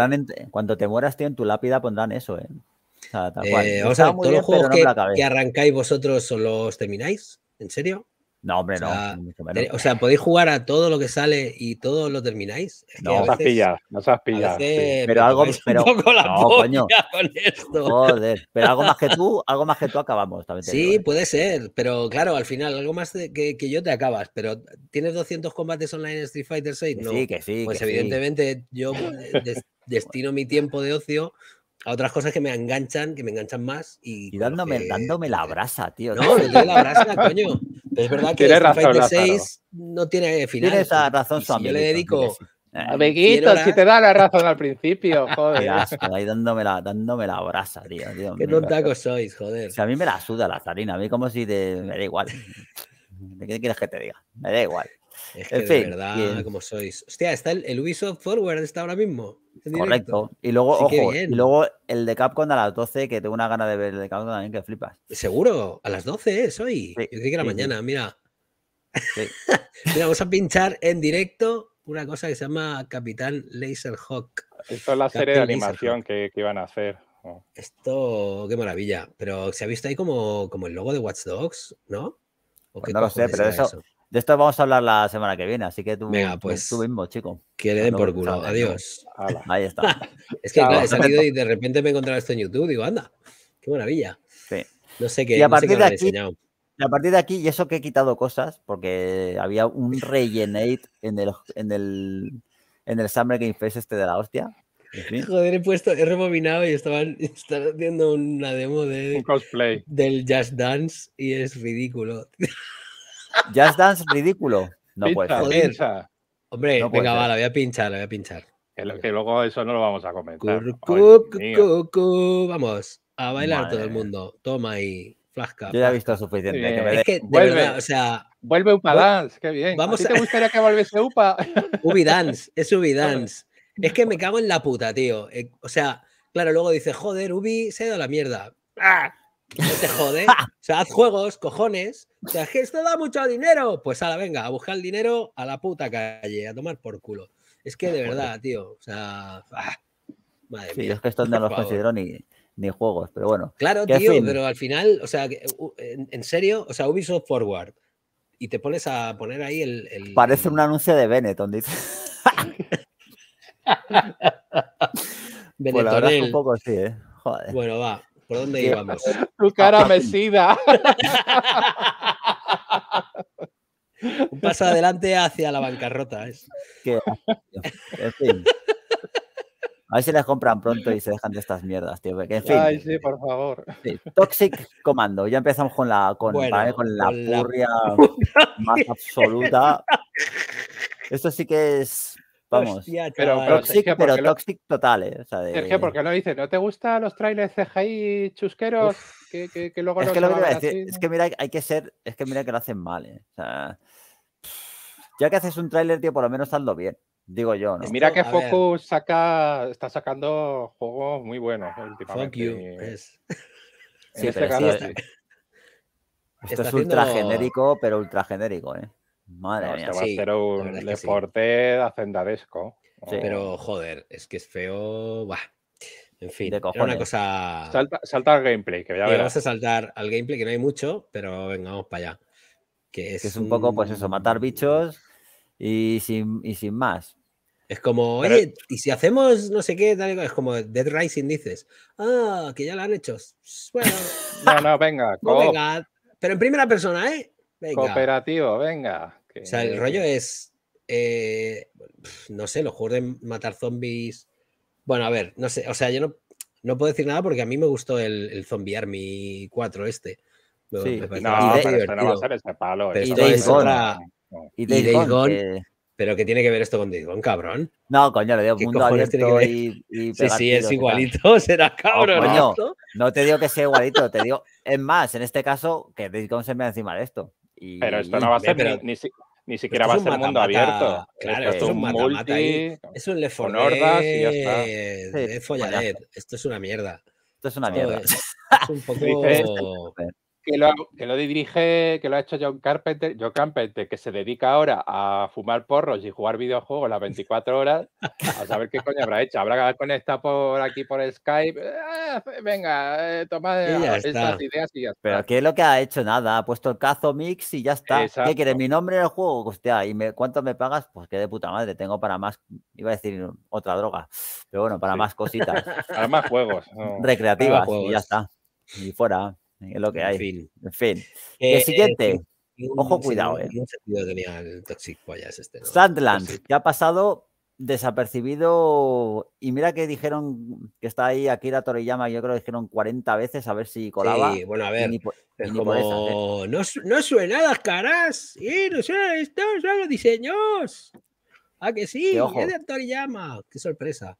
cuando te mueras, tío, en tu lápida pondrán eso, eh. O sea, eh, o sea, todos los juegos que, arrancáis vosotros o los termináis, ¿en serio? No, hombre, no. O sea, podéis jugar a todo lo que sale y todo lo termináis. no, pillado, no se has pillado, Pero algo, pero, algo más que tú, algo más que tú acabamos. También sí, ¿eh? puede ser, pero claro, al final algo más que, yo te acabas. Pero tienes 200 combates online en Street Fighter 6, sí, que sí. Pues evidentemente yo destino mi tiempo de ocio a otras cosas que me enganchan, que me enganchan más. Y, dándome, dándome la eh, brasa, tío. No, le doy la brasa, coño. es verdad que el Street Fighter no tiene final. Tiene esa razón, su amigo Yo le dedico. Eh, Amiguito, si te da la razón al principio, joder. ahí dándome la, la brasa, tío. tío Qué tontaco sois, joder. a mí me la suda la tarina. a mí como si me da igual. qué quieres que te diga? Me da igual. Es que de verdad, como sois. Hostia, está el, el Ubisoft Forward, está ahora mismo. Correcto. Y luego, ojo, luego el de Capcom a las 12, que tengo una gana de ver el de Capcom también, que flipas. Seguro, a las 12 es hoy. Yo creo que era mañana, mira. mira, vamos a pinchar en directo una cosa que se llama Capitán Laserhawk. Esto es la serie de animación que, iban a hacer. Oh. Esto, qué maravilla. Pero se ha visto ahí como, como el logo de Watch Dogs, ¿no? Pues no lo sé, pero eso, de esto vamos a hablar la semana que viene, así que tú, pues, tú mismo, chico. Que le den por culo. Adiós. Ahí está. es que he salido y de repente me he encontrado esto en YouTube. Digo, anda, qué maravilla. No sé qué, y a partir de aquí, Y a partir de aquí, y eso que he quitado cosas, porque había un rellenate en el, en el, en el Summer Game Fest este de la hostia. Joder, he puesto, he rebobinado y estaban, haciendo una demo de, cosplay. del Just Dance y es ridículo. Just Dance ridículo. No puede ser. Hombre, venga, va, la voy a pinchar, la voy a pinchar. Que, luego eso no lo vamos a comentar. vamos, a bailar todo el mundo. Toma y flasca. Yo ya he visto suficiente. es que, de vuelve, verdad, o sea... Vuelve Upa Dance, qué bien. Vamos ¿A ti te gustaría que volviese Upa? Ubi Dance, es Ubi Dance. es que me cago en la puta, tío. Eh, o sea, claro, luego dice, joder, Ubi se ha ido a la mierda. ¡Ah! No te jode. o sea, haz juegos, cojones. O sea, es que esto da mucho dinero. Pues ahora venga, a buscar el dinero a la puta calle, a tomar por culo. Es que de verdad, tío. O sea. Ah, madre es que no los considero ni, juegos, pero bueno. Claro, tío, pero al final, o sea, en, serio, o sea, Ubisoft Forward. Y te pones a poner ahí el. Parece un anuncio de Benetton, dice. Benetton. Pues un poco ¿eh? Joder. Bueno, va. ¿Por dónde íbamos? Tu cara mesida. Un paso adelante hacia la bancarrota. Es. en A ver si las compran pronto y se dejan de estas mierdas, tío. en fin, Ay, sí, por favor. Toxic Comando. Ya empezamos con la, con, la más absoluta. Esto sí que es pero, toxic, pero totales. porque no eh, dice, ¿no te gustan los trailers CGI chusqueros? Que, es que lo que a decir, es que mira, hay que ser, es que mira que lo hacen mal. Eh, ya que haces un tráiler, tío, por lo menos hazlo bien. Digo yo, Mira que Focus saca, está sacando juegos muy buenos ah, últimamente. Fuck es ultra genérico, pero ultra genérico, ¿eh? Madre mía. va a ser un deporte hacendadesco. Pero joder, es que es feo. En fin, es una cosa. Salta, al gameplay, que ya Vamos a saltar al gameplay, que no hay mucho, pero vengamos para allá. Que es, un poco, pues eso, matar bichos y sin, más. Es como, oye, y si hacemos no sé qué, tal es como Dead Rising dices, ah, que ya lo han hecho. Bueno, no, no, venga, no, pues venga, pero en primera persona, ¿eh? Cooperativo, venga. O sea, el rollo es. Eh, no sé, los juegos de matar zombies. Bueno, a ver, no sé. O sea, yo no, no puedo decir nada porque a mí me gustó el, el Zombie Army 4 este. sí, no, pero no va a ser ese palo. y Days Gone. Y que... Pero ¿qué tiene que ver esto con Days Gone, cabrón? No, coño, le digo mundo abierto y, Sí, es igualito, será cabrón. no te digo que sea igualito, te digo... Es más, en este caso, que Days Gone se me encima de esto. Pero esto no va a ser ni, ni, siquiera va a ser mundo abierto. Claro, esto, es un mata, multi, ahí, eh, es un está. Eh, de Dead, eh, Esto es una mierda. Esto es una mierda. es un poco que lo, dirige, que lo ha hecho John Carpenter, John Carpenter, que se dedica ahora a fumar porros y jugar videojuegos las 24 horas, a saber qué coño habrá hecho. Habrá conectado por aquí por Skype. Eh, venga, eh, toma estas ideas y ya está. Pero ¿qué es lo que ha hecho? Nada, ha puesto el cazo mix y ya está. ¿Qué quieres? ¿Mi nombre en el juego? Hostia, ¿y me, cuánto me pagas? Pues qué de puta madre, tengo para más, iba a decir otra droga, pero bueno, para más cositas. Para más juegos. Recreativas, y ya está. Y fuera en lo que hay. En fin. el eh, siguiente. Ojo, cuidado, eh. tenía el este, Sandland, que ha pasado desapercibido. Y mira que dijeron que está ahí Akira Toriyama, yo creo que dijeron 40 veces a ver si colaba. Sí, bueno, a ver. no, no suena las caras. Eh, no suena esto, son los diseños. Ah, que sí, es de Toriyama. Qué sorpresa.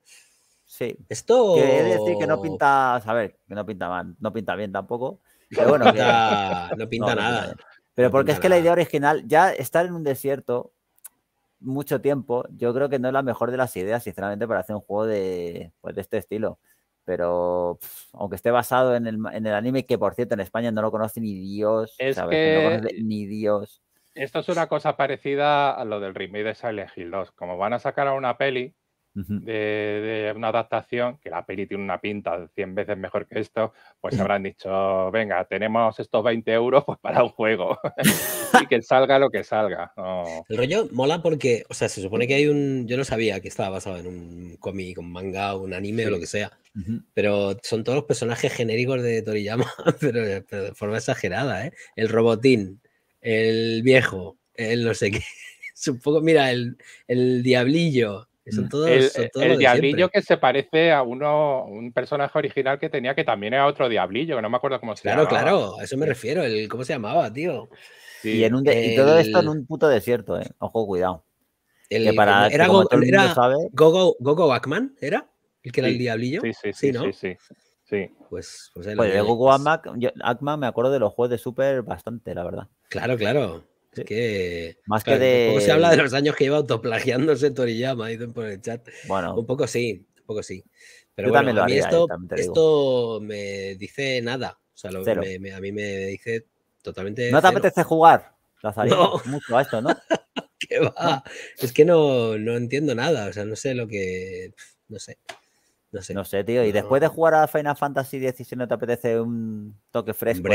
Sí. Esto. Quiere decir que no pinta, a ver, que no pinta mal, no pinta bien tampoco. Pero bueno, no pinta nada. pero porque es que la idea original, ya estar en un desierto mucho tiempo, yo creo que no es la mejor de las ideas, sinceramente, para hacer un juego de, pues, de este estilo. Pero aunque esté basado en el, anime, que por cierto en España no lo conoce ni Dios, ni Dios. Esto es una cosa parecida a lo del remake de Silent Hill 2. Como van a sacar a una peli, de, una adaptación, que la peli tiene una pinta 100 veces mejor que esto, pues habrán dicho, venga, tenemos estos 20 euros pues para un juego y que salga lo que salga. El rollo mola porque, o sea, se supone que hay un, yo no sabía que estaba basado en un cómic, un manga, un anime o lo que sea, pero son todos los personajes genéricos de Toriyama, pero, de forma exagerada, ¿eh? El robotín, el viejo, el no sé qué. supongo, mira, el, el diablillo, Mm. el, diablillo que se parece a uno, un personaje original que tenía que también era otro diablillo, que no me acuerdo cómo se llamaba. Claro, claro, a eso me refiero, el cómo se llamaba, tío. y, todo esto en un puto desierto, eh. Ojo, cuidado. era, Gogo, Gogo ¿era? El que era el diablillo. Sí, sí, sí, sí, Pues, pues, el pues de Gogo Ackman, me acuerdo de los juegos de Super bastante, la verdad. Claro, claro. Es que. Más que de. se habla de los años que lleva autoplagiándose Toriyama, dicen por el chat. Bueno. Un poco sí, un poco sí. Pero a mí esto, eh, esto me dice nada. O sea, a mí me dice totalmente. ¿No te apetece jugar? mucho esto, ¿no? es que no, no, entiendo nada. O sea, no sé lo que. No sé. No sé. No sé, tío. Y después de jugar a Final Fantasy XVI, ¿no te apetece un toque fresco?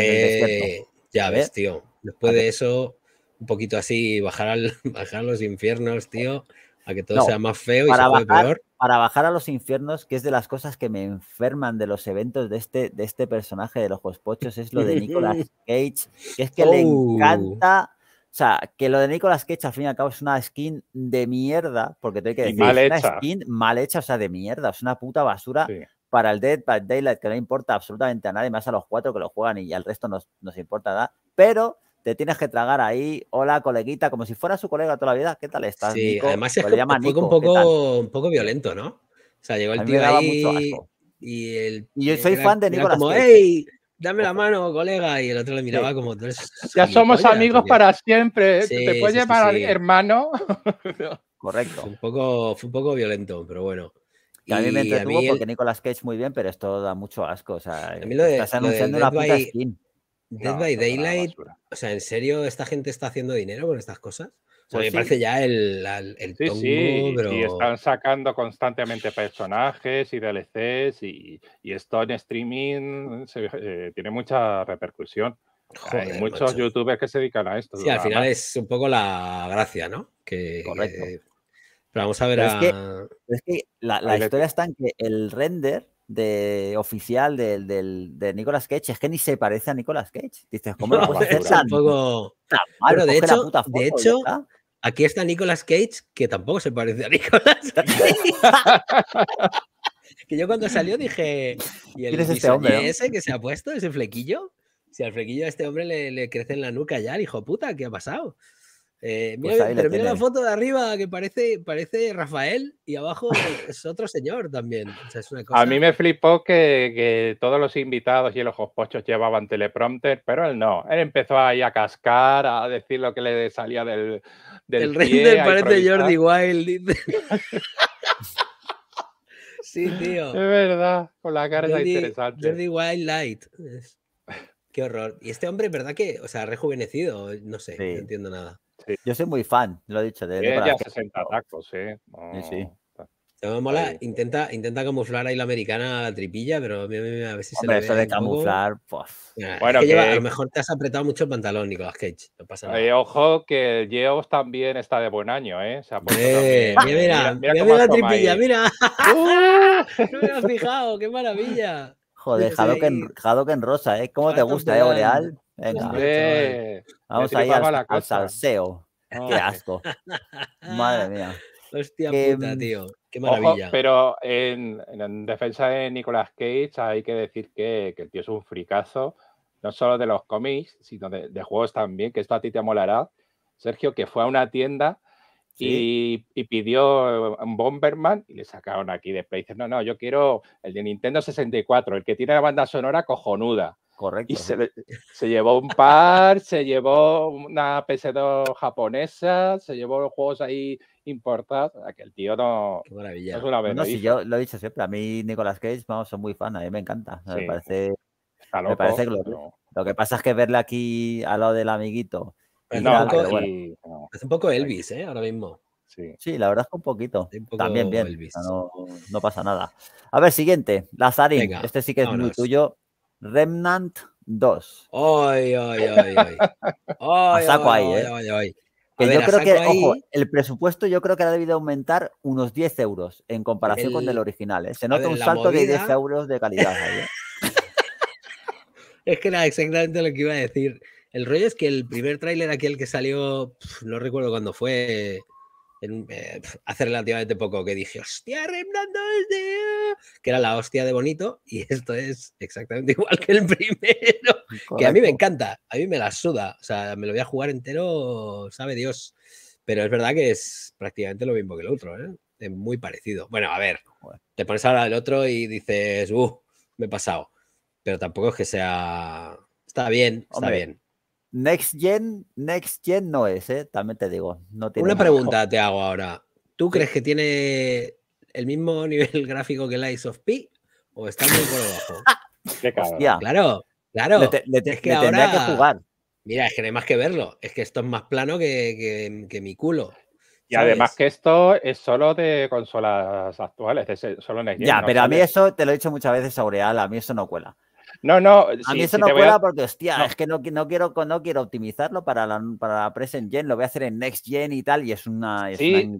ya ¿Eh? ves, tío. Después de eso, un poquito así, bajar, al, bajar a los infiernos, tío, a que todo sea más feo y para bajar, peor. Para bajar a los infiernos, que es de las cosas que me enferman de los eventos de este, de este personaje de los pochos, es lo de Nicolas Cage, es que le oh. encanta. O sea, que lo de Nicolas Cage al fin y al cabo es una skin de mierda, porque tengo que decir, es una skin mal hecha, o sea, de mierda, es una puta basura para el Dead by Daylight que no importa absolutamente a nadie, más a los cuatro que lo juegan y al resto no nos importa nada. Pero te tienes que tragar ahí, hola coleguita, como si fuera su colega toda la vida, ¿qué tal estás? Sí, además es fue un, poco, un poco violento, ¿no? O sea, llegó el tío ahí y el... Y yo eh, soy fan de Nicolás. Como, ¡Ey! Dame la mano, colega, y el otro le miraba como Ya somos amigos para siempre. ¿eh? Te puedes llevar llamar hermano. Correcto. Fue un, poco, fue un poco violento, pero bueno. Y a mí me entretuvo porque Nicolás Cage muy bien, pero esto da mucho asco. O sea, estás anunciando una puta skin. Dead by Daylight, o sea, ¿en serio esta gente está haciendo dinero con estas cosas? O sea, me parece ya el, el, Pero... Y están sacando constantemente personajes y DLCs y, y esto en streaming eh, tiene mucha repercusión. Hay muchos youtubers que se dedican a esto. Sí, al final es un poco la gracia, ¿no? Que, Correcto. Eh, pero vamos a ver Es que, la historia está en que el render de oficial del, de Nicolas Cage es que ni se parece a Nicolas Cage. Dices, ¿cómo lo puedes poco de hecho, aquí está Nicolas Cage, que tampoco se parece a Nicolas que yo cuando salió dije, ¿y el es este hombre, ese que se ha puesto, ese flequillo? Si al flequillo a este hombre le, le crece en la nuca ya, dijo hijo puta, ¿qué ha pasado? Eh, pues mira, la foto de arriba que parece, parece Rafael y abajo es otro señor también. A mí me flipó que, todos los invitados y los pochos llevaban teleprompter, pero él no. Él empezó ahí a cascar, a decir lo que le salía del. del El rey parece Jordi Wild. sí, tío. Es verdad, con la cara interesante. Jordi Wild Light. Qué horror. Y este hombre, ¿verdad que? O sea, rejuvenecido, no sé, no entiendo nada. Yo soy muy fan, lo he dicho. De, de ya 60 tacos, ¿eh? sí. Sí, me mola, intenta, intenta camuflar ahí la americana a la tripilla, pero a, mí, a, mí, a ver si le se eso de camuflar, pues. Ah, bueno, que a lo mejor te has apretado mucho el pantalón, Nicolás Cage. No pasa eh, ojo que el Yeos también está de buen año, ¿eh? mira, mira, mira, la tripilla, mira. no me has fijado, qué maravilla. Joder, Haddock en, en rosa, ¿eh? ¿Cómo te gusta, eh, Oreal? vamos a al, salseo. Qué asco. Madre mía. Hostia puta, mm, tío. Qué maravilla. pero en, defensa de Nicolas Cage hay que decir que, el tío es un fricazo, no solo de los cómics, sino de, juegos también, que esto a ti te molará, Sergio, que fue a una tienda y, pidió un Bomberman y le sacaron aquí de Play. no, no, yo quiero el de Nintendo 64, el que tiene la banda sonora cojonuda. Correcto. Y se, llevó un par, se llevó una PC 2 japonesa, se llevó los juegos ahí importados. Aquel tío no, maravilla. no es si yo lo he dicho siempre, a mí Nicolas Cage, vamos, muy fan, a mí me encanta. Me parece, lo, que pasa es que verle aquí al lado del amiguito. Pues es un poco Elvis, ¿eh? Ahora mismo. Sí. sí. la verdad es que un poquito. También bien. No, no, pasa nada. A ver, siguiente. Lazari. Este sí que es muy tuyo. Remnant 2. Ay, ay, ay, ay. yo creo que, ojo, el presupuesto yo creo que ha debido aumentar unos 10 euros en comparación con el original. ¿eh? Se nota un salto de 10 euros de calidad ahí, ¿eh? es que era exactamente lo que iba a decir. El rollo es que el primer tráiler, aquel que salió, no recuerdo cuándo fue, eh, hace relativamente poco que dije, hostia, Remnando que era la hostia de bonito, y esto es exactamente igual que el primero, que a mí me encanta, a mí me la suda, o sea, me lo voy a jugar entero, sabe Dios, pero es verdad que es prácticamente lo mismo que el otro, ¿eh? es muy parecido. Bueno, a ver, te pones ahora el otro y dices, uh, me he pasado, pero tampoco es que sea, está bien, está bien Next Gen, Next Gen no es, ¿eh? también te digo. No tiene Una pregunta te hago ahora. ¿Tú crees que tiene el mismo nivel gráfico que Ice of P o está muy por debajo? Qué Claro, claro. que jugar. Mira, es que no hay más que verlo. Es que esto es más plano que, mi culo. Y además que esto es solo de consolas actuales, solo Next Gen. Ya, pero a mí eso, te lo he dicho muchas veces, Aureal, a mí eso no cuela. No, no. A mí eso no cuela porque, hostia, es que no, quiero, no quiero optimizarlo para la, para present gen, lo voy a hacer en next gen y tal, y es una. sí,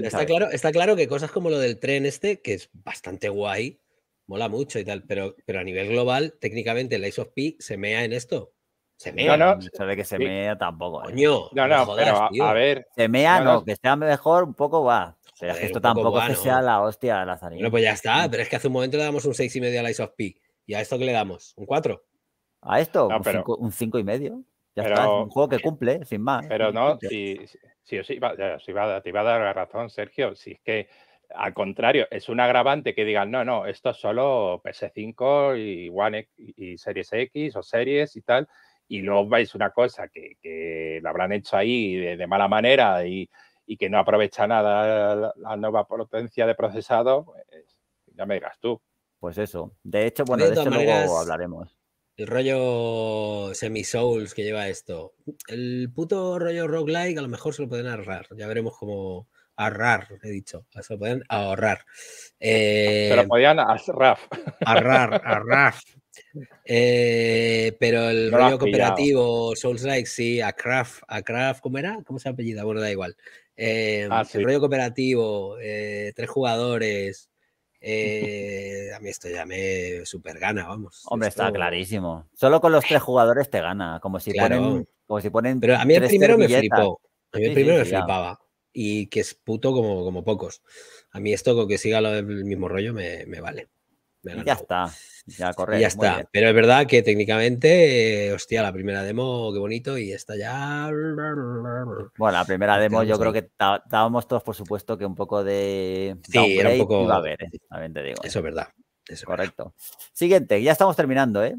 está, claro, está claro que cosas como lo del tren este, que es bastante guay, mola mucho y tal, pero, pero a nivel global, técnicamente, el Ice of P se mea en esto. Se mea. No, no. Sabe que se mea tampoco. ¿eh? Coño. No, no, a, ver. Se mea, no, que sea mejor, un poco va. o sea, esto tampoco es que sea la hostia de la zarina. No, pues ya está, pero es que hace un momento le damos un 6,5 al Ice of P. ¿Y a esto qué le damos? ¿Un 4? ¿A esto? un 5 y medio. Ya está, es un juego que cumple, ¿eh? sin más. Pero no, si, si, te iba a dar la razón, Sergio, si es que al contrario, es un agravante que digan, no, no, esto es solo PS5 y One y Series X o Series y tal, y luego veis una cosa que, lo habrán hecho ahí de, mala manera y, que no aprovecha nada la, nueva potencia de procesado, pues, ya me digas tú pues eso. De hecho, bueno, de, luego hablaremos. El rollo semi-souls que lleva esto. El puto rollo roguelike a lo mejor se lo pueden ahorrar. Ya veremos cómo. Ahorrar, he dicho. Se lo pueden ahorrar. se eh, lo podían ahorrar. Ahorrar, ahorrar. Eh, pero el rollo cooperativo, Souls Like, sí, a Craft, a Craft, ¿cómo era? ¿Cómo se apellida? Bueno, da igual. Eh, ah, el rollo cooperativo, tres jugadores, eh, a mí esto ya me super gana, vamos. Hombre, está clarísimo. Solo con los tres jugadores te gana, como si, ponen, como si ponen. Pero a mí el primero me flipó. A mí el primero me flipaba. Y que es puto como, como pocos. A mí esto con que siga lo del mismo rollo me vale ya está, ya corre, Ya está, pero es verdad que técnicamente, eh, hostia, la primera demo, qué bonito, y está ya... Bueno, la primera demo yo creo que estábamos todos por supuesto que un poco de... Sí, era un poco... ¿eh? digo. ¿eh? Eso es verdad. Eso correcto. Siguiente, ya estamos terminando, ¿eh?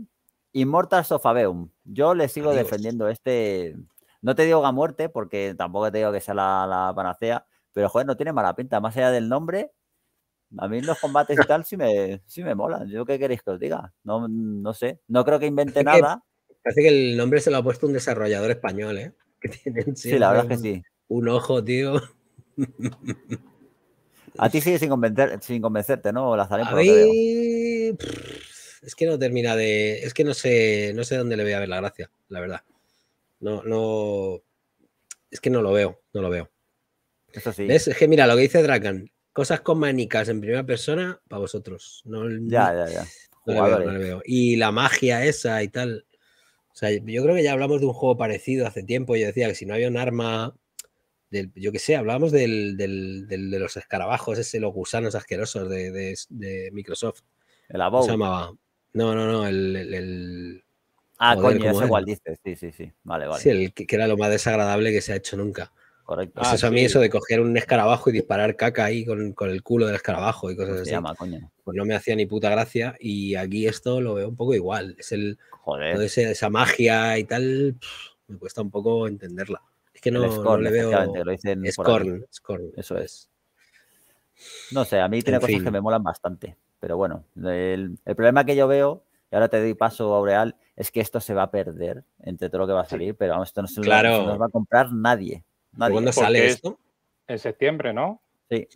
Immortals of Aveum. Yo le sigo defendiendo este... No te digo a muerte, porque tampoco te digo que sea la panacea, pero joder, no tiene mala pinta. Más allá del nombre, a mí los combates y tal sí me, sí me molan. Yo qué queréis que os diga. No, sé. No creo que invente nada. parece que el nombre se lo ha puesto un desarrollador español, ¿eh? sí, la verdad es que sí. Un ojo, tío. A ti sigue sin, convencer, sin convencerte, ¿no? a mí... es que no termina de... Es que no sé, sé dónde le voy a ver la gracia, la verdad. No, no... Es que no lo veo, no lo veo. Es que mira, lo que dice Drakan, cosas con manicas en primera persona para vosotros. ya, ya, ya. Y la magia esa y tal. O sea, yo creo que ya hablamos de un juego parecido hace tiempo. Yo decía que si no había un arma, del, yo qué sé, hablábamos de los escarabajos, ese, los gusanos asquerosos de, de, Microsoft. El abogado se llamaba? No, no, no, el. ah, coño, Sí, sí, sí. Vale, vale. Sí, el, que era lo más desagradable que se ha hecho nunca. Correcto. Eso ah, a mí eso de coger un escarabajo y disparar caca ahí con, el culo del escarabajo y cosas así. Llama, Pues no me hacía ni puta gracia. Y aquí esto lo veo un poco igual. Es el. Joder. esa magia y tal. me cuesta un poco entenderla. Es que no, le veo. Lo dicen scorn, scorn, Eso es. No sé, a mí tiene cosas que me molan bastante. Pero bueno, el, problema que yo veo y ahora te doy paso, a Aureal, es que esto se va a perder entre todo lo que va a salir, pero vamos, esto no se, lo va a comprar nadie. ¿Cuándo sale esto? En septiembre, ¿no? Sí.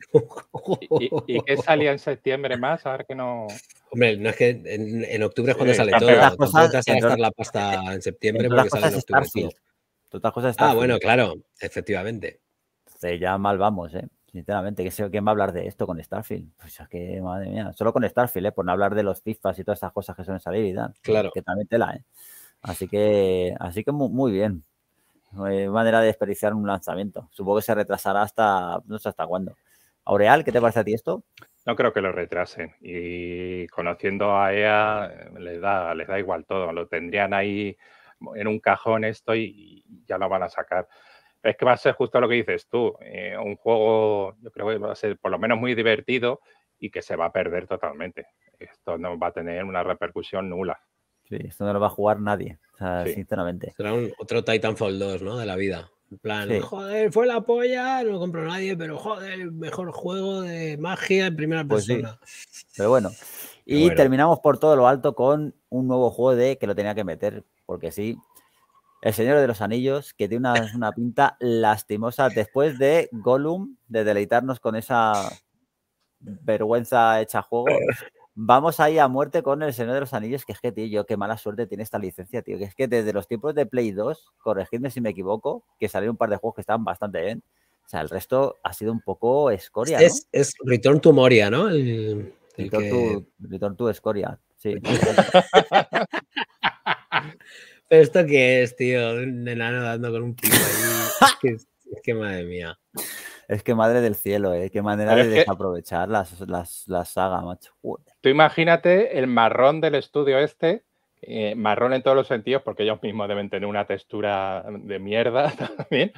¿Y, qué salía en septiembre más? A ver que no. Hombre, no es que en, octubre es cuando sale todo. Las cosas, en la pasta en septiembre porque sale en octubre. ah, bueno, claro, efectivamente. ya mal vamos, ¿eh? Sinceramente, ¿quién va a hablar de esto con Starfield? Pues es que, madre mía, solo con Starfield, ¿eh? Por no hablar de los tifas y todas esas cosas que suelen salir y tal. Claro. Que también tela, ¿eh? Así que, así que muy bien manera de desperdiciar un lanzamiento. Supongo que se retrasará hasta, no sé hasta cuándo. Aureal, ¿qué te parece a ti esto? No creo que lo retrasen. Y conociendo a EA, les da, les da igual todo. Lo tendrían ahí en un cajón esto y, ya lo van a sacar. Es que va a ser justo lo que dices tú. Eh, un juego, yo creo que va a ser por lo menos muy divertido y que se va a perder totalmente. Esto no va a tener una repercusión nula. Sí, esto no lo va a jugar nadie sinceramente. Será otro Titanfall 2, ¿no? De la vida. En plan, joder, fue la polla, no lo compró nadie, pero joder, mejor juego de magia en primera pues persona. Pero bueno. Y terminamos por todo lo alto con un nuevo juego de que lo tenía que meter, porque sí. El Señor de los Anillos, que tiene una, una pinta lastimosa después de Gollum, de deleitarnos con esa vergüenza hecha juego. Vamos ahí a muerte con el Señor de los Anillos, que es que, tío, yo qué mala suerte tiene esta licencia, tío. Que es que desde los tiempos de Play 2, corregidme si me equivoco, que salieron un par de juegos que estaban bastante bien. O sea, el resto ha sido un poco escoria. Es, es, Return to Moria, ¿no? Return, to, Escoria, sí. ¿Pero esto qué es, tío? Un enano dando con un pico ahí. Es que, es que, madre mía. Es que madre del cielo, ¿eh? Qué manera de desaprovechar las, las, la saga, macho tú imagínate el marrón del estudio este, eh, marrón en todos los sentidos, porque ellos mismos deben tener una textura de mierda también,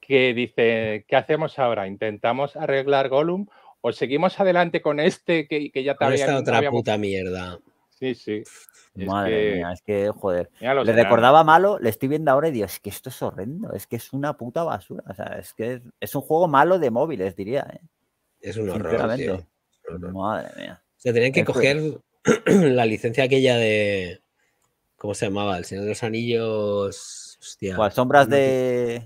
que dice, ¿qué hacemos ahora? ¿Intentamos arreglar Gollum o seguimos adelante con este que, ya también... Esta otra puta mierda. Sí, sí. Madre mía, es que, joder. Le recordaba malo, le estoy viendo ahora y digo, es que esto es horrendo, es que es una puta basura. O sea, es que es, un juego malo de móviles, diría. ¿eh? Es un horror. Madre mía sea, tenían que coger la licencia aquella de. ¿Cómo se llamaba? El Señor de los Anillos. Hostia. O pues, sombras de.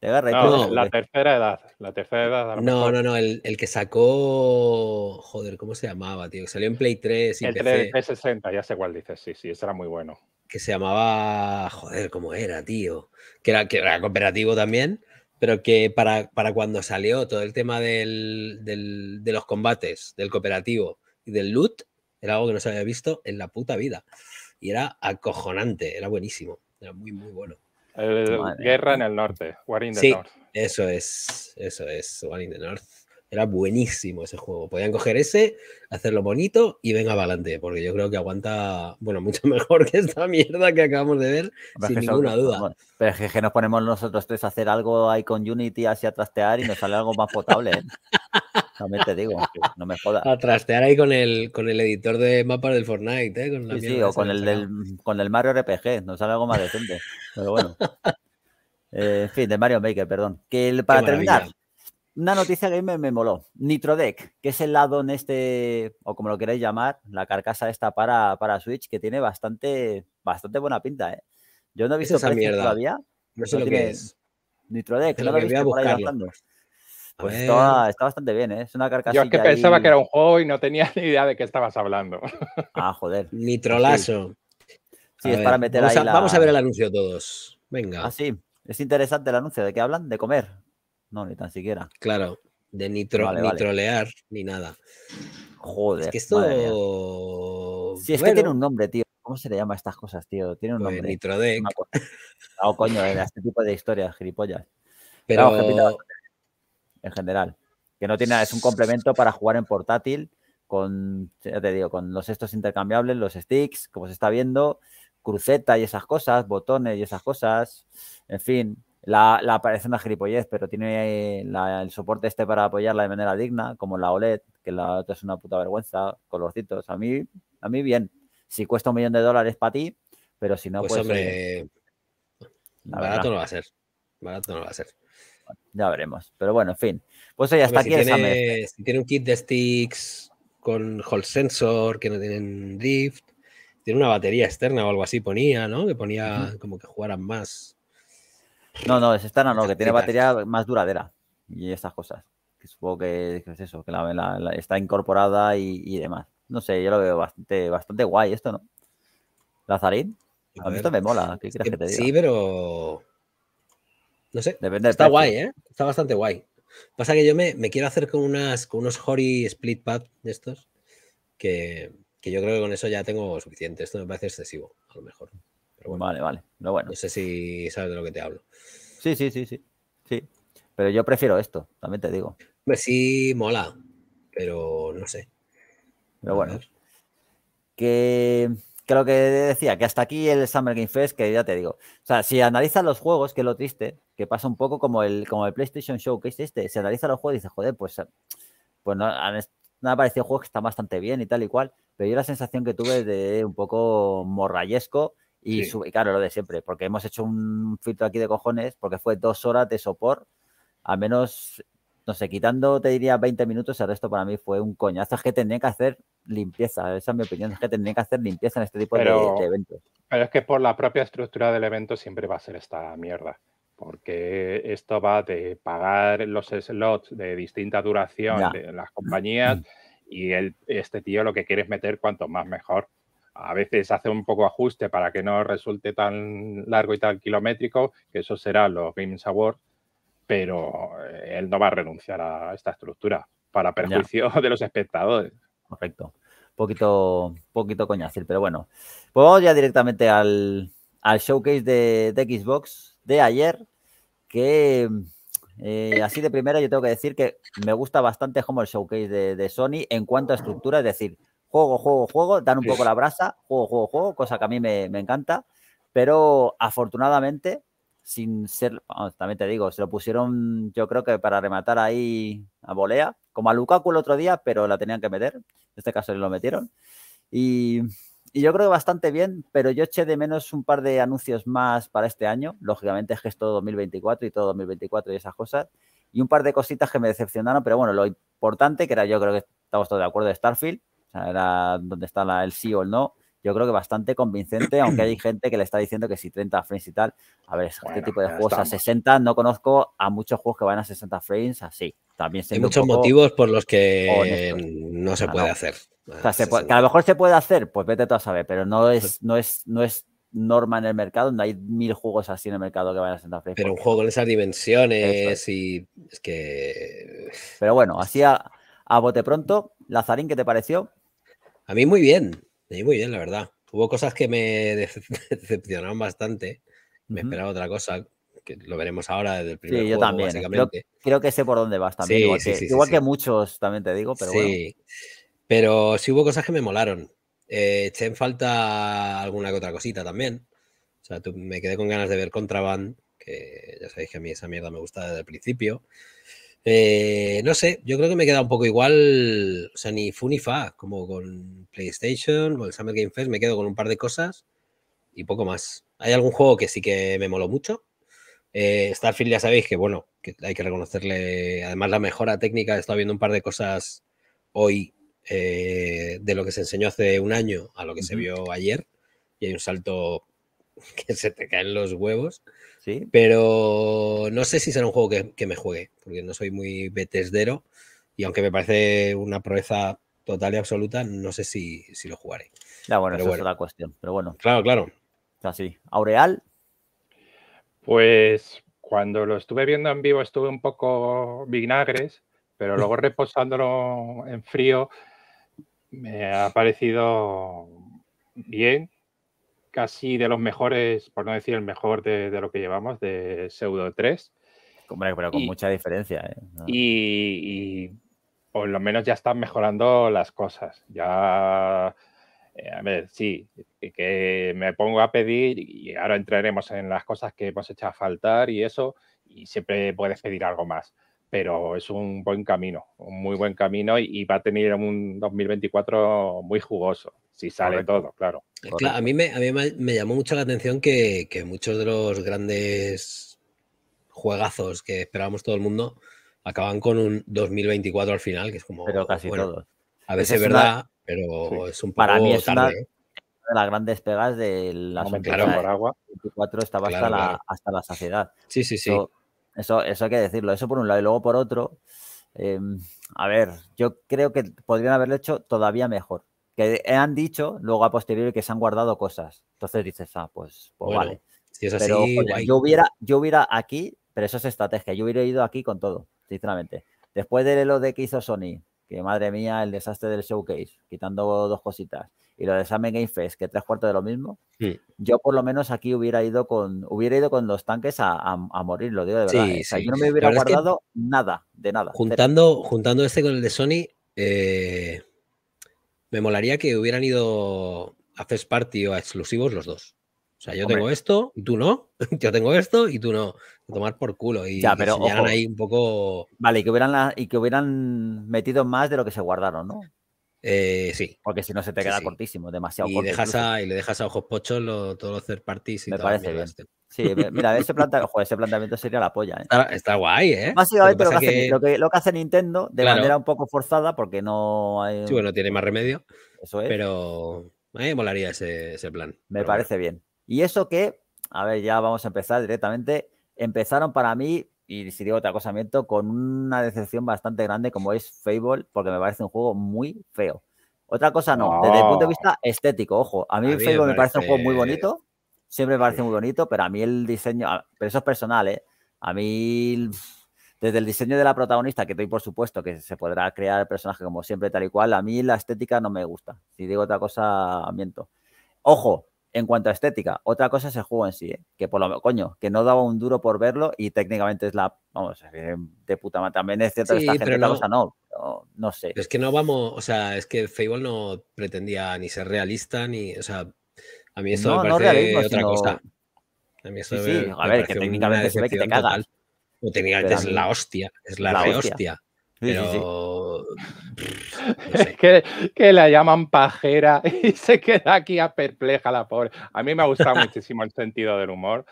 de No, la tercera edad. La tercera edad. No, no, no. El, que sacó. Joder, ¿cómo se llamaba, tío? salió en Play 3. Y el 60 ya sé cuál dices. Sí, sí, ese era muy bueno. Que se llamaba. Joder, ¿cómo era, tío? Que era, que era cooperativo también. Pero que para, cuando salió todo el tema de los combates, del cooperativo, del loot era algo que no se había visto en la puta vida. Y era acojonante, era buenísimo, era muy, muy bueno. guerra en el norte, War in the sí, Eso es, eso es, War in the North. Era buenísimo ese juego. Podían coger ese, hacerlo bonito y venga adelante, porque yo creo que aguanta, bueno, mucho mejor que esta mierda que acabamos de ver, sin ninguna duda. Pero es que nos ponemos nosotros tres a hacer algo ahí con Unity, así a trastear y nos sale algo más potable. ¿eh? También te digo, no me jodas. A trastear ahí con el, con el editor de mapas del Fortnite, ¿eh? Con sí, sí, o con el, con el Mario RPG, nos sale algo más decente. Pero bueno. Eh, en fin, de Mario Maker, perdón. Que para terminar, una noticia que me, me moló. Nitrodeck, que es el lado en este, o como lo queréis llamar, la carcasa esta para, para Switch, que tiene bastante, bastante buena pinta, ¿eh? Yo no he visto esa todavía. No sé lo que es. Nitrodeck, no lo, he visto por ahí pues está, bastante bien, ¿eh? Es una carcasilla. Yo es que pensaba que era un juego y no tenía ni idea de qué estabas hablando. Ah, joder. Nitrolazo. Sí, es para meter vamos ahí. A, la... Vamos a ver el anuncio todos. Venga. Ah, sí. Es interesante el anuncio. ¿De qué hablan? De comer. No, ni tan siquiera. Claro. De nitro, nitrolear ni nada. Joder. Es que esto. Sí, es que tiene un nombre, tío. ¿Cómo se le llama a estas cosas, tío? Tiene un pues nombre. Nitrodeck. No, coño, este tipo de historias, gilipollas. Pero en general. Que no tiene es un complemento para jugar en portátil con, ya te digo, con los estos intercambiables, los sticks, como se está viendo, cruceta y esas cosas, botones y esas cosas, en fin, la, la parece una gilipollez, pero tiene eh, el soporte este para apoyarla de manera digna, como la OLED, que la otra es una puta vergüenza, colorcitos, a mí, a mí bien, si cuesta un millón de dólares para ti, pero si no, pues... pues hombre, eh, barato no va a ser, barato no va a ser ya veremos. Pero bueno, en fin. Pues ahí está aquí. Tiene, este. tiene un kit de sticks con Hall Sensor, que no tienen drift, tiene una batería externa o algo así, ponía, ¿no? Que ponía como que jugaran más. No, no, es externa, no, que tiene batería más duradera y estas cosas. Que supongo que, es eso, que la, está incorporada y, demás. No sé, yo lo veo bastante, bastante guay esto, ¿no? Lazarín, a, mí esto me mola. ¿Qué crees que te diga? Sí, pero no sé. Está guay, ¿eh? Está bastante guay. Pasa que yo me, quiero hacer con, unas, con unos Hori Split Pad de estos, que, yo creo que con eso ya tengo suficiente. Esto me parece excesivo, a lo mejor. Pero bueno, vale, vale. No, bueno. sé si sabes de lo que te hablo. Sí, sí, sí, sí. sí. Pero yo prefiero esto, también te digo. Pues sí, mola, pero no sé. Pero bueno. Que que lo que decía, que hasta aquí el Summer Game Fest, que ya te digo. O sea, si analizas los juegos, que es lo triste, que pasa un poco como el, como el PlayStation es este, si analiza los juegos y dices, joder, pues, pues no, han, no aparecido juegos que están bastante bien y tal y cual, pero yo la sensación que tuve de un poco morrayesco y, y claro, lo de siempre, porque hemos hecho un filtro aquí de cojones, porque fue dos horas de sopor, al menos no sé, quitando, te diría 20 minutos, el resto para mí fue un coñazo. Es que tendría que hacer limpieza, esa es mi opinión, es que tendría que hacer limpieza en este tipo de, eventos. Pero es que por la propia estructura del evento siempre va a ser esta mierda, porque esto va de pagar los slots de distinta duración de las compañías y el, este tío lo que quiere es meter cuanto más mejor. A veces hace un poco ajuste para que no resulte tan largo y tan kilométrico, que eso será los Games Awards, pero eh, él no va a renunciar a esta estructura para perjuicio de los espectadores. Correcto. Poquito, poquito coñacil, pero bueno. Pues vamos ya directamente al, showcase de, Xbox de ayer, que eh, así de primera yo tengo que decir que me gusta bastante como el showcase de, Sony en cuanto a estructura, es decir, juego, juego, juego, dan un poco la brasa, juego, juego, juego, cosa que a mí me encanta, pero afortunadamente sin ser, también te digo, se lo pusieron yo creo que para rematar ahí a volea, como a Lukaku el otro día, pero la tenían que meter, en este caso lo metieron. Y, yo creo que bastante bien, pero yo eché de menos un par de anuncios más para este año, lógicamente es que es todo 2024 y todo 2024 y esas cosas, y un par de cositas que me decepcionaron, pero bueno, lo importante, que era yo creo que estamos todos de acuerdo de Starfield, o sea, era donde está la, el sí o el no, yo creo que bastante convincente, aunque hay gente que le está diciendo que si 30 frames y tal. A ver, este tipo de juegos a 60 no conozco a muchos juegos que van a 60 frames así. También hay muchos motivos por los que no se ah, puede hacer. que a lo mejor se puede hacer, pues vete tú a saber, pero no es, no es, no es norma en el mercado, donde hay mil juegos así en el mercado que vayan a 60 frames. Pero un juego con esas dimensiones y es que... Pero bueno, así a, a bote pronto, Lazarín, ¿qué te pareció? A mí muy bien, me muy bien, la verdad. Hubo cosas que me decepcionaron bastante. Me esperaba otra cosa, que lo veremos ahora desde el primer sí, yo también. ¿eh? Creo, que sé por dónde vas también. igual, que, muchos, también te digo, pero bueno. Pero sí hubo cosas que me molaron. Eh, eché en falta alguna que otra cosita también. O sea, me quedé con ganas de ver Contraband, que ya sabéis que a mí esa mierda me gusta desde el principio. Eh, no sé, yo creo que me queda un poco igual, o sea, ni fu ni fa, como con PlayStation o el Summer Game Fest, me quedo con un par de cosas y poco más. Hay algún juego que sí que me moló mucho. Eh, Starfield ya sabéis que, bueno, hay que reconocerle además la mejora técnica. He estado viendo un par de cosas hoy eh, de lo que se enseñó hace un año a lo que se vio ayer y hay un salto que se te caen los huevos. Pero no sé si será un juego que, me juegue, porque no soy muy betesdero y aunque me parece una proeza total y absoluta, no sé si, lo jugaré. Ya, bueno, es cuestión, pero bueno. Claro, claro. Así. ¿Aureal? Pues cuando lo estuve viendo en vivo estuve un poco vinagres, pero luego reposándolo en frío me ha parecido bien, casi de los mejores, por no decir el mejor de, lo que llevamos, de Pseudo 3. pero con mucha diferencia. ¿eh? Y, por lo menos ya están mejorando las cosas. Ya, eh, a ver, sí, que me pongo a pedir y ahora entraremos en las cosas que hemos hecho a faltar y eso, y siempre puedes pedir algo más. Pero es un buen camino, un muy buen camino y va a tener un 2024 muy jugoso si sale todo, claro. Eh, a mí, me, llamó mucho la atención que, muchos de los grandes juegazos que esperábamos todo el mundo acaban con un 2024 al final, que es como... Pero casi A veces es verdad, pero es un poco Para mí es tarde. Una ¿eh? de las grandes pegas de la claro, por agua. estaba hasta, La, hasta la saciedad. Sí, sí, sí. Eso, eso, hay que decirlo. Eso por un lado. Y luego por otro, em, a ver, yo creo que podrían haberlo hecho todavía mejor que han dicho luego a posteriori que se han guardado cosas. Entonces dices, ah, pues, pues vale. Si es así, pero, yo, hubiera, yo hubiera aquí, pero eso es estrategia, yo hubiera ido aquí con todo, sinceramente. Después de lo de que hizo Sony, que madre mía, el desastre del showcase, quitando dos cositas, y lo de Summer Game Fest, que tres cuartos de lo mismo, hmm. yo por lo menos aquí hubiera ido con, hubiera ido con los tanques a, a, morir, lo digo de verdad. ¿eh? yo no me hubiera guardado nada, de nada. Juntando, juntando este con el de Sony, eh, me molaría que hubieran ido a Fest Party o a exclusivos los dos. O sea, yo tengo esto, y tú no, yo tengo esto y tú no. Tomar por culo y ya, pero, ahí un poco. Vale, que hubieran y que hubieran metido más de lo que se guardaron, ¿no? Eh, sí. Porque si no se te queda cortísimo, demasiado y y le dejas a ojos pochos todos los third parties. Y Me parece bien. Este. Sí, mira, ese planteamiento, ese planteamiento sería la polla. ¿eh? Está, guay, ¿eh? Básicamente lo que, hace, Nintendo de manera un poco forzada porque no hay... Sí, bueno, tiene más remedio. Eso es. Pero me molaría ese, plan. Me parece bien. Y eso que, a ver, ya vamos a empezar directamente. Empezaron para mí y si digo otra cosa, miento, con una decepción bastante grande como es Fable, porque me parece un juego muy feo. Otra cosa no, desde el punto de vista estético, ojo, a mí, Fable me parece... un juego muy bonito, siempre me parece muy bonito, pero a mí el diseño, pero eso es personal, ¿eh? A mí, desde el diseño de la protagonista, que estoy por supuesto que se podrá crear el personaje como siempre, tal y cual, a mí la estética no me gusta. Si digo otra cosa, miento. Ojo, en cuanto a estética, otra cosa es el juego en sí, ¿eh? que por lo menos, coño, que no daba un duro por verlo y técnicamente es la, vamos, de puta madre. También es cierto que esta gente no, cosa no, no, sé. Es que no vamos, o sea, es que Fable no pretendía ni ser realista, ni, o sea, a mí eso no, me parece otra cosa. A mí esto sí, sí. Me, a ver, que técnicamente se ve que te cagas. técnicamente es la hostia, es la, la hostia. hostia. Pero que, la llaman pajera y se queda aquí a perpleja la pobre. A mí me ha gustado muchísimo el sentido del humor.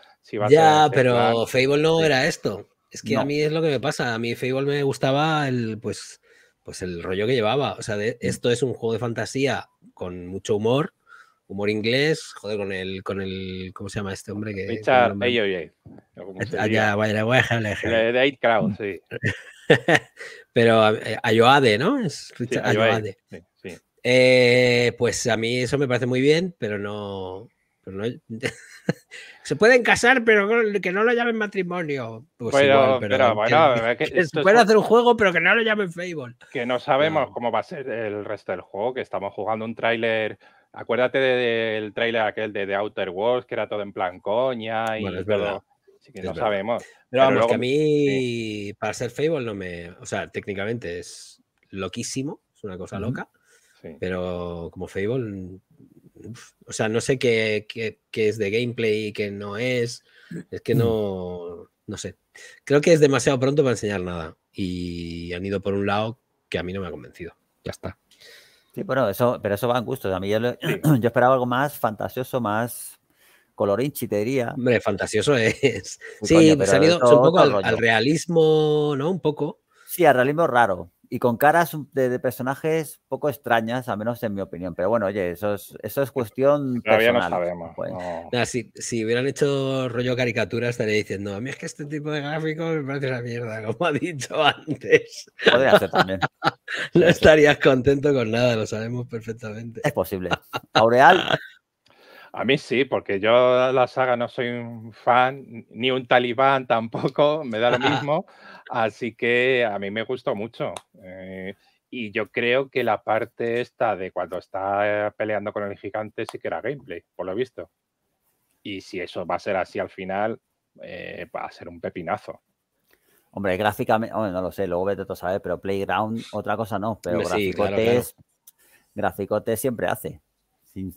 ya, pero Fable no era esto. Es que a mí es lo que me pasa. A mí Fable me gustaba el, pues, pues el rollo que llevaba. O sea, esto es un juego de fantasía con mucho humor, humor inglés, joder, con el, con el, ¿cómo se llama este hombre? Que, Richard ah, ya, vaya, voy a dejarle. sí. Pero eh, Ayoade, ¿no? Eh, pues a mí eso me parece muy bien, pero no. se pueden casar, pero que no lo llamen matrimonio. Pues pero, bueno, se puede hacer un juego, pero que no lo llamen Fable. Que no sabemos cómo va a ser el resto del juego, que estamos jugando un tráiler. Acuérdate del tráiler aquel de The Outer Worlds, que era todo en plan coña y bueno, es verdad no sabemos. Pero, que a mí, para ser Fable, no me. O sea, técnicamente es loquísimo, es una cosa loca. Pero como Fable, mm, o sea, no sé qué, es de gameplay y qué no es. Es que no. No sé. Creo que es demasiado pronto para enseñar nada. Y han ido por un lado que a mí no me ha convencido. Ya está. Sí, bueno, eso, pero eso va en gustos. A mí yo, yo esperaba algo más fantasioso, más colorín chitería. Hombre, fantasioso es. Sí, un poco al, realismo, ¿no? Un poco. Sí, al realismo raro. Y con caras de, personajes poco extrañas, al menos en mi opinión. Pero bueno, oye, eso es, eso es cuestión. Todavía personal, pues no sabemos. si, hubieran hecho rollo caricatura, estaría diciendo: A mí es que este tipo de gráficos me parece una mierda, como ha dicho antes. Podría ser también. no estarías contento con nada, lo sabemos perfectamente. Es posible. Aureal, a mí sí, porque yo la saga no soy un fan, ni un talibán tampoco, me da lo mismo. Así que a mí me gustó mucho. Eh, y yo creo que la parte esta de cuando está peleando con el gigante sí que era gameplay, por lo visto. Y si eso va a ser así al final, eh, va a ser un pepinazo. Hombre, gráficamente, no lo sé, luego vete a saber, pero Playground, otra cosa no, pero Gráfico graficotes, siempre hace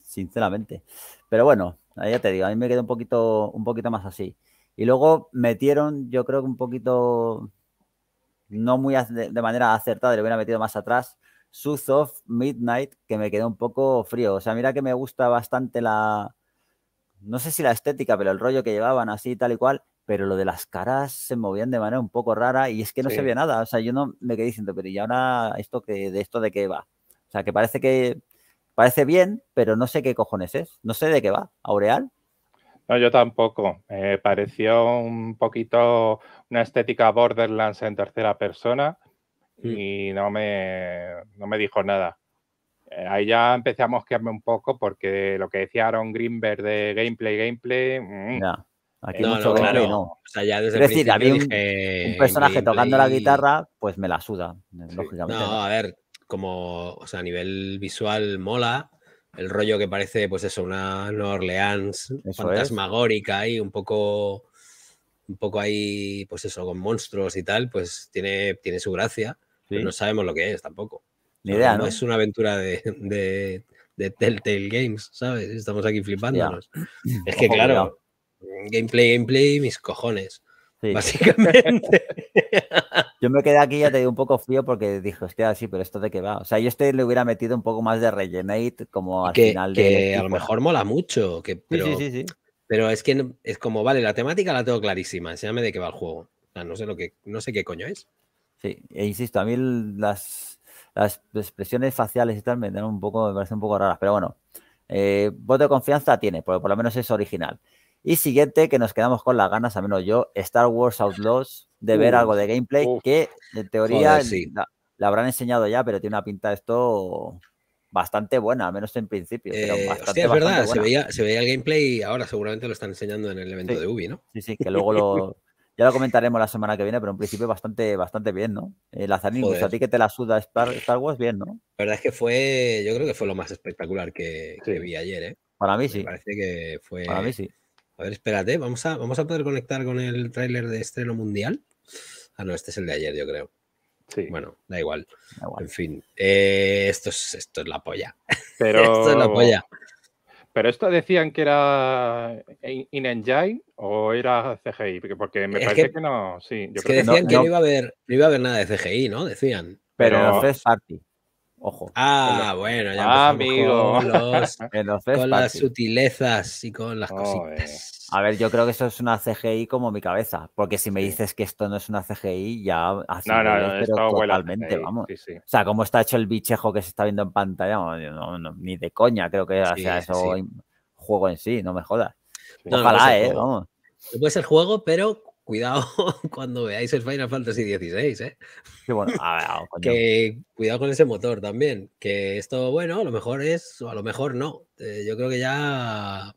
sinceramente. Pero bueno, ya te digo, a mí me quedó un poquito, un poquito más así. Y luego metieron, yo creo que un poquito, no muy de, manera acertada, le hubiera metido más atrás, of Midnight, que me quedó un poco frío. O sea, mira que me gusta bastante la, no sé si la estética, pero el rollo que llevaban así, tal y cual, pero lo de las caras se movían de manera un poco rara y es que no se veía nada. O sea, yo no me quedé diciendo, pero ¿y ahora esto que, de esto de qué va? O sea, que parece que parece bien, pero no sé qué cojones es, no sé de qué va, Aureal. No, yo tampoco. pareció un poquito una estética Borderlands en tercera persona y no me, no me dijo nada. Eh, ahí ya empecé a mosquearme un poco porque lo que decía Aaron Greenberg de gameplay, gameplay. Mm. no, aquí mucho no, claro. ya desde es decir, a un, personaje tocando la guitarra, pues me la suda, lógicamente. No, a ver, como, o sea, a nivel visual mola, el rollo que parece, pues eso, una Nueva Orleans fantasmagórica y un poco, un poco ahí, pues eso, con monstruos y tal, pues tiene, tiene su gracia, pero no sabemos lo que es tampoco. idea, no, es una aventura de, Telltale Games, ¿sabes? Estamos aquí flipándonos. Es que, claro, gameplay, gameplay, mis cojones. Básicamente. yo me quedé aquí, ya te dio un poco frío porque dije, hostia, así pero esto de qué va. O sea, yo este le hubiera metido un poco más de Regenerate como al final de. Que a lo mejor mola mucho. Que, pero, sí, sí, sí, Pero es que es como, vale, la temática la tengo clarísima. Enséñame de qué va el juego. no sé lo que, no sé qué coño es. Sí, e insisto, a mí las, expresiones faciales y tal me dan un poco, me parecen un poco raras, pero bueno. Eh, voto de confianza tiene, porque por lo menos es original. Y siguiente, que nos quedamos con las ganas, al menos yo, Star Wars Outlaws, de ver algo de gameplay, que en teoría la, habrán enseñado ya, pero tiene una pinta esto bastante buena, al menos en principio. Eh, es verdad, se veía, el gameplay y ahora seguramente lo están enseñando en el evento de Ubi, ¿no? Sí, sí, que luego lo... Ya lo comentaremos la semana que viene, pero en principio bastante, bastante bien, ¿no? El eh, azarín, pues a ti que te la suda Star, Wars, bien, ¿no? La verdad es que fue, yo creo que fue lo más espectacular que, vi ayer, ¿eh? Para mí sí. parece que fue. Para mí sí. A ver, espérate, vamos a, vamos a poder conectar con el tráiler de estreno mundial. Ah, no, este es el de ayer, yo creo. Sí. Bueno, da igual. En fin, eh, esto, es, esto es la polla. Pero... esto es la polla. Pero esto decían que era in engine o era CGI, porque me parece que, no, sí. Yo creo que decían que no, iba a haber, iba a haber nada de CGI, ¿no? Decían. Pero, pero, party. Ojo. Ah, bueno, ya ah, amigo. Con, con las sutilezas y con las cositas. A ver, yo creo que eso es una CGI como mi cabeza, porque si me dices que esto no es una CGI, ya no, no, no, totalmente, vamos. O sea, como está hecho el bichejo que se está viendo en pantalla, ni de coña, creo que sea, eso juego en sí, no me jodas. Ojalá, eh, vamos. puede ser juego, pero cuidado cuando veáis el Final Fantasy XVI, ¿eh? que cuidado con ese motor también, que esto, bueno, a lo mejor es, o a lo mejor no. Eh, yo creo que ya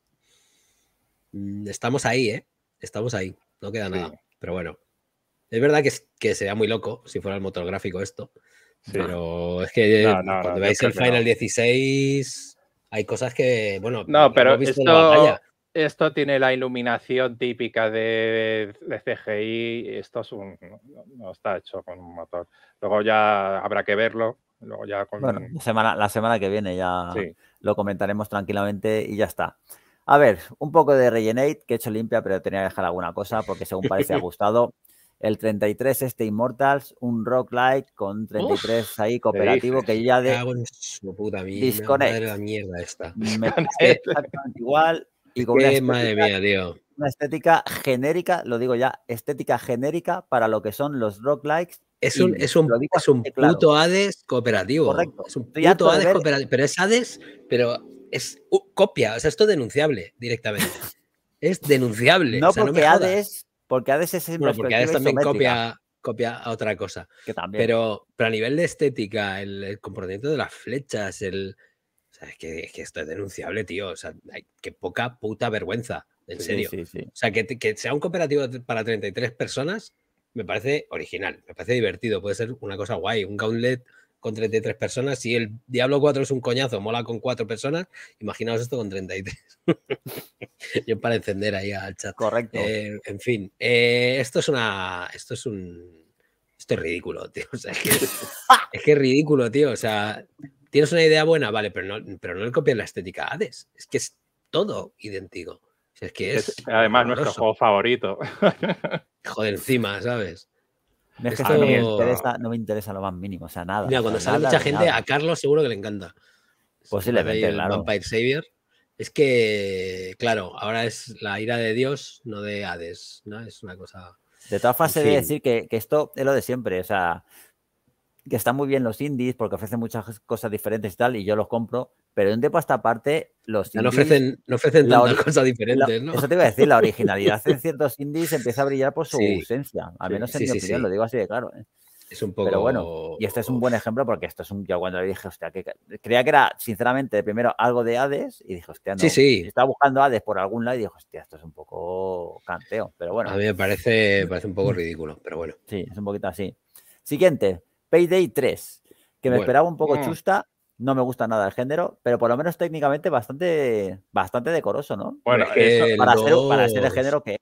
mm, estamos ahí, ¿eh? Estamos ahí, no queda nada. Pero bueno, es verdad que, que sería muy loco si fuera el motor gráfico esto, pero es que cuando veáis el Final 16 hay cosas que, bueno, no, pero esto esto tiene la iluminación típica de, CGI. Esto es un, no, está hecho con un motor. Luego ya habrá que verlo. Luego ya la, semana, la semana que viene ya lo comentaremos tranquilamente y ya está. A ver, un poco de Regenate, que he hecho limpia, pero tenía que dejar alguna cosa porque según parece ha gustado. El 33, este Immortals, un rock light con 33 ahí cooperativo que ya de. Disconnect. esta. igual. Y Qué es Una estética genérica, lo digo ya, estética genérica para lo que son los rock likes. Es un, es un, puto Hades cooperativo. Correcto. Es un puto Hades cooperativo. Pero es Hades, pero es copia. O sea, esto denunciable directamente. es denunciable. No, porque Hades. Porque Hades es porque Hades también copia, copia a otra cosa. Pero, a nivel de estética, el comportamiento de las flechas, el, es que, esto es denunciable, tío. O sea, que poca puta vergüenza. En serio. O sea, que, sea un cooperativo para 33 personas me parece original, me parece divertido, puede ser una cosa guay. Un gauntlet con 33 personas. Si el Diablo 4 es un coñazo, mola con 4 personas, imaginaos esto con 33. Yo para encender ahí al chat. Correcto. Eh, en fin, eh, esto es una. Esto es un. Esto es ridículo, tío. es, que, es que es ridículo, tío. O sea, ¿Tienes una idea buena? Vale, pero no, pero no le copies la estética a Hades. Es que es todo idéntico. Es que es. además, nuestro juego favorito. Joder, encima, ¿sabes? No, es que Esto... no, me interesa, lo más mínimo, o sea, nada. Mira, cuando sale mucha gente, a Carlos seguro que le encanta. Posiblemente, claro. Es que, claro, ahora es la ira de Dios, no de Hades, ¿no? Es una cosa. De todas formas, decir que, que, esto es lo de siempre, o sea, que están muy bien los indies porque ofrecen muchas cosas diferentes y tal, y yo los compro, pero de un tiempo a esta parte, los indies. No ofrecen, no ofrecen tantas cosas diferentes, ¿no? Eso te iba a decir, la originalidad en ciertos indies empieza a brillar por su ausencia, al menos en mi opinión, lo digo así de claro. ¿eh? Es un poco. Pero bueno, y este es un buen ejemplo porque esto es un. Yo cuando le dije, hostia, que creía que era, sinceramente, primero algo de Hades y dije, hostia, no. Sí, sí. Estaba buscando Hades por algún lado y dije, hostia, esto es un poco canteo. Pero bueno. A mí me parece, parece un poco ridículo, pero bueno. Sí, es un poquito así. Siguiente. Payday 3, que me esperaba un poco mm. chusta. No me gusta nada el género, pero por lo menos técnicamente bastante, bastante decoroso, ¿no? Bueno, para, ser, el género que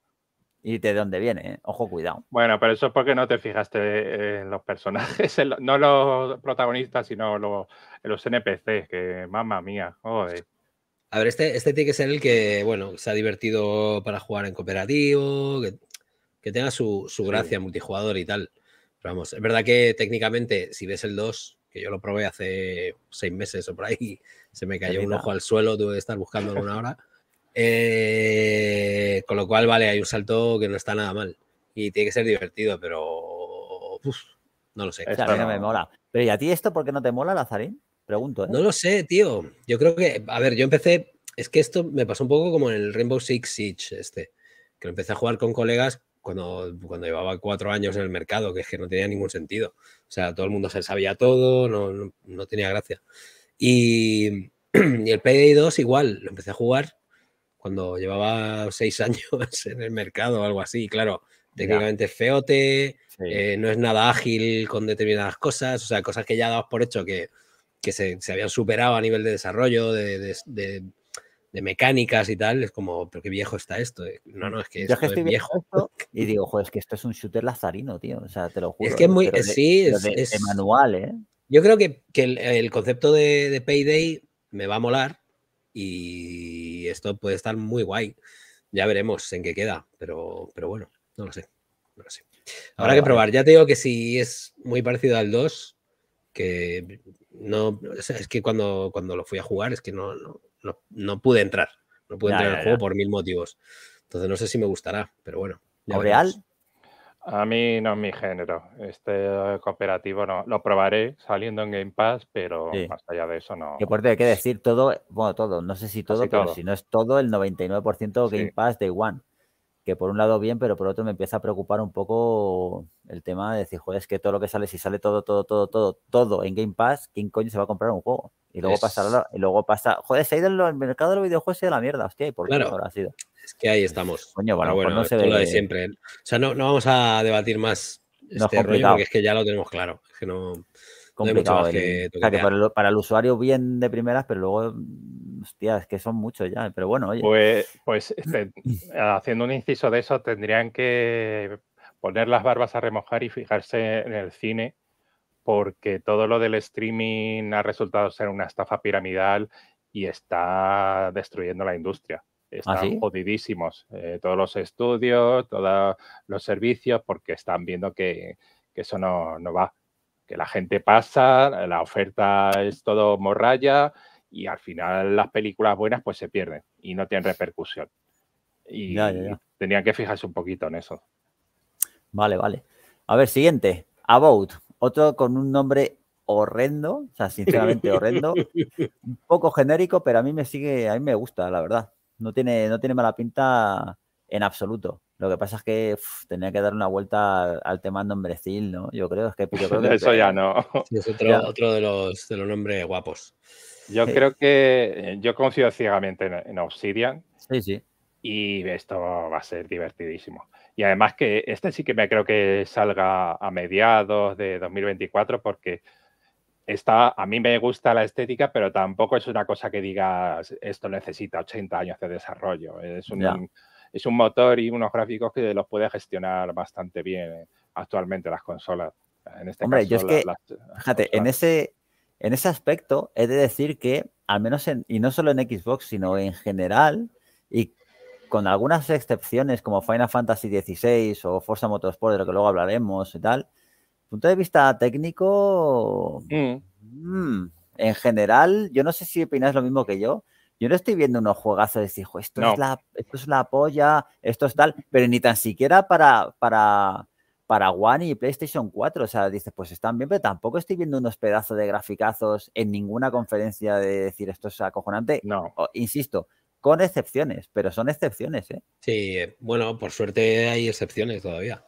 y de dónde viene, ¿eh? ojo, cuidado. Bueno, pero eso es porque no te fijaste eh, en los personajes, no los protagonistas, sino los, en los NPCs, que mamma mía, A ver, este, este tiene que ser el que, bueno, se ha divertido para jugar en cooperativo, que, tenga su, gracia multijugador y tal vamos, es verdad que técnicamente, si ves el 2, que yo lo probé hace seis meses o por ahí, se me cayó un ojo al suelo, tuve que estar buscando alguna hora. Eh, con lo cual, vale, hay un salto que no está nada mal. Y tiene que ser divertido, pero. no lo sé. pero... a Pero ¿y a ti esto por qué no te mola, Lazarín? Pregunto, ¿eh? No lo sé, tío. Yo creo que. A ver, yo empecé. Es que esto me pasó un poco como en el Rainbow Six Siege, este. Que lo empecé a jugar con colegas cuando, cuando llevaba cuatro años en el mercado, que es que no tenía ningún sentido. O sea, todo el mundo se sabía todo, no, no, tenía gracia. Y, el Payday 2 igual, lo empecé a jugar cuando llevaba seis años en el mercado o algo así, claro, técnicamente es feote, eh, no es nada ágil con determinadas cosas, o sea, cosas que ya dabas por hecho que, que se, se, habían superado a nivel de desarrollo, de de mecánicas y tal, es como, pero qué viejo está esto. Eh, no, no, es que, es viejo. y digo, joder, es que esto es un shooter lazarino, tío. O sea, te lo juro. Es que es muy, sí, es, manual, ¿eh? Yo creo que, que el, concepto de, Payday me va a molar y esto puede estar muy guay. Ya veremos en qué queda, pero, pero bueno, no lo sé. No lo sé. Habrá que probar. Ya te digo que si es muy parecido al 2, que no. es que cuando, cuando lo fui a jugar, es que no no, pude entrar. No pude entrar al juego por mil motivos. Entonces no sé si me gustará, pero bueno. ¿Real? A mí no es mi género. Este cooperativo no. Lo probaré saliendo en Game Pass, pero más allá de eso no. Que por hay que decir todo, bueno, todo, no sé si todo, pero si no es todo, el 99% Game Pass de One. Que por un lado bien, pero por otro me empieza a preocupar un poco el tema de decir, joder, es que todo lo que sale, si sale todo, todo, todo, todo, todo en Game Pass, ¿quién coño se va a comprar un juego? Y luego, pasa, y luego pasa. Joder, se ha ido el, mercado de los videojuegos y de la mierda, hostia. ¿Y por qué claro. sido? Es que ahí estamos. Coño, bueno, pues no siempre. ¿eh? O sea, no, vamos a debatir más este rollo porque es que ya lo tenemos claro. Es que no. Complicado. que o para el, usuario bien de primeras, pero luego. Hostia, es que son muchos ya. Pero bueno, oye. Pues, pues este, haciendo un inciso de eso, tendrían que poner las barbas a remojar y fijarse en el cine porque todo lo del streaming ha resultado ser una estafa piramidal y está destruyendo la industria. ¿Ah, están jodidísimos eh, todos los estudios, todos los servicios, porque están viendo que, eso no, va, que la gente pasa, la oferta es todo morralla y al final las películas buenas pues se pierden y no tienen repercusión. Y tenían que fijarse un poquito en eso. Vale, vale. A ver, siguiente. About otro con un nombre horrendo, o sea, sinceramente horrendo, un poco genérico, pero a mí me sigue, a mí me gusta, la verdad. No tiene, no tiene mala pinta en absoluto. Lo que pasa es que tenía que dar una vuelta al tema nombrecil, ¿no? Yo creo, es que, eso ya no. es otro, otro, de, los, de los nombres guapos. Yo creo que eh, yo confío ciegamente en Obsidian. Sí, sí. Y esto va a ser divertidísimo. Y además que este sí que me creo que salga a mediados de 2024 porque está, a mí me gusta la estética, pero tampoco es una cosa que digas esto necesita 80 años de desarrollo. Es un, es un motor y unos gráficos que los puede gestionar bastante bien actualmente las consolas. En este caso, fíjate, en ese, en ese aspecto he de decir que, al menos y no solo en Xbox, sino en general, y con algunas excepciones como Final Fantasy XVI o Forza Motorsport, de lo que luego hablaremos y tal, punto de vista técnico, mm. Mm, en general, yo no sé si opinas lo mismo que yo. Yo no estoy viendo unos juegazos de decir, esto, es la, esto es la polla, esto es tal, pero ni tan siquiera para, para, para One y PlayStation 4. O sea, dices, pues están bien, pero tampoco estoy viendo unos pedazos de graficazos en ninguna conferencia de decir esto es acojonante. No. insisto, con excepciones, pero son excepciones, ¿eh? Sí, bueno, por suerte hay excepciones todavía.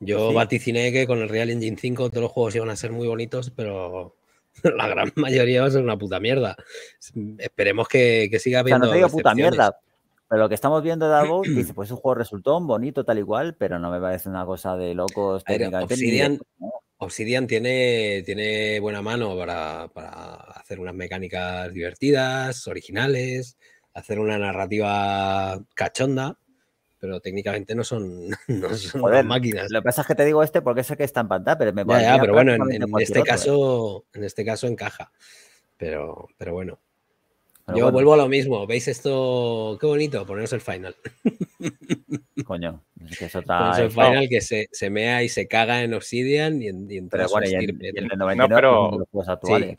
Yo pues vaticiné que con el Real Engine 5 todos los juegos iban a ser muy bonitos, pero la gran mayoría va a ser una puta mierda. Esperemos que, siga habiendo. O sea, no digo puta mierda, pero lo que estamos viendo de Davos dice: Pues un juego resultó bonito, tal igual, pero no me parece una cosa de locos. Obsidian, tiene, tiene buena mano para, para hacer unas mecánicas divertidas, originales, hacer una narrativa cachonda, pero técnicamente no son, no máquinas. Lo que pasa es que te digo este porque sé que está en pantalla, pero me parece bueno, en, este ¿eh? caso, en este caso encaja. Pero, pero bueno. Yo vuelvo a lo mismo. ¿Veis esto? Qué bonito, poneros el final. Coño, es el final que se, mea y se caga en Obsidian y en, y en ¿eh?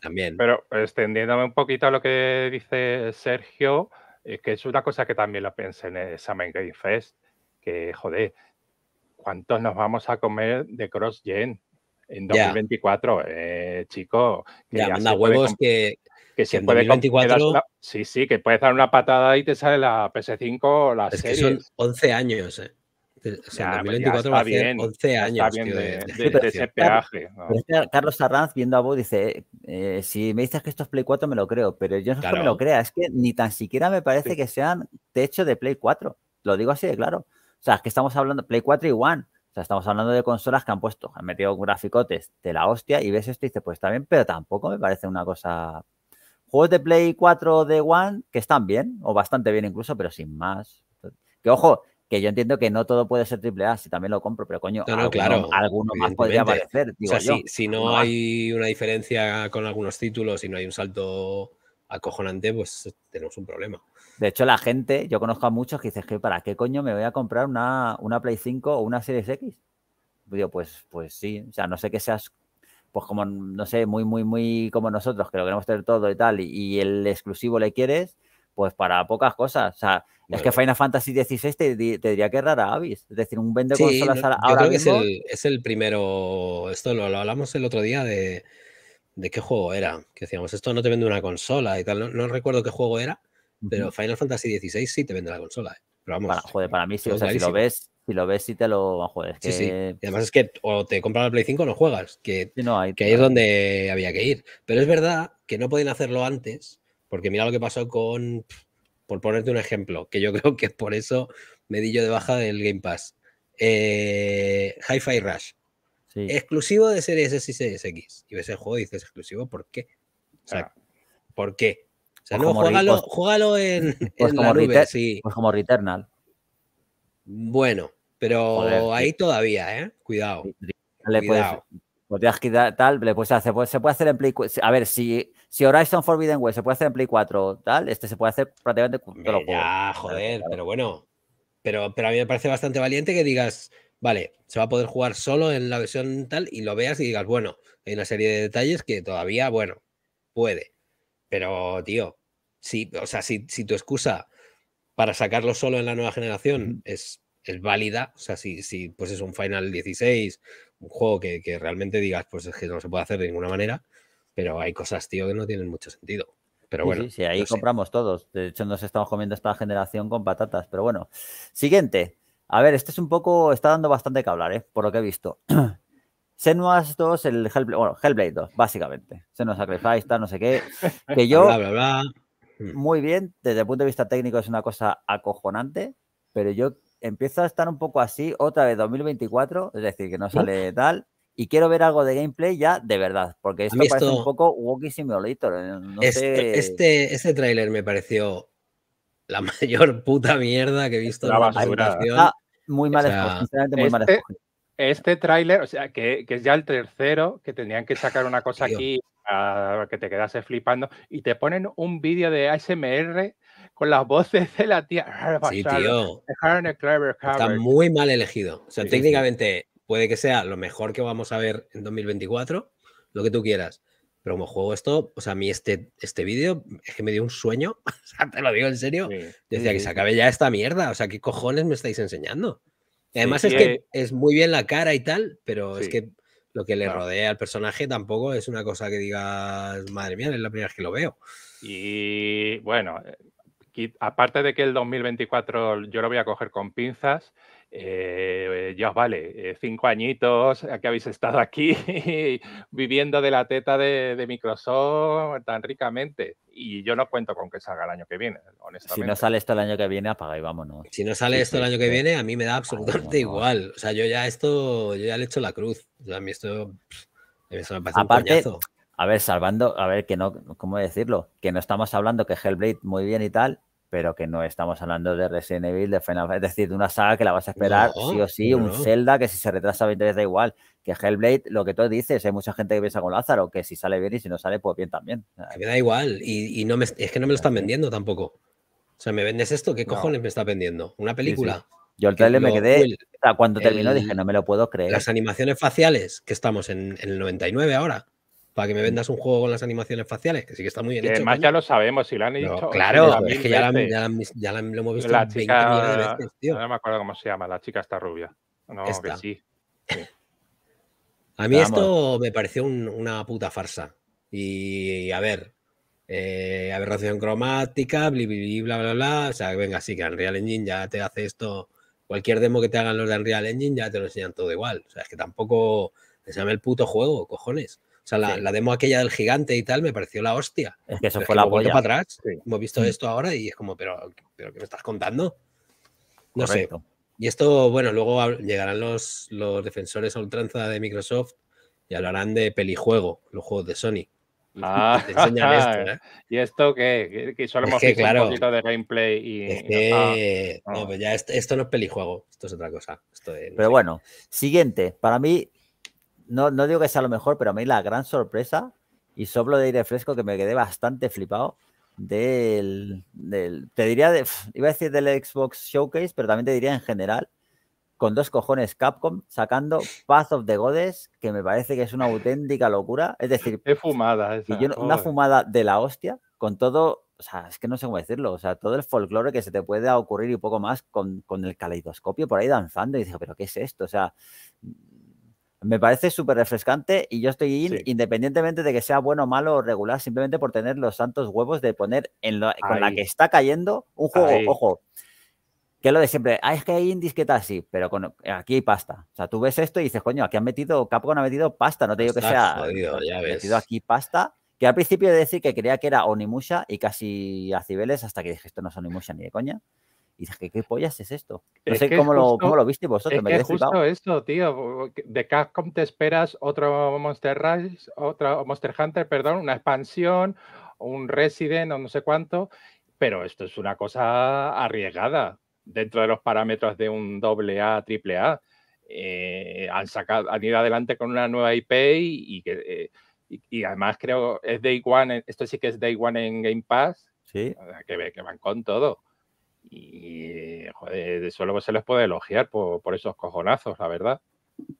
también. Pero extendiéndome un poquito a lo que dice Sergio, es que es una cosa que también lo pensé en el Game Fest, que joder, ¿cuántos nos vamos a comer de cross-gen en 2024? Eh, chico, que ya manda huevos que, que, que se en 2024... sí, sí, que puedes dar una patada y te sale la PS5 o la es son 11 años, ¿eh? o sea, 2024 pues, va 11 años. de, Carlos Arranz viendo a vos dice, eh, si me dices que esto es Play 4 me lo creo, pero yo no es me lo crea, es que ni tan siquiera me parece que sean techo de Play 4, lo digo así de claro. O sea, es que estamos hablando Play 4 y One. O sea, estamos hablando de consolas que han puesto, han metido graficotes de la hostia y ves esto y dices, pues está bien, pero tampoco me parece una cosa... Juegos de Play 4 de One que están bien, o bastante bien incluso, pero sin más. Que ojo, que yo entiendo que no todo puede ser triple A, si también lo compro, pero coño, alguno, más podría aparecer. o sea, Si, no, hay una diferencia con algunos títulos, y no hay un salto acojonante, pues tenemos un problema. De hecho, la gente, yo conozco a muchos que dicen que para qué coño me voy a comprar una, una Play 5 o una Series X. Digo, pues, pues sí, o sea, no sé que seas, pues como, no sé, muy, muy, muy como nosotros, que lo queremos tener todo y tal, y, y el exclusivo le quieres, pues para pocas cosas. O sea, es que Final Fantasy XVI te, diría que es rara avis, es decir, un vende sí, consolas no, ahora yo creo que es el, primero, esto lo, hablamos el otro día de, qué juego era, que decíamos, esto no te vende una consola y tal, no, recuerdo qué juego era, pero Final Fantasy XVI sí te vende la consola, ¿eh? pero vamos. Para, mí si lo ves, si lo ves, sí te lo joder, que... Y además es que o te compras la Play 5 o no juegas, que, ahí, que es donde había que ir. Pero es verdad que no podían hacerlo antes, porque mira lo que pasó con, por ponerte un ejemplo, que yo creo que es por eso me di de baja del Game Pass. Eh, Hi-Fi Rush. Exclusivo de Series S y Series X. Y ves el juego y dices exclusivo, ¿por qué? O ¿por qué? O sea, pues no, jugalo, pues en, pues la nube, sí. como Returnal. Bueno, pero ahí todavía, ¿eh? Cuidado. Le cuidado. Puedes, podrías quitar tal, le puedes hacer, se puede hacer en Play. A ver, si si Horizon Forbidden West se puede hacer en Play 4, tal, este se puede hacer prácticamente todo Ya, joder, pero bueno. Pero, pero a mí me parece bastante valiente que digas, vale, se va a poder jugar solo en la versión tal y lo veas y digas, bueno, hay una serie de detalles que todavía, bueno, puede. Pero, tío, si, o sea, si, tu excusa para sacarlo solo en la nueva generación es, es válida, o sea, si, si pues es un Final 16, un juego que realmente digas, pues es que no se puede hacer de ninguna manera, pero hay cosas, tío, que no tienen mucho sentido. Pero bueno. Sí, ahí compramos todos. De hecho, nos estamos comiendo esta generación con patatas. Pero bueno, siguiente. A ver, este es un poco, está dando bastante que hablar, ¿eh? por lo que he visto. Senua's 2, el Hellblade, bueno, Hellblade 2, básicamente. Senua's Sacrifice, tal, no sé qué. Que yo, bla, bla, bla. Mm. muy bien, desde el punto de vista técnico es una cosa acojonante, pero yo empiezo a estar un poco así otra vez 2024, es decir, que no sale tal y quiero ver algo de gameplay ya de verdad, porque esto parece un poco Walking Simulator. este, este, tráiler me pareció la mayor puta mierda que he visto en la muy mal o este, mal este tráiler, o sea, que, es ya el tercero, que tendrían que sacar una cosa aquí para que te quedase flipando y te ponen un vídeo de ASMR con las voces de la tía. Ah, sí, tío. Está muy mal elegido. O sea, técnicamente Puede que sea lo mejor que vamos a ver en 2024, lo que tú quieras. Pero como juego esto, o sea, a mí este, este vídeo es que me dio un sueño, o sea, te lo digo en serio. decía que se acabe ya esta mierda, o sea, ¿qué cojones me estáis enseñando? además es que eh. es muy bien la cara y tal, pero es que lo que le rodea al personaje tampoco es una cosa que digas, madre mía, es la primera vez que lo veo. Y bueno, eh, aparte de que el 2024 yo lo voy a coger con pinzas, eh, ya os vale, eh, cinco añitos que habéis estado aquí viviendo de la teta de, Microsoft tan ricamente. Y yo no cuento con que salga el año que viene, honestamente. Si no sale esto el año que viene, apaga y vámonos. Si no sale esto el año que viene, a mí me da absolutamente igual. O sea, yo ya esto, yo ya le hecho la cruz. a mí esto, Aparte, A ver, salvando, a ver, que no, ¿cómo decirlo? Que no estamos hablando que Hellblade muy bien y tal, pero que no estamos hablando de Resident Evil, de Final es decir, de una saga que la vas a esperar sí o sí, un Zelda que si se retrasa 20 da igual, que Hellblade, lo que tú dices, hay mucha gente que piensa con Lázaro, que si sale bien y si no sale, pues bien también. Que me da igual, y, no es que no me lo están vendiendo tampoco. O sea, me vendes esto, ¿qué cojones me está vendiendo? ¿Una película? Yo el trailer me quedé, cuando terminó dije, no me lo puedo creer. Las animaciones faciales, que estamos en el 99 ahora para que me vendas un juego con las animaciones faciales, que sí que está muy bien que hecho. Además, ya lo sabemos, si lo han dicho. claro, es que ya, lo hemos visto la de veces, tío. No me acuerdo cómo se llama, la chica está rubia. No, que sí. A mí esto me pareció una puta farsa. Y, a ver, eh, aberración cromática, bla, bla, bla, bla. O sea, venga, sí, que Unreal Engine ya te hace esto. Cualquier demo que te hagan los de Unreal Engine ya te lo enseñan todo igual. O sea, es que tampoco. se llama el puto juego, cojones. O sea, la, demo aquella del gigante y tal me pareció la hostia. Es que eso fue la vuelta para atrás, hemos visto mm. esto ahora y es como, pero, pero ¿qué me estás contando? No sé. Y esto, bueno, luego llegarán los, los defensores a ultranza de Microsoft y hablarán de pelijuego, los juegos de Sony. Ah, te enseñan esto, ¿eh? ¿Y esto qué? Que solo hemos visto un poquito de gameplay y. No, ah. pues ya esto, no es pelijuego, esto es otra cosa. Pero bueno, siguiente. Para mí, no, digo que sea lo mejor, pero a mí la gran sorpresa y soplo de aire fresco que me quedé bastante flipado del, te diría, de, iba a decir del Xbox Showcase, pero también te diría en general, con dos cojones Capcom sacando Path of the Goddess, que me parece que es una auténtica locura. Es decir, es fumada esa, una fumada de la hostia, con todo, o sea, es que no sé cómo decirlo, o sea, todo el folclore que se te puede ocurrir y poco más con, con el caleidoscopio por ahí danzando y dices, pero ¿qué es esto? O sea, me parece súper refrescante y yo estoy independientemente de que sea bueno, malo o regular, simplemente por tener los santos huevos de poner en con la que está cayendo un juego, ojo, que lo de siempre, ah, es que hay indies que sí, pero aquí hay pasta. O sea, tú ves esto y dices, coño, aquí han metido, Capcom ha metido pasta, no te digo que sea, jodido, metido aquí pasta. Que al principio de decir que creía que era Onimusha y casi a Cibeles hasta que dije, esto no es Onimusha ni de coña. Y ¿qué, pollas es esto? No sé cómo, lo, cómo, lo, viste vosotros. Es me justo tío. De Capcom te esperas otro Monster Rise, otro Monster Hunter, perdón, una expansión, un Resident o no sé cuánto. Pero esto es una cosa arriesgada dentro de los parámetros de un doble A, triple A. Eh, han, ido adelante con una nueva IP y, que... Eh, y, además creo es Day One, esto sí que es Day One en Game Pass. Sí. que van con todo. Y joder, solo se les puede elogiar por, esos cojonazos, la verdad.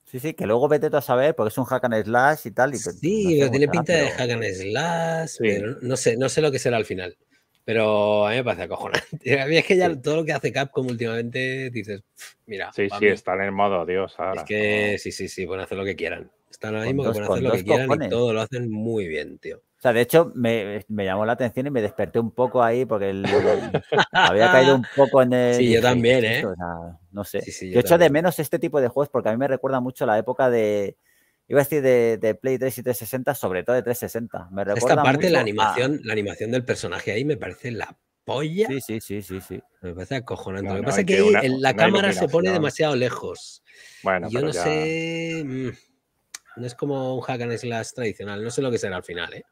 Sí, sí, que luego vete tú a saber, porque es un hack and slash y tal. sí, tiene pinta de hack and slash, pero no sé, no sé lo que será al final. Pero a mí me parece acojonante. A mí es que ya todo lo que hace Capcom últimamente dices, mira. Sí, sí, están en modo Dios Es que sí, sí, sí, pueden hacer lo que quieran. Están ahora mismo que pueden hacer lo que quieran y todo lo hacen muy bien, tío. O sea, de hecho, me, llamó la atención y me desperté un poco ahí porque había caído un poco en el. Sí, yo también, ¿eh? no sé. yo, echo de menos este tipo de juegos porque a mí me recuerda mucho la época de. Iba a decir de, Play 3 y 360, sobre todo de 360. Me recuerda Esta parte, la, animación, la animación del personaje ahí me parece la polla. Sí, sí, sí, sí. sí. Me parece acojonante. Lo que pasa es que la cámara se pone demasiado lejos. Bueno, yo no sé. Mm, no es como un hack and slash tradicional. No sé lo que será al final, ¿eh?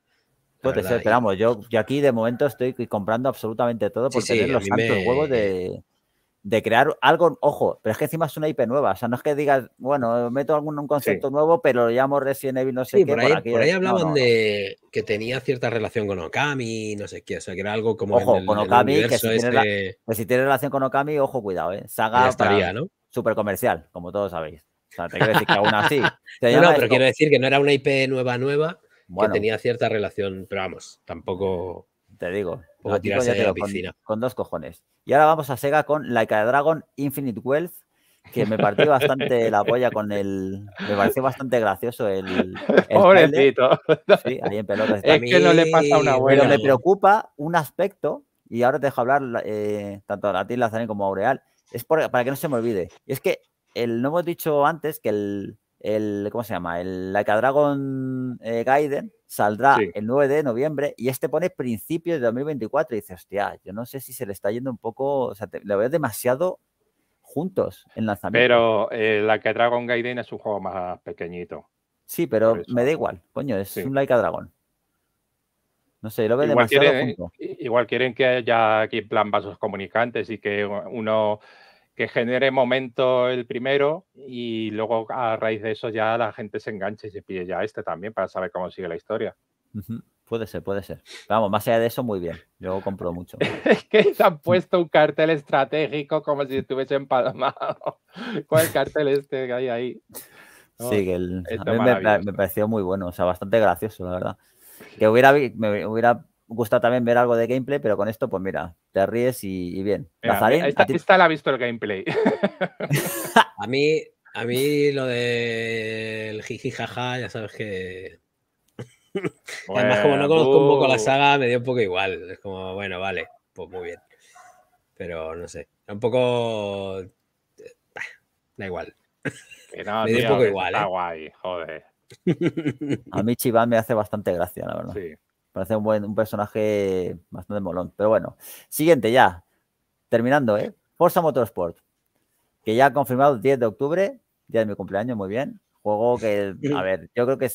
Pues esperamos, yo, yo, aquí de momento estoy comprando absolutamente todo por tener los de, crear algo, ojo, pero es que encima es una IP nueva, o sea, no es que digas, bueno, meto algún un concepto nuevo, pero lo llamo recién Evil, no sé qué. Por ahí, hablaban de que tenía cierta relación con Okami, no sé qué, o sea, que era algo como. Ojo, con Okami, este que si, tiene relación con Okami, ojo, cuidado, ¿eh? Saga. super comercial, como todos sabéis. O sea, te quiero decir que aún así. no, pero quiero decir que no era una IP nueva, nueva bueno. tenía cierta relación, pero vamos, tampoco. Te digo, Con, dos cojones. Y ahora vamos a Sega con Laika de Dragon Infinite Wealth, que me partió bastante la polla con el. Me pareció bastante gracioso el. Pobrecito. Sí, ahí en pelotas. Es que no le pasa una buena. Pero me preocupa un aspecto, y ahora te dejo hablar eh, tanto a ti, Lazarín, como a Aureal. Es para que no se me olvide. es que el, no hemos dicho antes que el, ¿cómo se llama? El Like a Dragon eh, Gaiden saldrá el 9 de noviembre y este pone principios de 2024 y dice, hostia, yo no sé si se le está yendo un poco, o sea, lo veo demasiado juntos en lanzamiento. Pero el eh, Like a Dragon Gaiden es un juego más pequeñito. Sí, pero me da igual, coño, es un Like a Dragon. No sé, lo ve demasiado juntos. Igual quieren que haya aquí plan vasos comunicantes y que uno que genere momento el primero y luego a raíz de eso ya la gente se enganche y se pide ya este también para saber cómo sigue la historia. Puede ser, puede ser. Vamos, más allá de eso, muy bien. Yo compro mucho. es que se han puesto un cartel estratégico como si estuviese empalmado con el cartel este que hay ahí. sí, oh, que el, a mí me, pareció muy bueno, o sea, bastante gracioso, la verdad. Que hubiera, me hubiera gusta también ver algo de gameplay, pero con esto, pues mira, te ríes y, bien. esta la ha visto el gameplay. a mí, a mí lo del de jiji jaja, ya sabes que. Además, como no conozco un poco la uh. saga, me dio un poco igual. Es como, bueno, vale, pues muy bien. Pero no sé, un poco. Eh, da igual. me dio un poco igual. Está ¿eh? guay, joder. A mí Chiván me hace bastante gracia, la verdad. Sí. Parece un buen un personaje bastante molón. Pero bueno, siguiente ya. Terminando, ¿eh? Forza Motorsport, que ya ha confirmado el 10 de octubre, día de mi cumpleaños, muy bien. Juego que, a ver, yo creo que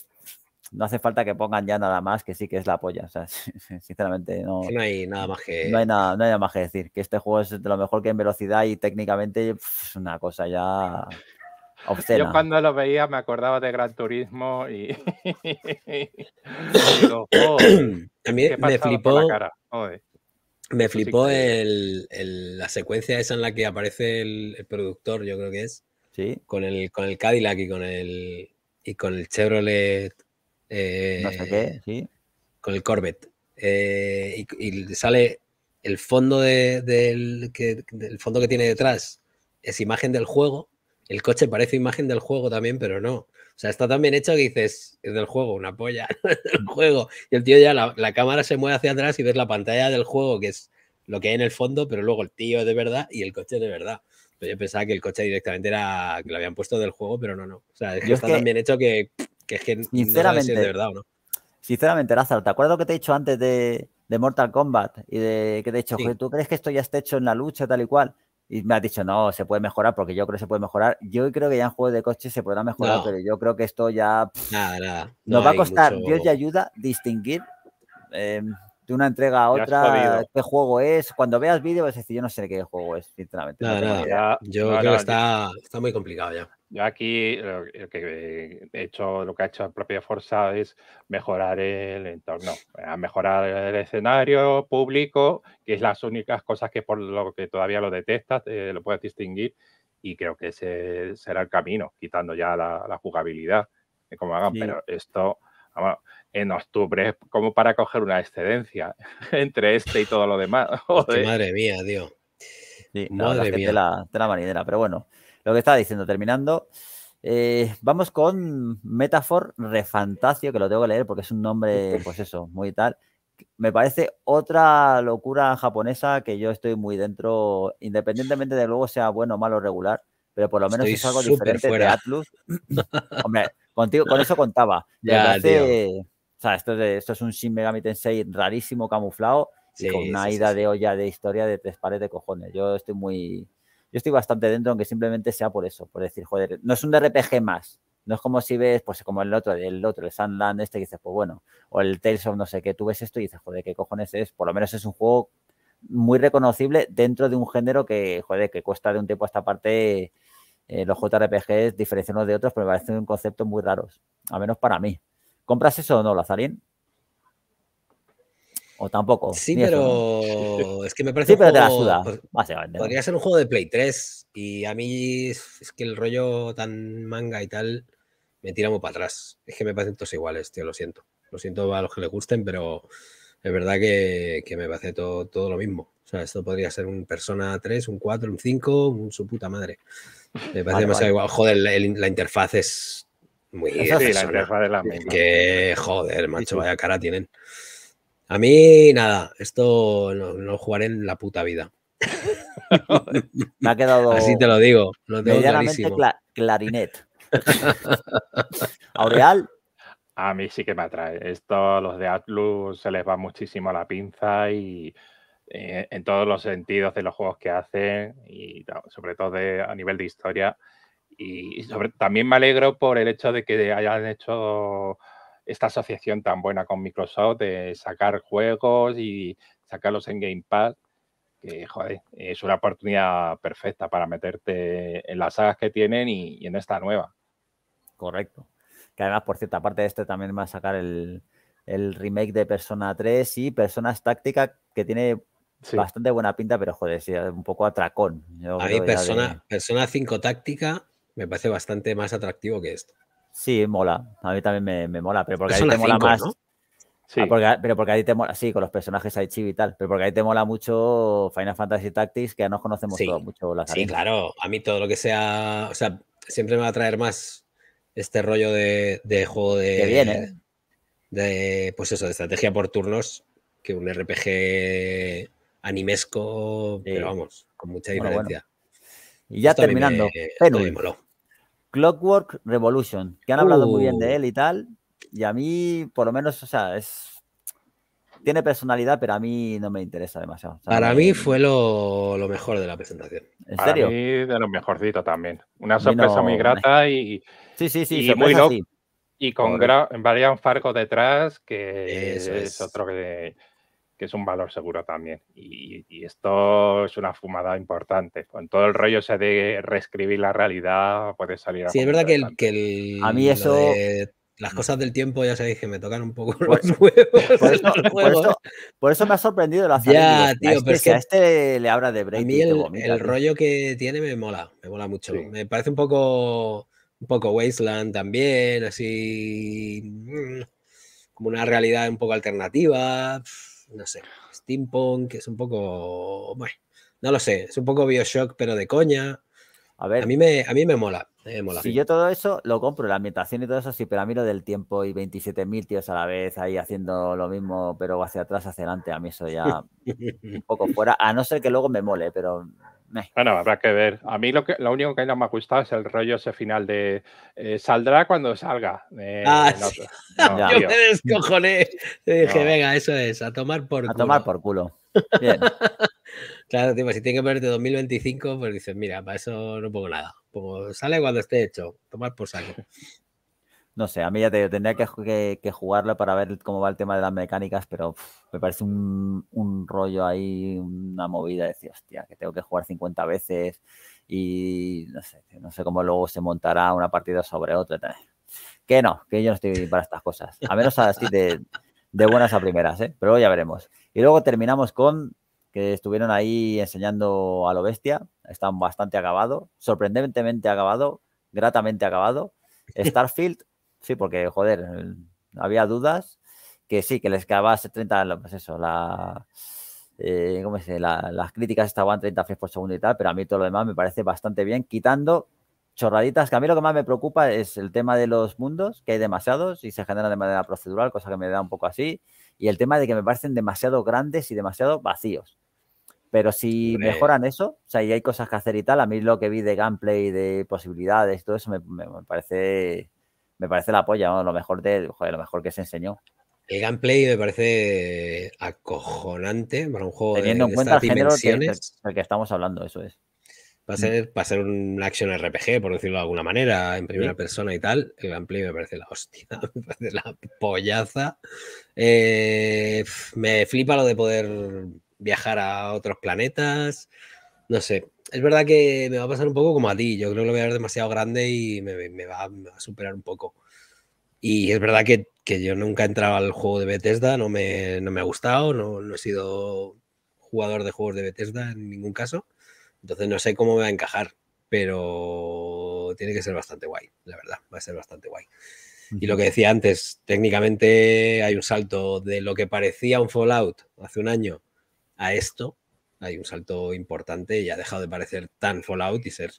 no hace falta que pongan ya nada más, que sí que es la polla. O sea, sinceramente, no, hay nada más hay no hay nada más que decir. Que este juego es de lo mejor que en velocidad y técnicamente es una cosa ya. Yo cuando lo veía me acordaba de Gran Turismo y. Oh, me flipó. Me flipó la secuencia esa en la que aparece el, productor, yo creo que es. Con el, con el Cadillac y con el, y con el Chevrolet. Eh, no sé qué, Con el Corvette. Eh, y, sale el fondo del, que, fondo que tiene detrás, es imagen del juego el coche parece imagen del juego también, pero no. O sea, está tan bien hecho que dices, es del juego, una polla, del mm. juego. Y el tío ya, la, cámara se mueve hacia atrás y ves la pantalla del juego, que es lo que hay en el fondo, pero luego el tío es de verdad y el coche es de verdad. yo pensaba que el coche directamente era que lo habían puesto del juego, pero no, no. O sea, está tan bien hecho que, es que sinceramente, no sabe si es de verdad o no. Sinceramente, Lázaro, ¿te acuerdas lo que te he dicho antes de, Mortal Kombat y de que te he dicho, ¿tú crees que esto ya está hecho en la lucha tal y cual? y me has dicho, no, se puede mejorar, porque yo creo que se puede mejorar. Yo creo que ya en juegos de coche se podrá mejorar, pero yo creo que esto ya... nos va a costar, Dios te ayuda, distinguir em, de una entrega a otra qué juego es. Cuando veas vídeos es decir, yo no sé qué juego es, sinceramente. yo creo que está, está muy complicado ya. Yo aquí lo, que he hecho, lo que ha hecho el propio Forza es mejorar el entorno, mejorar el escenario público, que es las únicas cosas que por lo que todavía lo detectas eh, lo puedes distinguir, y creo que ese será el camino, quitando ya la, jugabilidad, eh, como hagan, pero esto en octubre es como para coger una excedencia entre este y todo lo demás. Madre mía, Dios! Madre la, mía. la, pero bueno. Lo que estaba diciendo, terminando. Eh, vamos con Metafor Refantacio, que lo tengo que leer porque es un nombre, pues eso, muy tal. Me parece otra locura japonesa que yo estoy muy dentro, independientemente de luego sea bueno, malo, regular, pero por lo menos es algo diferente de Atlus. Hombre, contigo, con eso contaba. Ya, parece, o sea, esto, esto es un Shin Megami Tensei rarísimo, camuflado, y con una ida de olla de historia de tres pares de cojones. Yo estoy muy, yo estoy bastante dentro, aunque simplemente sea por eso, por decir, joder, no es un RPG más. No es como si ves, pues como el otro, el otro, el Sandland este, y dices, pues bueno, o el Tales of no sé qué, tú ves esto y dices, joder, ¿qué cojones es? Por lo menos es un juego muy reconocible dentro de un género que, joder, que cuesta de un tiempo a esta parte eh, los JRPGs diferenciarnos de otros, pero me parecen un concepto muy raros, a menos para mí. ¿Compras eso o no, Lazarín? O tampoco. Sí, pero es que me parece. Sí, pero pues, Podría ser un juego de Play 3. Y a mí es que el rollo tan manga y tal me tira muy para atrás. Es que me parecen todos iguales, tío, lo siento. Lo siento a los que les gusten, pero es verdad que, me parece todo, todo, lo mismo. O sea, esto podría ser un Persona 3, un 4, un 5, un su puta madre. Me parece igual. Joder, la, interfaz es muy. la interfaz la Que, joder, macho, vaya cara tienen. A mí, nada, esto no, lo jugaré en la puta vida. Me ha quedado. Así te lo digo. Lo tengo medianamente clarinet. Aureal. A mí sí que me atrae. Esto, los de Atlus se les va muchísimo a la pinza y eh, en todos los sentidos de los juegos que hacen y sobre todo de, a nivel de historia. Y también me alegro por el hecho de que hayan hecho esta asociación tan buena con Microsoft de sacar juegos y sacarlos en Game Pass, que joder, es una oportunidad perfecta para meterte en las sagas que tienen y, en esta nueva. Correcto. Que además, por cierto aparte de este también va a sacar el, remake de Persona 3 y Personas Táctica, que tiene bastante buena pinta, pero joder, es un poco atracón. a mí, Persona, Persona 5 Táctica me parece bastante más atractivo que esto. Sí, mola. A mí también me, mola, pero porque a te mola más. Ah, sí. pero porque ahí te mola, sí, con los personajes hay chivo y tal, pero porque ahí te mola mucho Final Fantasy Tactics, que ya nos conocemos mucho las Sí, claro, a mí todo lo que sea, o sea, siempre me va a traer más este rollo de, juego de... viene. De, pues eso, de estrategia por turnos, que un RPG animesco, pero vamos, con mucha diferencia. Y ya terminando, Clockwork Revolution, que han hablado muy bien de uh. él y tal. Y a mí, por lo menos, o sea, es. Tiene personalidad, pero a mí no me interesa demasiado. Para mí fue lo, mejor de la presentación. ¿En Para serio? Mí de lo mejorcito también. Una sorpresa muy grata y. Sí, sí, sí, y muy Y con varios Brian detrás, que es otro que que es un valor seguro también. Y, esto es una fumada importante. Con todo el rollo se de reescribir la realidad, puede salir a. Sí, es verdad que A mí eso. las mm. cosas del tiempo, ya sabéis que me tocan un poco pues, los huevos. Por eso, me ha sorprendido la Ya, tío, pero a este le habla de Brady. A mí el, rollo que tiene me mola, me mola mucho. Me parece un poco, un poco Wasteland también, así. Mm, como una realidad un poco alternativa no sé, steampunk, es un poco, bueno, no lo sé, es un poco Bioshock, pero de coña. A ver, a mí me, a mí me mola. Me mola si yo todo eso lo compro, la ambientación y todo eso sí, pero a mí lo del tiempo y 27.000 tíos a la vez ahí haciendo lo mismo, pero hacia atrás, hacia adelante, a mí eso ya un poco fuera, a no ser que luego me mole, pero bueno, habrá que ver. A mí lo, que, lo único que no me ha gustado es el rollo ese final de eh, saldrá cuando salga. Eh, ah, Yo me descojoné. Te dije, venga, eso es, a tomar por culo. A tomar por culo. Bien. claro, si tiene que ver de 2025, pues dices, mira, para eso no pongo nada. Pongo, sale cuando esté hecho, tomar por saco no sé, a mí ya te tendría que, jugarlo para ver cómo va el tema de las mecánicas, pero me parece un, rollo ahí, una movida de decir, hostia, que tengo que jugar 50 veces y no sé, no sé cómo luego se montará una partida sobre otra. Que no, que yo no estoy para estas cosas. A menos así de, buenas a primeras, ¿eh? pero ya veremos. Y luego terminamos con que estuvieron ahí enseñando a lo bestia. Están bastante acabado, sorprendentemente acabado, gratamente acabado. Starfield Sí, porque, joder, había dudas que sí, que les quedaba 30, pues eso, la, eh, ¿cómo se las críticas estaban 30 frames por segundo y tal, pero a mí todo lo demás me parece bastante bien, quitando chorraditas, que a mí lo que más me preocupa es el tema de los mundos, que hay demasiados y se generan de manera procedural, cosa que me da un poco así, y el tema de que me parecen demasiado grandes y demasiado vacíos. Pero si mejoran eso, o sea, y hay cosas que hacer y tal, a mí lo que vi de gameplay, de posibilidades, todo eso me parece me parece la polla, lo mejor de, lo mejor que se enseñó. El gameplay me parece acojonante para un juego Teniendo en cuenta estas dimensiones. Que, del que estamos hablando, eso es. Va a, ser, mm. va a ser un action RPG, por decirlo de alguna manera, en primera persona y tal. El gameplay me parece la hostia, me parece la pollaza. Eh, me flipa lo de poder viajar a otros planetas. No sé, es verdad que me va a pasar un poco como a ti. Yo creo que lo voy a ver demasiado grande y me, va, a superar un poco. Y es verdad que, yo nunca he entrado al juego de Bethesda, no me, ha gustado, no, he sido jugador de juegos de Bethesda en ningún caso. Entonces no sé cómo me va a encajar, pero tiene que ser bastante guay, la verdad, va a ser bastante guay. Y lo que decía antes, técnicamente hay un salto de lo que parecía un Fallout hace un año a esto, hay un salto importante y ha dejado de parecer tan Fallout y ser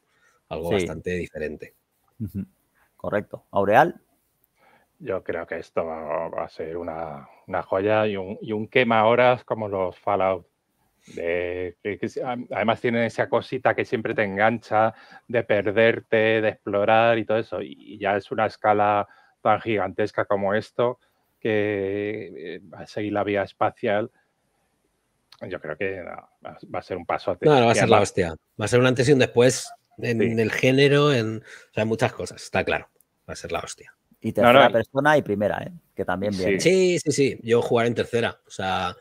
algo bastante diferente. Correcto. Aureal. Yo creo que esto va a ser una, joya y un, un, quema horas como los Fallout. además tienen esa cosita que siempre te engancha de perderte, de explorar y todo eso. Y ya es una escala tan gigantesca como esto que eh, va a seguir la vía espacial yo creo que va a ser un paso. No, no, va a ser la hostia. Va a ser un antes y un después en el género, en muchas cosas, está claro. Va a ser la hostia. Y tercera persona y primera, ¿eh? que también viene. Sí. sí, sí, Yo jugaré en tercera. O sea,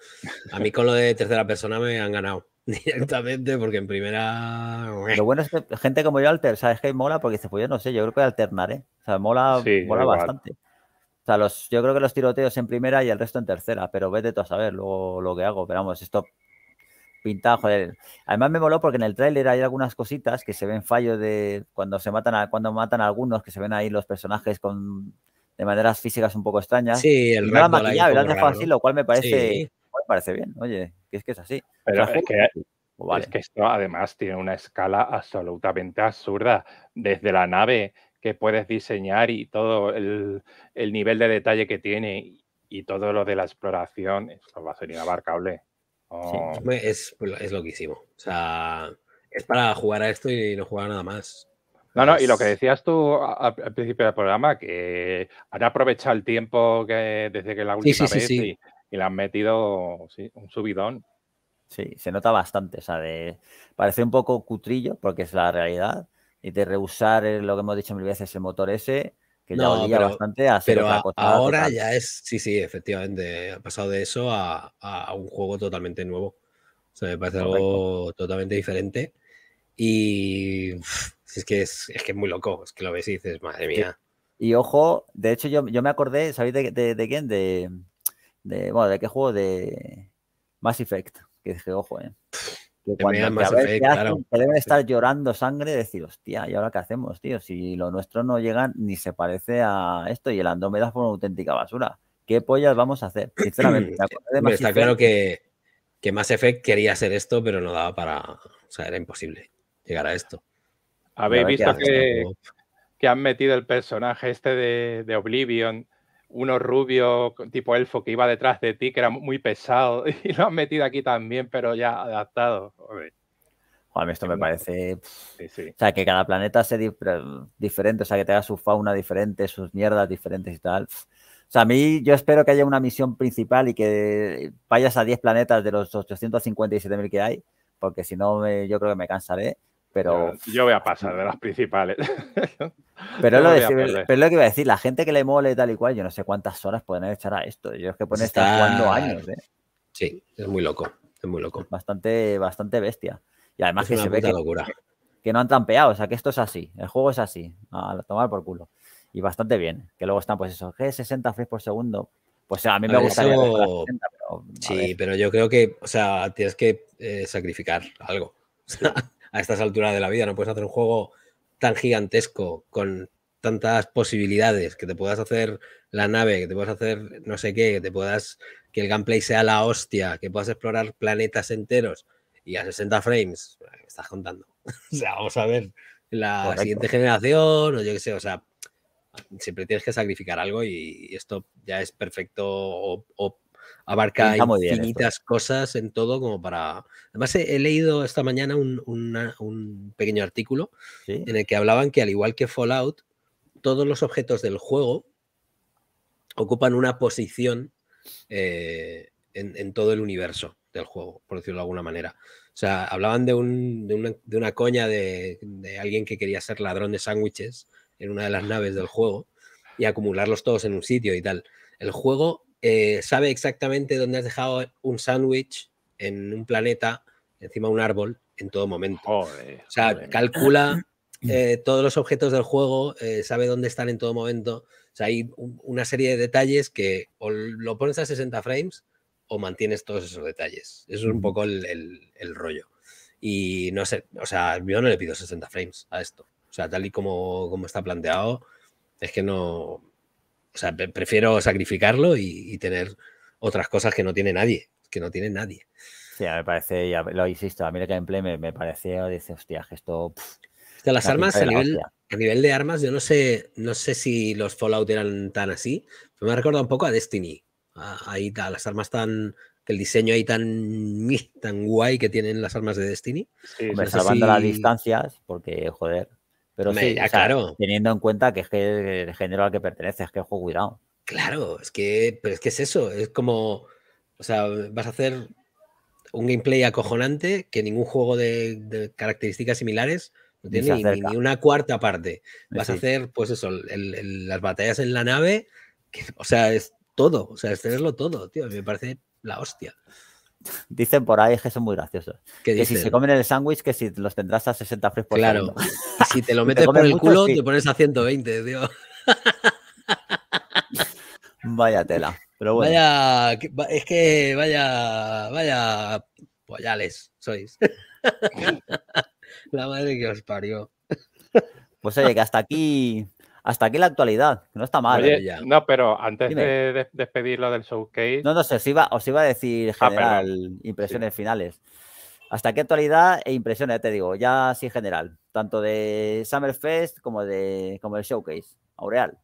a mí con lo de tercera persona me han ganado directamente porque en primera... Lo bueno es que gente como yo alter, ¿sabes que mola? Porque dice, pues yo no sé, yo creo que alternaré. alternar, ¿eh? O sea, mola, mola bastante yo creo que los tiroteos en primera y el resto en tercera, pero vete tú a saber luego lo que hago. Pero vamos, esto pintado, joder. Además me moló porque en el tráiler hay algunas cositas que se ven fallo de cuando se matan a, cuando matan algunos, que se ven ahí los personajes de maneras físicas un poco extrañas. Sí, el y no la así, lo cual me parece, parece bien, oye, que es que es así. Pero es pues que esto además tiene una escala absolutamente absurda. Desde la nave que puedes diseñar y todo el, nivel de detalle que tiene y, todo lo de la exploración, va a ser inabarcable. Sí, oh. es, pues, es loquísimo. O sea, es para jugar a esto y no jugar nada más. No, no, y lo que decías tú al, principio del programa, que han aprovechado el tiempo que desde que la última vez y, le han metido un subidón. Sí, se nota bastante, o sea, de, parece un poco cutrillo porque es la realidad, y de reusar eh, lo que hemos dicho mil veces, el motor ese, que ya no, olía bastante a Pero ahora ya es, sí, sí, efectivamente, ha pasado de eso a, a un juego totalmente nuevo. O sea, me parece algo totalmente diferente. Y es, que es, que es muy loco, es que lo ves y dices, madre mía. Y, ojo, de hecho yo, yo me acordé, ¿sabéis de, de, quién? De, de, bueno, ¿de qué juego? De Mass Effect, que dije, ojo, eh que estar llorando sangre, decir, hostia, ¿y ahora qué hacemos, tío? Si lo nuestro no llega ni se parece a esto y el Andrómeda fue una auténtica basura. ¿Qué pollas vamos a hacer? Sinceramente, está claro que, que Mass Effect quería hacer esto, pero no daba para. O sea, era imposible llegar a esto. Habéis visto que, han metido el personaje este de, de Oblivion uno rubio tipo elfo que iba detrás de ti, que era muy pesado, y lo han metido aquí también, pero ya adaptado. Joder. mí esto me parece. O sea, que cada planeta sea diferente, o sea, que tenga su fauna diferente, sus mierdas diferentes y tal. O sea, a mí yo espero que haya una misión principal y que vayas a 10 planetas de los 857.000 que hay, porque si no, yo creo que me cansaré. Pero... Yo, voy a pasar de las principales. Pero, lo pero lo que iba a decir, la gente que le mole tal y cual, yo no sé cuántas horas pueden echar a esto. Yo es que pueden Está... estar jugando años. ¿eh? Sí, es muy loco. Es muy loco. Bastante, bastante bestia. Y además que se ve que, no han trampeado. O sea, que esto es así. El juego es así. A tomar por culo. Y bastante bien. Que luego están, pues eso, g 60 frames por segundo. Pues a mí me gustaría. sí, pero yo creo que, o sea, tienes que eh, sacrificar algo. a estas alturas de la vida. No puedes hacer un juego tan gigantesco, con tantas posibilidades, que te puedas hacer la nave, que te puedas hacer no sé qué, que te puedas que el gameplay sea la hostia, que puedas explorar planetas enteros y a 60 frames, estás contando. o sea, vamos a ver la siguiente generación o yo qué sé, o sea, siempre tienes que sacrificar algo y esto ya es perfecto abarca infinitas cosas en todo como para... Además, he, leído esta mañana un, pequeño artículo en el que hablaban que al igual que Fallout, todos los objetos del juego ocupan una posición eh, en, todo el universo del juego, por decirlo de alguna manera. O sea, hablaban de, una, coña de, alguien que quería ser ladrón de sándwiches en una de las naves del juego y acumularlos todos en un sitio y tal. El juego eh, sabe exactamente dónde has dejado un sándwich en un planeta, encima de un árbol, en todo momento. o sea, calcula eh, todos los objetos del juego, eh, sabe dónde están en todo momento. O sea, hay una serie de detalles que o lo pones a 60 frames o mantienes todos esos detalles. Eso es un poco el, rollo. Y no sé, o sea, yo no le pido 60 frames a esto. O sea, tal y como, como está planteado, es que no, o sea, prefiero sacrificarlo y, tener otras cosas que no tiene nadie, que no tiene nadie. Sí, me parece, ya lo insisto, a mí el gameplay me, me pareció, dice, hostia, que esto... las armas a nivel, de armas, yo no sé, no sé si los Fallout eran tan así, me ha un poco a Destiny. Ahí está las armas tan, el diseño ahí tan, tan guay que tienen las armas de Destiny. Sí, salvando las distancias, porque joder. Pero ah, claro. teniendo en cuenta que es el género al que pertenece, es que juego cuidado. Claro, es que, pero es que es eso, es como, o sea, vas a hacer un gameplay acojonante que ningún juego de, características similares no tiene ni, una cuarta parte. Vas a hacer, pues eso, las batallas en la nave, o sea, es todo, o sea, es tenerlo todo, tío, me parece la hostia. Dicen por ahí es que son muy graciosos. Que si se comen el sándwich, que si los tendrás a 60 frames por Claro, si te lo metes por el culo, te pones a 120, tío. Vaya tela. Pero bueno. Vaya, es que vaya, vaya pollales sois. La madre que os parió. Pues oye, que hasta aquí hasta aquí la actualidad, que no está mal. ¿eh? no, pero antes de despedirlo del showcase. No, no sé, os iba, os iba a decir ah, general, impresiones finales. Hasta qué actualidad e impresiones, te digo, ya así general, tanto de Summerfest como de como el showcase, Aureal.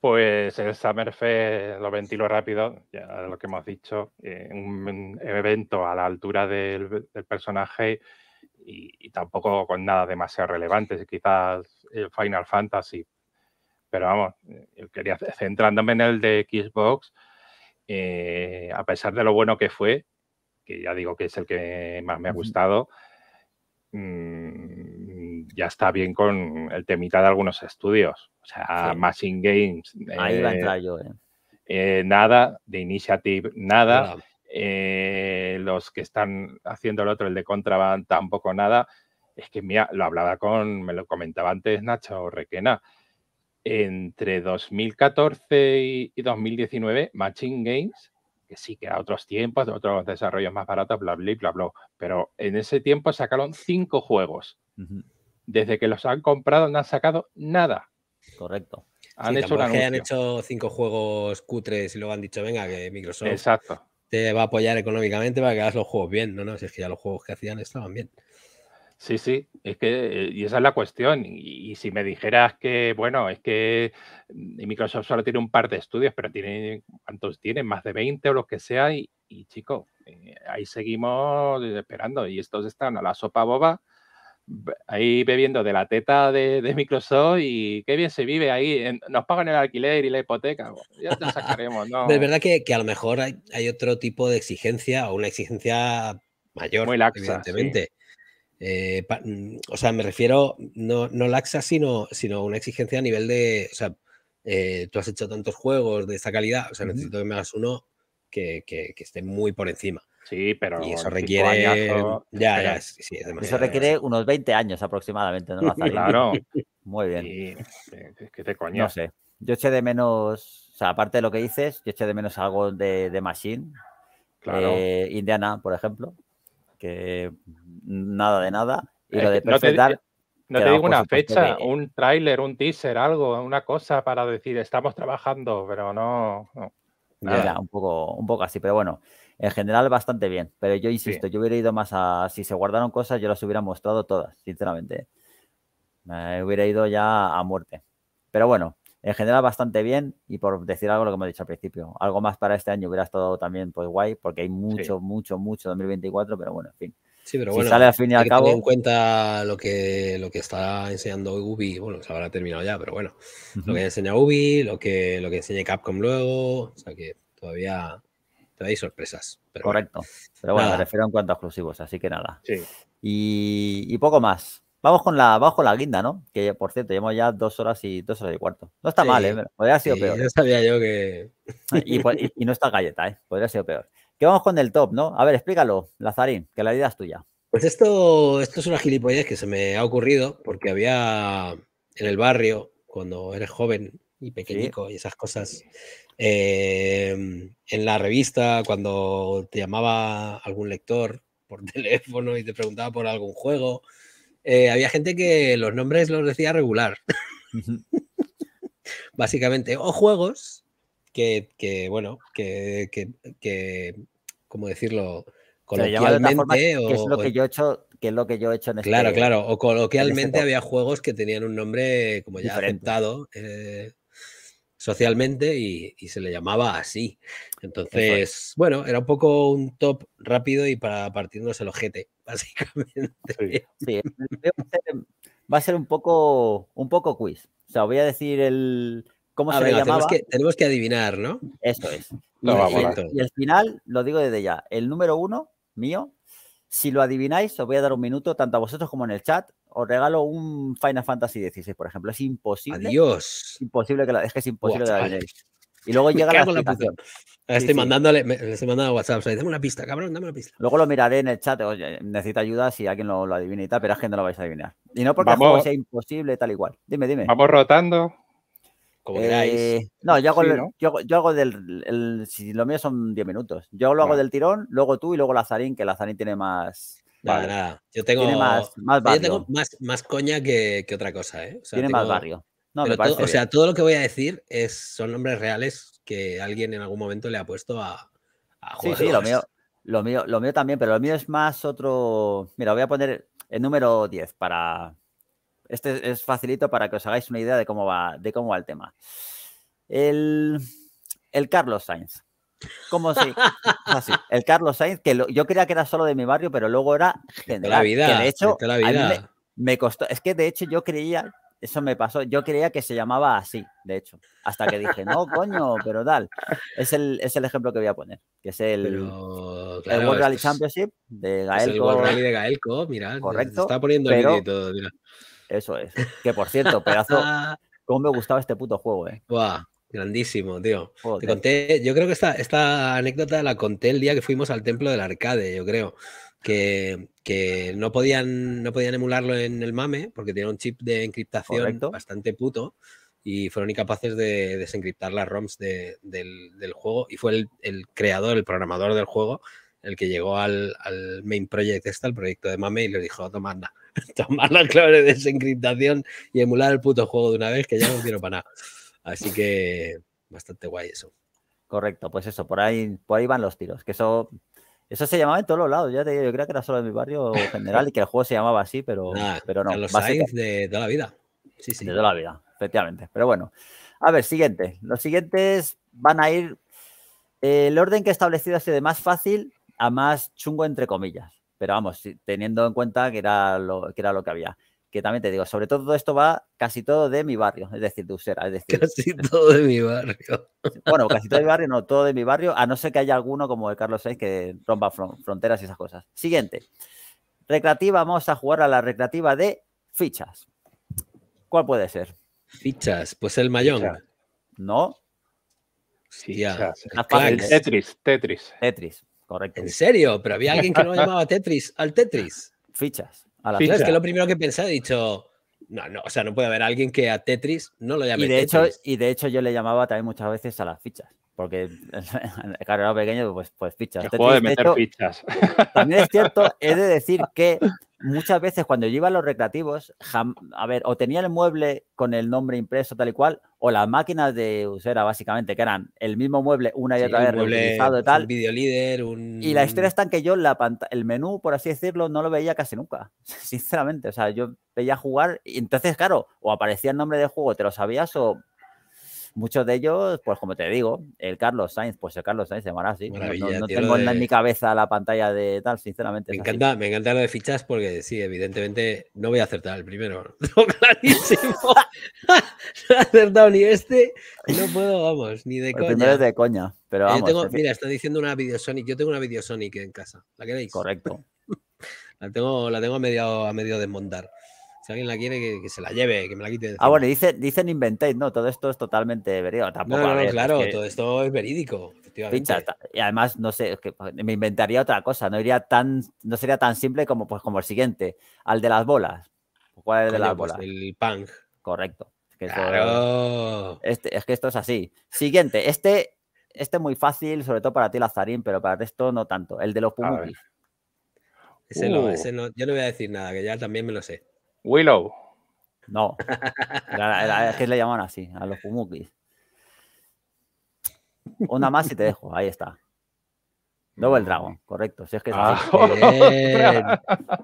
Pues el Summerfest, lo ventilo rápido, ya lo que hemos dicho, eh, un evento a la altura del, personaje y, y, tampoco con nada demasiado relevante, quizás eh, Final Fantasy. Pero vamos, eh, quería centrándome en el de Xbox, eh, a pesar de lo bueno que fue, que ya digo que es el que más me ha gustado, mm, ya está bien con el temita de algunos estudios. O sea, Machine Games. nada, de Initiative, nada. los que están haciendo el otro, el de Contraband, tampoco nada es que mira, lo hablaba con, me lo comentaba antes Nacho Requena, entre 2014 y, 2019, Machine Games, que sí que a otros tiempos, otros desarrollos más baratos, bla, bla, bla, bla, pero en ese tiempo sacaron cinco juegos. Desde que los han comprado no han sacado nada. Correcto. Han hecho Que han hecho cinco juegos cutres y luego han dicho, venga, que Microsoft Exacto. te va a apoyar económicamente para que hagas los juegos bien. No, no, es que ya los juegos que hacían estaban bien. Sí, sí, es que, eh, y esa es la cuestión. Y, si me dijeras que, bueno, es que mm, Microsoft solo tiene un par de estudios, pero tiene, ¿cuántos tienen? Más de 20 o lo que sea, y, y chico, eh, ahí seguimos esperando. Y estos están a la sopa boba, ahí bebiendo de la teta de, Microsoft, y qué bien se vive ahí. nos pagan el alquiler y la hipoteca, ya te sacaremos, ¿no? De verdad que, a lo mejor hay, otro tipo de exigencia o una exigencia mayor, Muy evidentemente. Eh, mm, o sea, me refiero no, no laxa, sino, sino una exigencia a nivel de, o sea, eh, tú has hecho tantos juegos de esta calidad, o sea, necesito que me hagas uno que, esté muy por encima. Sí, pero. Y eso requiere. ya, ya, Eso requiere unos 20 años aproximadamente, ¿no? claro. Muy bien. que te coño? No sé. Yo eché de menos, o sea, aparte de lo que dices, yo eché de menos algo de, Machine. Claro. Eh, Indiana, por ejemplo que nada de nada. no te, digo una pues fecha, un tráiler, un teaser, algo, una cosa para decir estamos trabajando, pero no. un poco, un poco así, pero bueno, en general bastante bien. Pero yo insisto, yo hubiera ido más a. Si se guardaron cosas, yo las hubiera mostrado todas, sinceramente. Me hubiera ido ya a muerte. Pero bueno, en general bastante bien y por decir algo lo que hemos dicho al principio, algo más para este año hubiera estado también pues guay porque hay mucho, mucho, mucho 2024, pero bueno, en fin. Sí, pero bueno, sale al fin y al cabo. en cuenta lo que, lo que está enseñando Ubi, bueno, se habrá terminado ya, pero bueno, lo que enseña Ubi, lo que, lo que enseña Capcom luego, o sea que todavía, todavía hay sorpresas. Correcto, pero bueno, me refiero en cuanto a exclusivos, así que nada. Sí. y poco más, Vamos con la, bajo la guinda, ¿no? Que por cierto, llevamos ya dos horas y dos horas y cuarto. No está mal, ¿eh? Podría haber sido peor. Ya sabía yo que. Ah, y, no está galleta, ¿eh? Podría haber sido peor. ¿Qué vamos con el top, ¿no? A ver, explícalo, Lazarín, que la idea es tuya. Pues esto, esto es una gilipollez que se me ha ocurrido porque había en el barrio, cuando eres joven y pequeñico y esas cosas, em, en la revista, cuando te llamaba algún lector por teléfono y te preguntaba por algún juego eh, había gente que los nombres los decía regular. Básicamente. O juegos que, bueno, que, que, ¿cómo decirlo? Coloquialmente. que es lo que yo he hecho, que es en este Claro, claro. O coloquialmente este había juegos que tenían un nombre como ya aceptado. Eh, socialmente y, y, se le llamaba así. Entonces, bueno, era un poco un top rápido y para partirnos el ojete básicamente. Sí. Eh, eh, va a ser un poco, un poco quiz. O sea, voy a decir el cómo ah, se le llamaba. Tenemos que, tenemos que, adivinar, ¿no? Eso es. y, al final, lo digo desde ya, el número uno mío, si lo adivináis, os voy a dar un minuto, tanto a vosotros como en el chat. Os regalo un Final Fantasy XVI, por ejemplo. Es imposible. Adiós. Imposible que la, es es imposible que la adivinéis. Y luego llega la, estoy mandándole, Me, estoy WhatsApp. dame una pista, cabrón, dame una pista. Luego lo miraré en el chat. Oye, necesito ayuda si alguien lo, lo adivina y tal, pero es que no lo vais a adivinar. Y no porque sea imposible, tal igual. Dime, dime. Vamos rotando. Como eh, no, yo hago, Yo, hago del. si lo mío son 10 minutos. Yo lo hago del tirón, luego tú y luego Lazarín, que Lazarín tiene más. nada. Yo tengo, más, más barrio. Yo tengo más, coña que, otra cosa, ¿eh? tiene más barrio o sea, todo lo que voy a decir es, son nombres reales que alguien en algún momento le ha puesto a, a Sí, sí, lo mío, lo, mío, lo mío también, pero lo mío es más otro. Mira, voy a poner el número 10 para. Este es facilito para que os hagáis una idea de cómo va, de cómo va el tema. El, Carlos Sainz. ¿Cómo si Así, el Carlos Sainz, que yo creía que era solo de mi barrio, pero luego era general. De la vida, de hecho, la me costó. Es que de hecho yo creía eso me pasó. Yo creía que se llamaba así, de hecho. Hasta que dije, no, coño, pero tal. Es el, ejemplo que voy a poner, que es el, World Rally Championship de Gaelco. mira. Correcto. está poniendo el y todo, mira. Eso es. Que por cierto, pedazo. ¿Cómo me gustaba este puto juego, eh? Buah, grandísimo, tío. Te conté, yo creo que esta, esta anécdota la conté el día que fuimos al templo del arcade, yo creo que, no, podían, no podían emularlo en el MAME porque tenía un chip de encriptación bastante puto y fueron incapaces de desencriptar las ROMs del, juego y fue el, creador, el programador del juego el que llegó al, main project este, al proyecto de MAME y le dijo, toma, tomad tomar las claves de desencriptación y emular el puto juego de una vez que ya no quiero para nada. Así que bastante guay eso. Correcto, pues eso, por ahí, por ahí van los tiros, que eso eso se llamaba en todos los lados, ya te yo creo que era solo en mi barrio general y que el juego se llamaba así, pero, pero no. Los de toda la vida. Sí, sí. De toda la vida, efectivamente. Pero bueno. A ver, siguiente. Los siguientes van a ir. Eh, el orden que he establecido ha sido de más fácil a más chungo, entre comillas. Pero vamos, teniendo en cuenta que era lo que, era lo que había que también te digo, sobre todo esto va casi todo de mi barrio, es decir, de Usera. casi todo de mi barrio. Bueno, casi todo de mi barrio, no, todo de mi barrio, a no ser que haya alguno como el Carlos VI que rompa fronteras y esas cosas. Siguiente. Recreativa, vamos a jugar a la recreativa de fichas. ¿Cuál puede ser? Fichas, pues el Mayón. No. Sí, Tetris, Tetris. Tetris, correcto. ¿En serio? ¿Pero había alguien que no llamaba Tetris al Tetris? Fichas. A Es que lo primero que pensé, he dicho, no, no, o sea, no puede haber alguien que a Tetris no lo llame y de Hecho, y de hecho yo le llamaba también muchas veces a las fichas, porque claro, era pequeño, pues, pues fichas. Tetris, meter fichas. También es cierto, he de decir que muchas veces cuando yo iba a los recreativos, a ver, o tenía el mueble con el nombre impreso tal y cual, o las máquinas de usera, básicamente, que eran el mismo mueble una y otra vez reutilizado y pues, tal. Un video líder, un... Y la historia es tan que yo la el menú, por así decirlo, no lo veía casi nunca, sinceramente. O sea, yo veía jugar y entonces, claro, o aparecía el nombre del juego, te lo sabías, o Muchos de ellos, pues como te digo, el Carlos Sainz, pues el Carlos Sainz se llamará así. No, tengo en mi cabeza la pantalla de tal, sinceramente. Me encanta, me encanta lo de fichas porque sí, evidentemente no voy a acertar el primero. No, clarísimo. no he acertado ni este, no puedo, vamos, ni de coña. pero eh, vamos. Eh, mira, está diciendo una Videosonic, yo tengo una Videosonic en casa, ¿la queréis? Correcto. la tengo, la tengo a medio, a medio desmontar. Si alguien la quiere, que, se la lleve, que me la quite. ah, bueno, dice, dicen inventate, ¿no? Todo esto es totalmente verídico. no, no, claro, todo esto es verídico. y además, no sé, me inventaría otra cosa. No iría tan, no sería tan simple como, pues, como el siguiente, al de las bolas. ¿Cuál es el de las pues bolas? el punk. Correcto. Es que, claro. este, es que esto es así. Siguiente, este, este muy fácil, sobre todo para ti, Lazarín, pero para esto no tanto. El de los pumukis. Ese, no, uh. ese no, yo no voy a decir nada, que ya también me lo sé. Willow. No, es que le llaman así, a los Kumukis. Una más y te dejo, ahí está. el dragón, correcto. Si es que es así. Ah,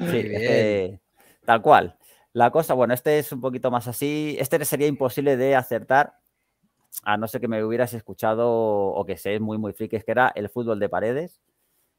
sí, este, tal cual. La cosa, bueno, este es un poquito más así. Este sería imposible de acertar, a no ser que me hubieras escuchado o que sé, muy, muy friki, es que era el fútbol de paredes,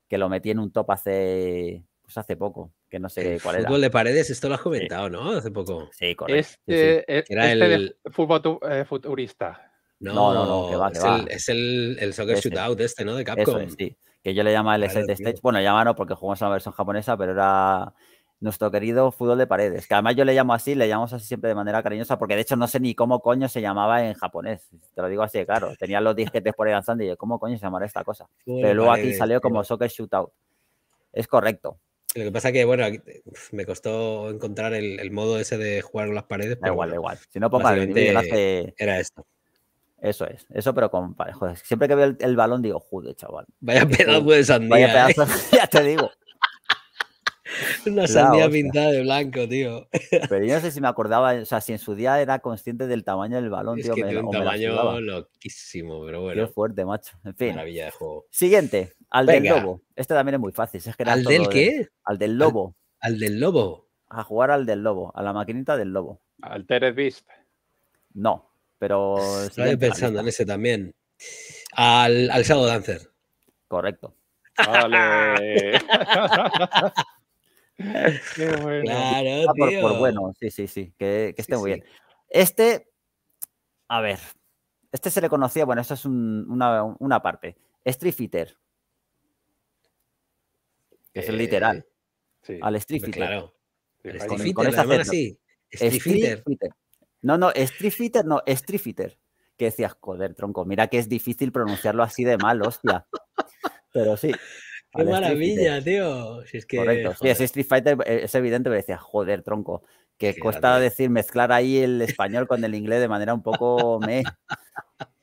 que lo metí en un top hace pues hace poco, que no sé cuál era. Fútbol de paredes, esto lo has comentado, ¿no? Hace poco. Sí, correcto. Este, eh, era este el fútbol eh, futurista. No, no, no, que es, El, soccer shootout este, ¿no? De Capcom. sí. Que yo le llamo el claro, Stage. Bueno, llama no porque jugamos a la versión japonesa, pero era nuestro querido fútbol de paredes. Que además yo le llamo así, le llamamos así siempre de manera cariñosa, porque de hecho no sé ni cómo coño se llamaba en japonés. Te lo digo así claro. Tenía los disquetes por ahí lanzando y yo, ¿cómo coño se llamará esta cosa? Pero luego aquí salió como soccer shootout. Es correcto. Lo que pasa es que, bueno, me costó encontrar el, modo ese de jugar con las paredes. Da igual, da igual. Si no, ponga el hace... Era esto. Eso es, eso pero con joder, siempre que veo el, balón digo, jude chaval. Vaya pedazo de sandía. Vaya ¿eh? pedazo, ya te digo. Una sandía pintada de blanco, tío. Pero yo no sé si me acordaba, o sea, si en su día era consciente del tamaño del balón, tío. Que me, un tamaño loquísimo, pero bueno. Qué fuerte, macho. En fin. Maravilla de juego. Siguiente, al del lobo. Este también es muy fácil. Es que ¿Al del qué? al del lobo. Al, del lobo. A jugar al del lobo, a la maquinita del lobo. ¿Al Teres No, pero. Estoy pensando en ese también. Al, al Shadow Dancer. Correcto. Vale. Claro, ah, Por, bueno, sí, sí, sí, que, esté muy bien. Este, a ver, este se le conocía, bueno, esto es una, parte. Street Que es el literal. Eh, al Street Claro. No, no, Street no, Street Que decías, joder, tronco, mira que es difícil pronunciarlo así de mal, hostia. Pero sí. Qué maravilla, tío. es Correcto. Sí, Street Fighter eh, es evidente, que decía, joder, tronco. Que cuesta decir mezclar ahí el español con el inglés de manera un poco me.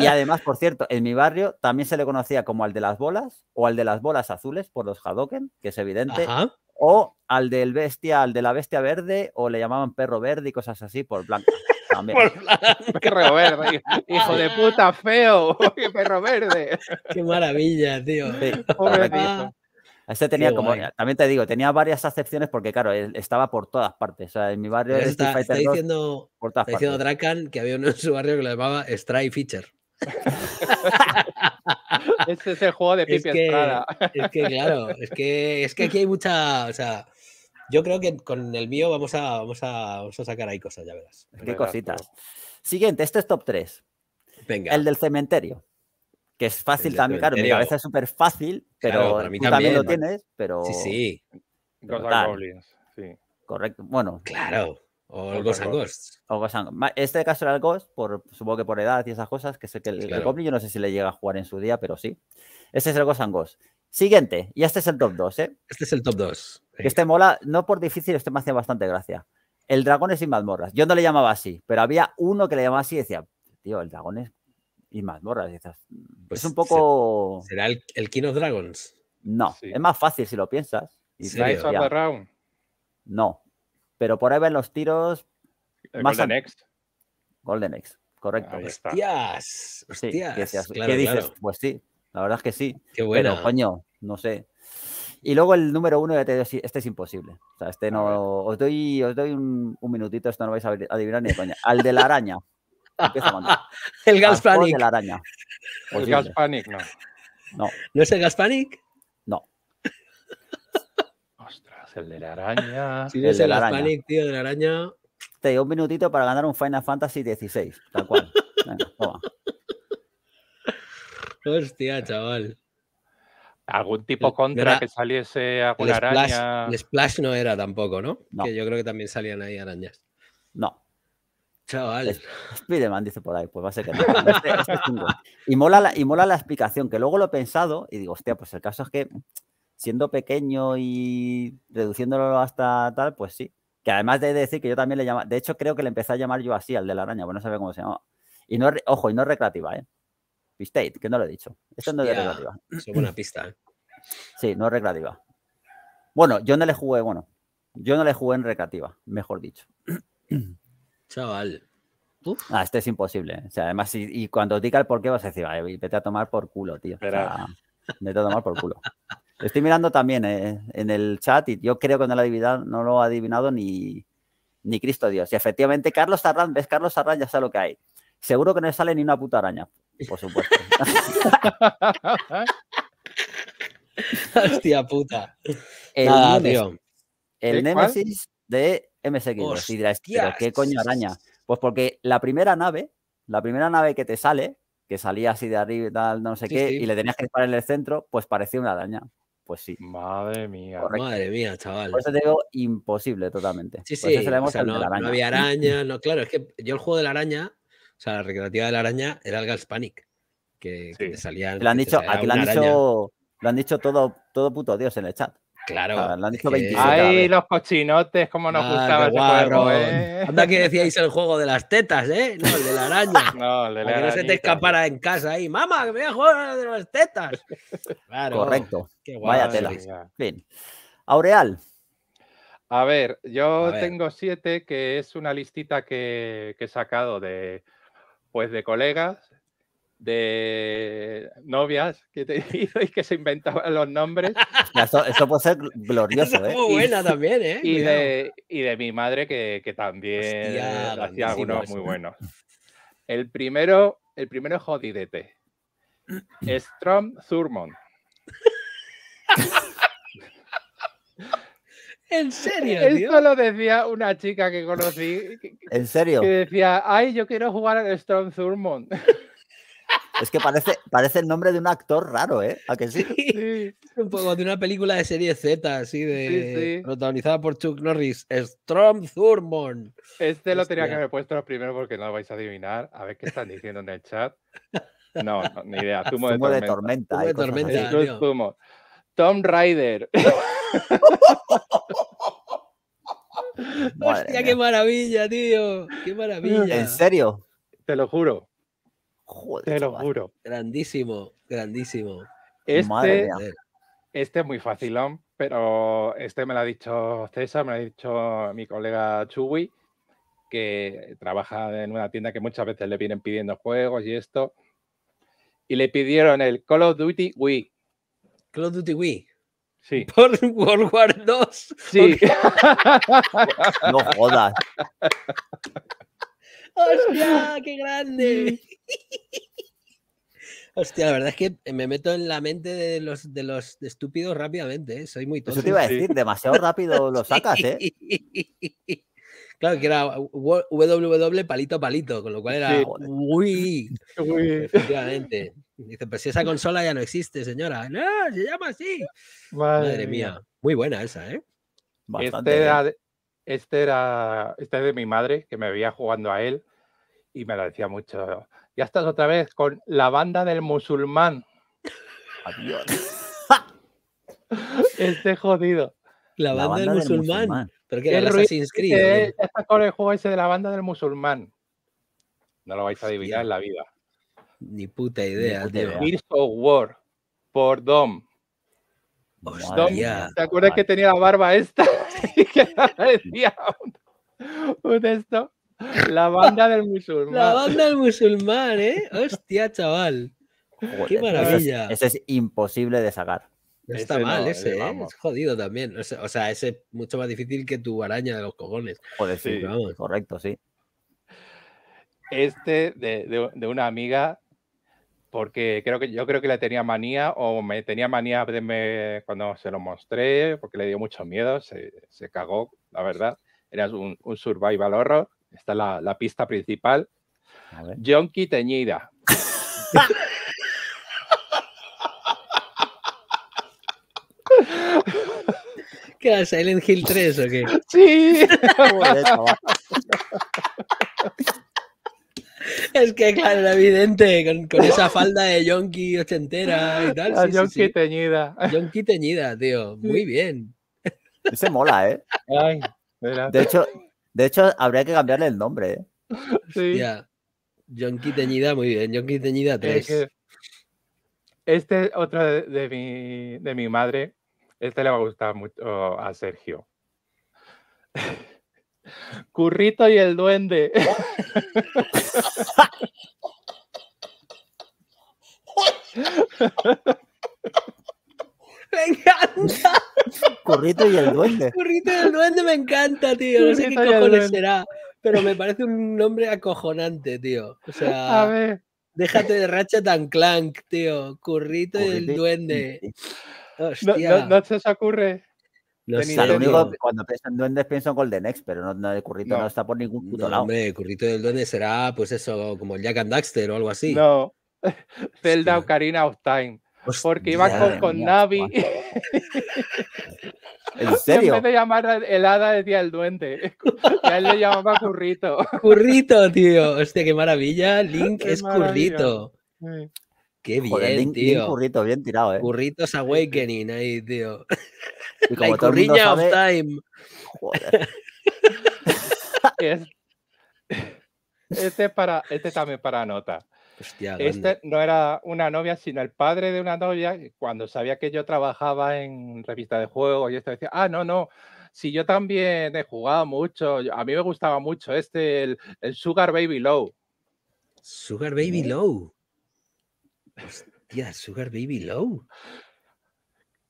Y además, por cierto, en mi barrio también se le conocía como al de las bolas o al de las bolas azules por los Hadoken, que es evidente, o al del bestia, al de la bestia verde, o le llamaban perro verde y cosas así por blanco. perro verde, hijo de puta feo, ¡Qué perro verde. Qué maravilla, tío. Este tenía como, también te digo, tenía varias acepciones porque, claro, estaba por todas partes. O sea, en mi barrio está, diciendo, por que había uno en su barrio que lo llamaba Strike Feature. este es el juego de Pipi que, Estrada. Es que, claro, es que, aquí hay mucha, o sea, yo creo que con el mío vamos a, a, sacar ahí cosas, ya verás. Qué cositas. Pues. Siguiente, este es top 3. Venga. El del cementerio. Que es fácil también, claro, mi cabeza es súper fácil, pero tú también, lo tienes, pero... Sí, sí. Correcto, bueno. Claro. O, el Ghost, and Ghost. Este caso era el Ghost, por, supongo que por edad y esas cosas, que sé que el, claro. yo no sé si le llega a jugar en su día, pero sí. Este es el Ghost and Ghost. Siguiente, y este es el top 2, ¿eh? Este es el top 2. Este mola, no por difícil, este me hacía bastante gracia. El dragón es y mazmorras. Yo no le llamaba así, pero había uno que le llamaba así y decía, tío, el dragón es y mazmorras. Pues es un poco. ¿Será el, el Dragons? No, es más fácil si lo piensas. Y No, pero por ahí ven los tiros. más Golden X. Golden X, correcto. Hostias, hostias, ¿Qué dices? Pues sí, la verdad es que sí. Qué bueno. Pero, coño, no sé. Y luego el número uno, ya te este es imposible. O sea, este no. Os doy, os doy un, minutito, esto no vais a adivinar ni coña. Al de la araña. el Gas Panic. araña. El Gas Panic, no. No. es el Gas Panic? No. Ostras, el de la araña. sí, es el, Gas tío, de la araña. Te doy un minutito para ganar un Final Fantasy XVI, tal cual. Venga, toma. Hostia, chaval algún tipo contra que saliese alguna araña. el splash no era tampoco, ¿no? Que yo creo que también salían ahí arañas. No. Chavales. Spiderman dice por ahí, pues va a ser que no. Este, este y, mola la, y mola la explicación, que luego lo he pensado y digo, hostia, pues el caso es que siendo pequeño y reduciéndolo hasta tal, pues sí. Que además de decir que yo también le llamaba, de hecho creo que le empecé a llamar yo así al de la araña, bueno, pues no sabía cómo se llama. Y no, ojo, y no recreativa, ¿eh? Pistate, que no lo he dicho. eso no es reglativa. Es buena pista. Eh. Sí, no es recreativa. Bueno, yo no le jugué, bueno, yo no le jugué en recreativa, mejor dicho. Chaval. Ah, este es imposible. Eh. O sea, además, y, cuando diga el por qué vas a decir, vete a tomar por culo, tío. O sea, vete a tomar por culo. Estoy mirando también eh, en el chat y yo creo que no lo, ha adivinado ni, Cristo Dios. Y efectivamente, Carlos Arran, ves, Carlos Arran ya sabe lo que hay. Seguro que no sale ni una puta araña. Por supuesto. Hostia puta. El, Nada, el Némesis de MSX. qué coño araña? Pues porque la primera nave, la primera nave que te sale, que salía así de arriba y tal, no sé qué, y le tenías que disparar en el centro, pues parecía una araña. Pues sí. Madre mía. Madre mía, chaval. Por eso te digo imposible totalmente. Sí, sí. no, no, había araña, no, claro, es que yo el juego de la araña o sea, la recreativa de la araña era el Galspanic. que, salía... salían. Lo han dicho, aquí lo han dicho, todo, todo puto Dios en el chat. Claro. han dicho Ay, los cochinotes, cómo nos ah, gustaba ese juego, eh. Anda que decíais el juego de las tetas, ¿eh? No, el de la araña. no, el de la araña. Que no se te escapara en casa ahí. ¡Mamá, que me voy a jugar de las tetas! Claro. Correcto. Qué guay, Vaya tela. Aureal. A ver, yo tengo siete, que es una listita que he sacado de, pues de colegas, de novias que he y que se inventaban los nombres. Eso, puede ser glorioso, ¿eh? Muy buena también, ¿eh? Y de, y de, mi madre que, también hacía algunos muy ¿eh? buenos. El primero, el primero es jodidete. Strom Trump Thurmond. En serio. Esto lo decía una chica que conocí. ¿En serio? Que decía, ay, yo quiero jugar al Strom Thurmond. Es que parece, parece el nombre de un actor raro, ¿eh? ¿A que sí? Un poco de una película de serie Z, así de. Protagonizada por Chuck Norris. Strom Thurmond. Este lo tenía que haber puesto primero porque no lo vais a adivinar. A ver qué están diciendo en el chat. No, ni idea. Zumo, de tormenta. De tormenta. Zumo de tormenta Tom Rider. Hostia, qué maravilla, tío. Qué maravilla. ¿En serio? Te lo juro. Te lo juro. Grandísimo, grandísimo. Este, este es muy fácil, pero este me lo ha dicho César, me lo ha dicho mi colega Chuwi, que trabaja en una tienda que muchas veces le vienen pidiendo juegos y esto. Y le pidieron el Call of Duty Wii. Call of Duty Wii. Sí. Por World War II. Sí. no jodas. ¡Hostia, qué grande! Hostia, la verdad es que me meto en la mente de los, de los estúpidos rápidamente, ¿eh? soy muy tonto. Eso te iba a decir, demasiado rápido lo sacas, ¿eh? Claro, que era www palito palito, con lo cual era uy, uy, efectivamente. Dice, pero pues si esa consola ya no existe, señora. No, se llama así. Madre, mía. Muy buena esa, ¿eh? Este, este, era, este de mi madre, que me veía jugando a él y me lo decía mucho. Ya estás otra vez con la banda del musulmán. Adiós. este jodido. La banda, del, musulmán. Pero que era el está con el juego ese de la banda del musulmán. No lo vais a adivinar en la vida. Ni puta idea. Ni puta of War por Dom. ¿Te acuerdas que tenía la barba esta? y que parecía un, esto. La banda del musulmán. La banda del musulmán, ¿eh? Hostia, chaval. Qué maravilla. Ese es, imposible de sacar. No está mal eh, ese, ¿eh? es jodido también. O sea, ese es mucho más difícil que tu araña de los cojones. Joder, sí. Correcto, sí. Este de, de una amiga porque creo que yo creo que le tenía manía o me tenía manía de me, cuando se lo mostré, porque le dio mucho miedo, se, se cagó, la verdad. Era un, un survival horror. Esta es la, la pista principal. Jonky teñida. ¿Qué era Silent Hill 3 o qué? Sí. Es que, claro, evidente, con, esa falda de yonki ochentera y tal. yonki teñida. Yonki teñida, tío. Muy bien. Ese mola, ¿eh? Ay, de, hecho, de hecho, habría que cambiarle el nombre, ¿eh? Sí. Yonki teñida, muy bien. Yonki teñida 3. Es este otro de, de, mi, de mi madre, este le va a gustar mucho a Sergio. Currito y el duende. Me encanta. Currito y el duende. Currito y el duende me encanta, tío. no sé qué cojones será, pero me parece un nombre acojonante, tío. O sea, A ver. déjate de racha tan clank, tío. Currito, y el duende. Hostia. no se os ocurre lo único cuando pienso en duendes pienso en Golden Nex pero no, el currito no. está por ningún puto lado. Hombre, el currito del duende será, pues eso, como el Jack and Daxter o algo así. No, Zelda Ocarina of Time. porque iba con, Navi. ¿En serio? En vez de llamar el hada, decía el duende. a él le llamaba Currito. Currito, tío. Hostia, qué maravilla. Link es Currito. Qué bien, tío. currito, bien tirado, eh. Curritos Awakening ahí, tío. como of time. este, para, este también para nota. este no era una novia, sino el padre de una novia. Cuando sabía que yo trabajaba en revista de juegos, y esto decía, ah, no, no, si yo también he jugado mucho, a mí me gustaba mucho este, el, Sugar Baby Low. Sugar Baby ¿Eh? Low. Hostia, Sugar Baby Low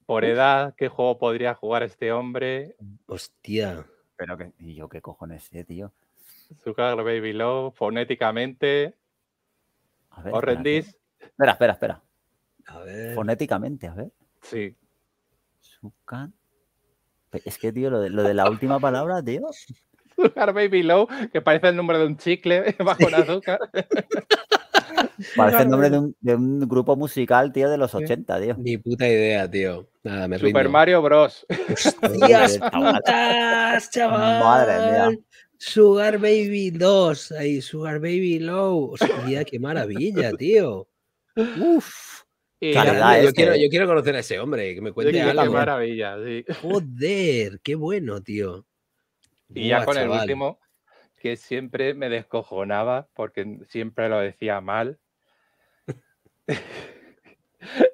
por edad, ¿qué juego podría jugar este hombre? Hostia. Pero que, ¿y yo qué cojones sé, tío? Sugar Baby Low, fonéticamente. A espera, rendís? Espera, espera, espera. Fonéticamente, a ver. Sí. Sugar. Es que, tío, lo de, la última palabra, Dios Sugar Baby Low, que parece el nombre de un chicle bajo azúcar. Parece el nombre de un, grupo musical, tío, de los 80, tío. Ni puta idea, tío. Super Mario Bros. ¡Hostias putas, chaval! Madre mía. Sugar Baby 2, ahí, Sugar Baby Low. Hostia, qué maravilla, tío. Uf. yo, quiero, eh. yo, quiero, conocer a ese hombre, que me cuente algo. Qué maravilla, Joder, qué bueno, tío. Y ya con el último, que siempre me descojonaba porque siempre lo decía mal.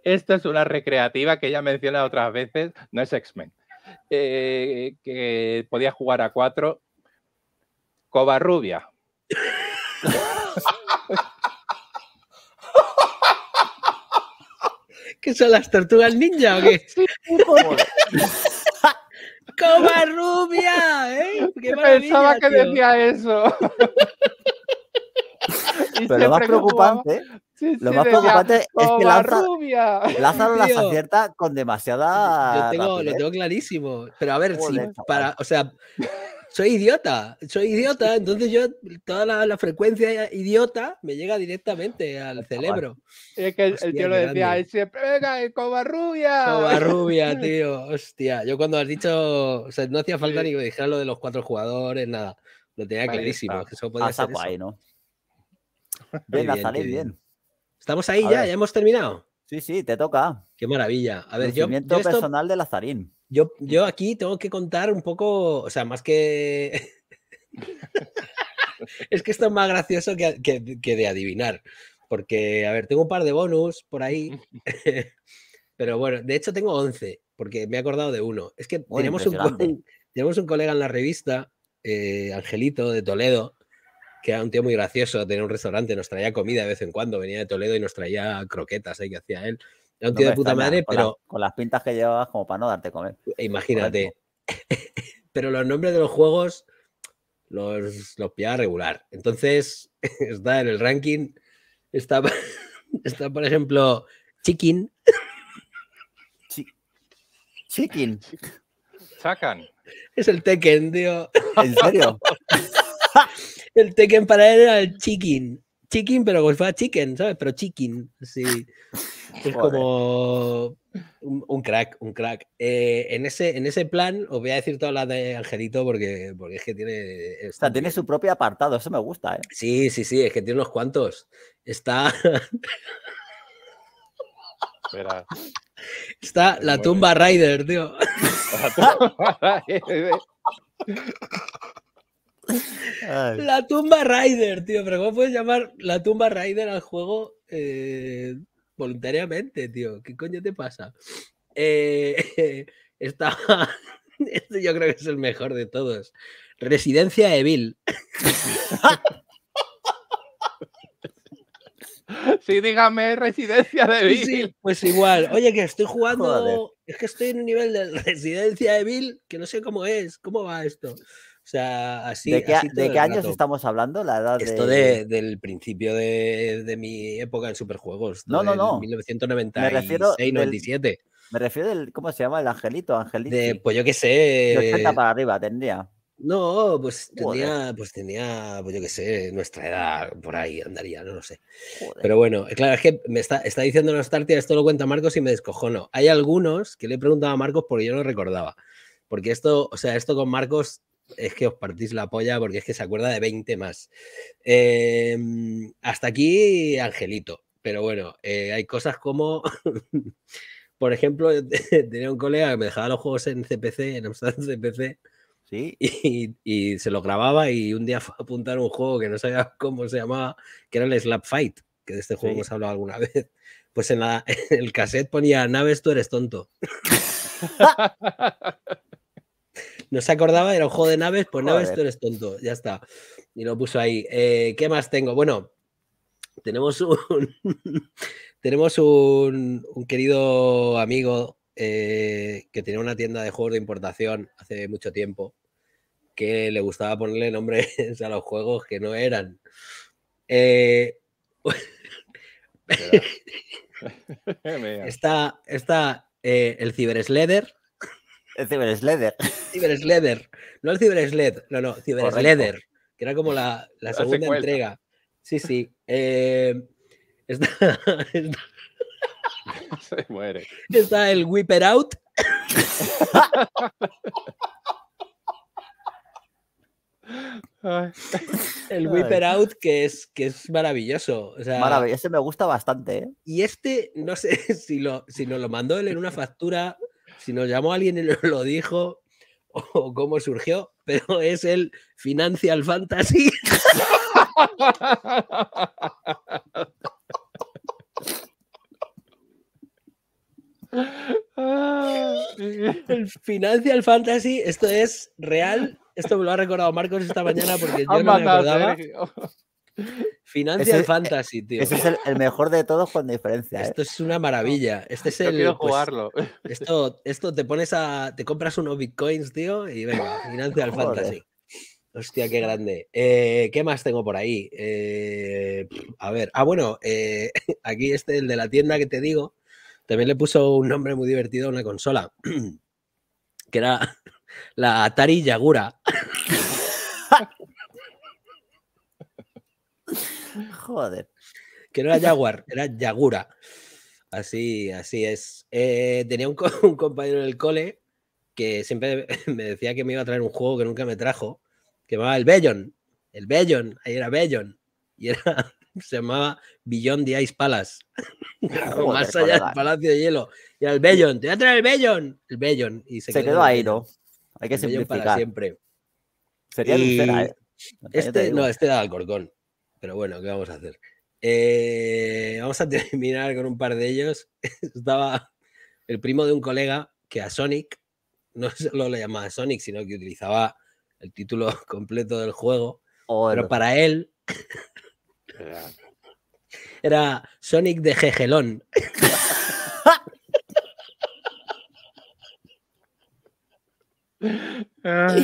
Esto es una recreativa que ella menciona otras veces, no es X-Men, eh, que podía jugar a cuatro. Rubia ¿Qué son las tortugas ninja o qué? Covarrubia, ¿eh? Pensaba que decía eso. Pero más preocupante, lo más preocupante es que Lázaro, rubia. Lázaro las acierta con demasiada. Yo tengo, lo tengo clarísimo. Pero a ver, si para, o sea, soy idiota, soy idiota, entonces yo toda la, frecuencia idiota me llega directamente al cerebro. Es que el, tío lo decía, siempre, venga, eh, cobarrubia. Cobarrubia, tío, hostia. Yo cuando has dicho, o sea, no hacía falta ni que me dijera lo de los cuatro jugadores, nada. Lo tenía clarísimo. Está. Que ah, eso podía ser eso. Ahí, ¿no? bien. Estamos ahí ya, ya hemos terminado. Sí, sí, te toca. Qué maravilla. A ver, yo, personal de Lazarín. Yo, yo aquí tengo que contar un poco, o sea, más que. es que esto es más gracioso que, de adivinar. Porque, a ver, tengo un par de bonus por ahí. Pero bueno, de hecho tengo 11, porque me he acordado de uno. Es que tenemos un, colega en la revista, eh, Angelito de Toledo, que era un tío muy gracioso, tenía un restaurante, nos traía comida de vez en cuando, venía de Toledo y nos traía croquetas ¿eh? que hacía él. Era un tío de puta madre, pero... con las pintas que llevabas como para no darte comer. Eh, imagínate. pero los nombres de los juegos los, los pillaba regular. Entonces, está en el ranking, está, está por ejemplo, Chicken. Ch chicken. Es el Tekken, tío. ¿En serio? El Tekken para él era el chicken. Chicken, pero como chicken, ¿sabes? Pero chicken, sí. Es como un, crack, un crack. Eh, en, ese, en ese plan os voy a decir toda la de Angelito porque, porque es que tiene... tiene su propio apartado, eso me gusta, ¿eh? Sí, sí, sí, es que tiene unos cuantos. Está... Está la tumba Rider, tío. La tumba Rider, tío, pero ¿cómo puedes llamar la tumba Rider al juego eh, voluntariamente, tío? ¿Qué coño te pasa? Eh, este yo creo que es el mejor de todos. Residencia Evil. Sí, dígame residencia de pues igual. Oye, que estoy jugando. Es que estoy en un nivel de residencia evil que no sé cómo es. ¿Cómo va esto? sea, así. ¿De qué, ¿de qué años estamos hablando? La edad Esto del principio de, mi época en superjuegos. No, no, no. 1996, 97. Me refiero del. ¿Cómo se llama? El Angelito, Angelito. pues yo qué sé. para arriba tendría. No, pues tenía, pues tenía, pues yo qué sé, nuestra edad por ahí andaría, no lo sé. Pero bueno, eh, claro, es que me está, está diciendo Nostartia, esto lo cuenta Marcos y me descojono. Hay algunos que le he preguntado a Marcos porque yo no recordaba. Porque esto, o sea, esto con Marcos es que os partís la polla porque es que se acuerda de 20 más. Em, hasta aquí, Angelito. Pero bueno, eh, hay cosas como, por ejemplo, tenía un colega que me dejaba los juegos en CPC, en Amstrad CPC, ¿Sí? y, se lo grababa y un día fue a apuntar un juego que no sabía cómo se llamaba, que era el Slap Fight, que de este juego hemos hablado alguna vez. Pues en, el cassette ponía, naves, tú eres tonto. No se acordaba, era un juego de naves, pues naves tú eres tonto, ya está. Y lo puso ahí. Eh, ¿Qué más tengo? Bueno, tenemos un, tenemos un, querido amigo eh, que tenía una tienda de juegos de importación hace mucho tiempo que le gustaba ponerle nombres a los juegos que no eran. Eh, está, está el Cyber el Cibersleder. sledder No el Cybersled, no, no, ciber-sledder. Que era como la, segunda entrega. Sí, sí. Eh, está, Se muere. Está el Whipper Out. el Whipper Out, que es, que es maravilloso. O sea, me gusta bastante. ¿eh? Y este, no sé si, lo, si nos lo mandó él en una factura si nos llamó alguien y nos lo dijo o cómo surgió, pero es el Financial Fantasy. el Financial Fantasy, esto es real. Esto me lo ha recordado Marcos esta mañana porque yo no me acordaba. Financial eh, Fantasy, tío. Ese es el, mejor de todos con diferencia. ¿eh? Esto es una maravilla. Este es el. Pues, esto, esto te pones a. Te compras unos bitcoins, tío, y venga, Financial Fantasy. Hostia, qué grande. Eh, ¿Qué más tengo por ahí? a ver. Ah, bueno, aquí este, el de la tienda que te digo, también le puso un nombre muy divertido a una consola. que era la Atari Yagura. Joder. Que no era Jaguar, era Yagura. Así, así es. Eh, tenía un, compañero en el cole que siempre me decía que me iba a traer un juego que nunca me trajo, que llamaba el Bellon. El Bellon, ahí era Bellon. Y era, se llamaba Beyond de Ice Palace. Más allá del Palacio de Hielo. Y era el Bellon, te voy a traer el Bellon. El Bellon. Y se, quedó, ahí, ¿no? Hay que simplificar. siempre. Sería y... ¿eh? Este, no, este era pero bueno, ¿qué vamos a hacer? Eh, vamos a terminar con un par de ellos. Estaba el primo de un colega que a Sonic, no solo le llamaba Sonic, sino que utilizaba el título completo del juego. pero para él era Sonic de jejelón. Ah.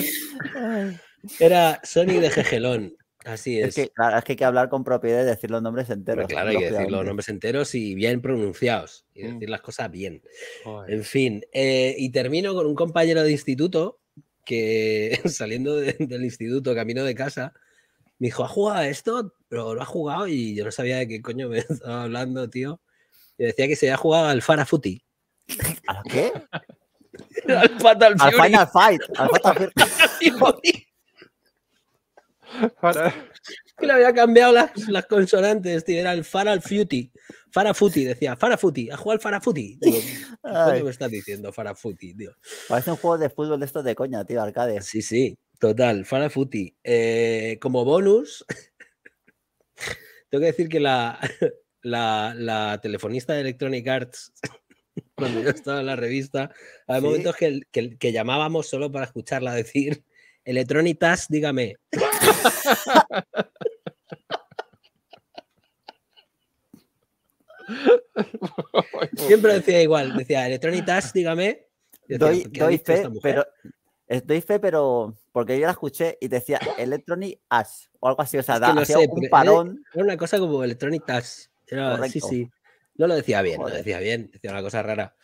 Era Sonic de jejelón. Así es. Es que, que hay que hablar con propiedad y decir los nombres enteros. claro, hay que decir los nombres enteros y bien pronunciados y mm. decir las cosas bien. En fin, eh, y termino con un compañero de instituto que saliendo del instituto, camino de casa, me dijo, ¿ha jugado esto? Pero lo ha jugado y yo no sabía de qué coño me estaba hablando, tío. Y decía que se había jugado al Farafuti. ¿A qué? al Fatal Al Final Fight. Para... Que le había cambiado las, consonantes, tío. Era el Farafuti. Farafuti, decía. Farafuti. A jugar Farafuti. ¿Qué me estás diciendo, Farafuti, tío? Parece un juego de fútbol de estos de coña, tío, arcade. Sí, sí. Total, Farafuti. Eh, como bonus, tengo que decir que la, la, telefonista de Electronic Arts, cuando yo estaba en la revista, había momentos que llamábamos solo para escucharla decir Electronitas, dígame. Siempre decía igual, decía Electronitas, dígame. doy, fe, pero eh, doy fe, pero porque yo la escuché y decía Electronic as o algo así, o sea, un parón. Era una cosa como Electronic sí, sí. No lo decía bien, lo decía bien, decía una cosa rara.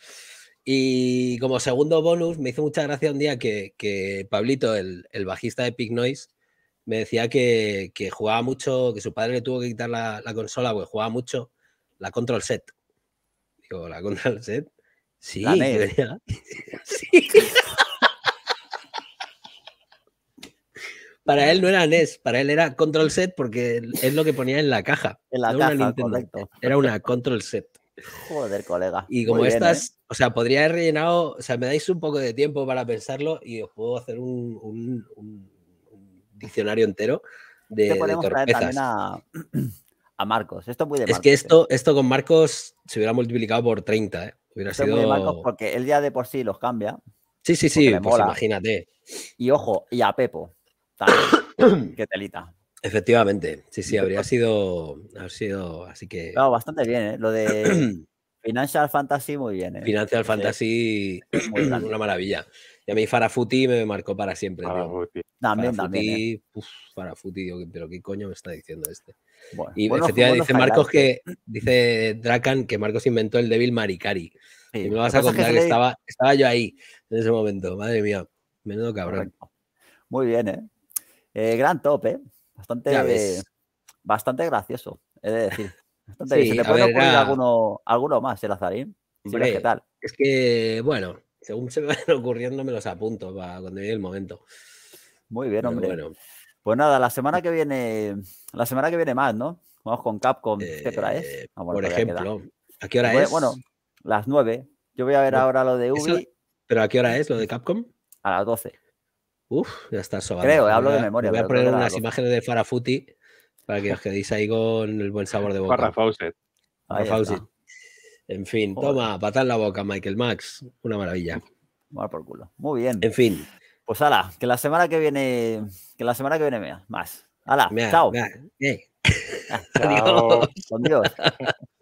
Y como segundo bonus, me hizo mucha gracia un día que, Pablito, el, bajista de Pig Noise, me decía que, jugaba mucho, que su padre le tuvo que quitar la, consola porque jugaba mucho la Control Set. Digo, ¿la Control Set? Sí, e sí. Para él no era NES, para él era Control Set porque es lo que ponía en la caja. En la caja, correcto. Era una Control Set. Joder, colega. Y como estas, ¿eh? o sea, podría haber rellenado, o sea, me dais un poco de tiempo para pensarlo y os puedo hacer un, un, diccionario entero de, torpezas. a, Marcos. Esto muy Es que esto, ¿eh? esto con Marcos se hubiera multiplicado por 30, ¿eh? Hubiera sido... Marcos porque el día de por sí los cambia. Sí, sí, sí, pues imagínate. Y ojo, y a Pepo. qué que telita. Efectivamente, sí, sí, habría sido, ha sido, así que... No, bastante bien, ¿eh? Lo de Financial Fantasy, muy bien. ¿eh? Financial Fantasy, una maravilla. Y a mí Farafuti me marcó para siempre. Farafuti. También, ¿eh? Farafuti, también. Farafuti, digo, pero ¿qué coño me está diciendo este? y efectivamente dice Marcos que, dice Drakan que Marcos inventó el débil Maricari. Y me vas a contar que, estaba, estaba yo ahí en ese momento, madre mía, menudo cabrón. Muy bien, ¿eh? ¿eh? Gran top, ¿eh? Bastante, bastante gracioso, he de decir. Bastante te ocurrir alguno, más, el azarín. ¿qué tal? Es que, bueno, según se me van ocurriendo, me los apunto para cuando llegue el momento. Muy bien, hombre. Bueno. Pues nada, la semana que viene, la semana que viene más, ¿no? Vamos con Capcom, eh, ¿qué hora es? por ejemplo, ¿a qué hora pues, es? Bueno, las 9. Yo voy a ver ahora lo de Ubi. ¿Pero a qué hora es lo de Capcom? A las 12. Uf, ya está sobado. Creo, hablo de memoria. Voy a poner unas imágenes de Farafuti para que os quedéis ahí con el buen sabor de boca. Farrah Fawcett. En fin, toma, patad la boca, Michael Max. Una maravilla. por culo. Muy bien. En fin. Pues ala, que la semana que viene, que la semana que viene mea, más. Ala, chao. Eh. Ah, chao. Con Dios.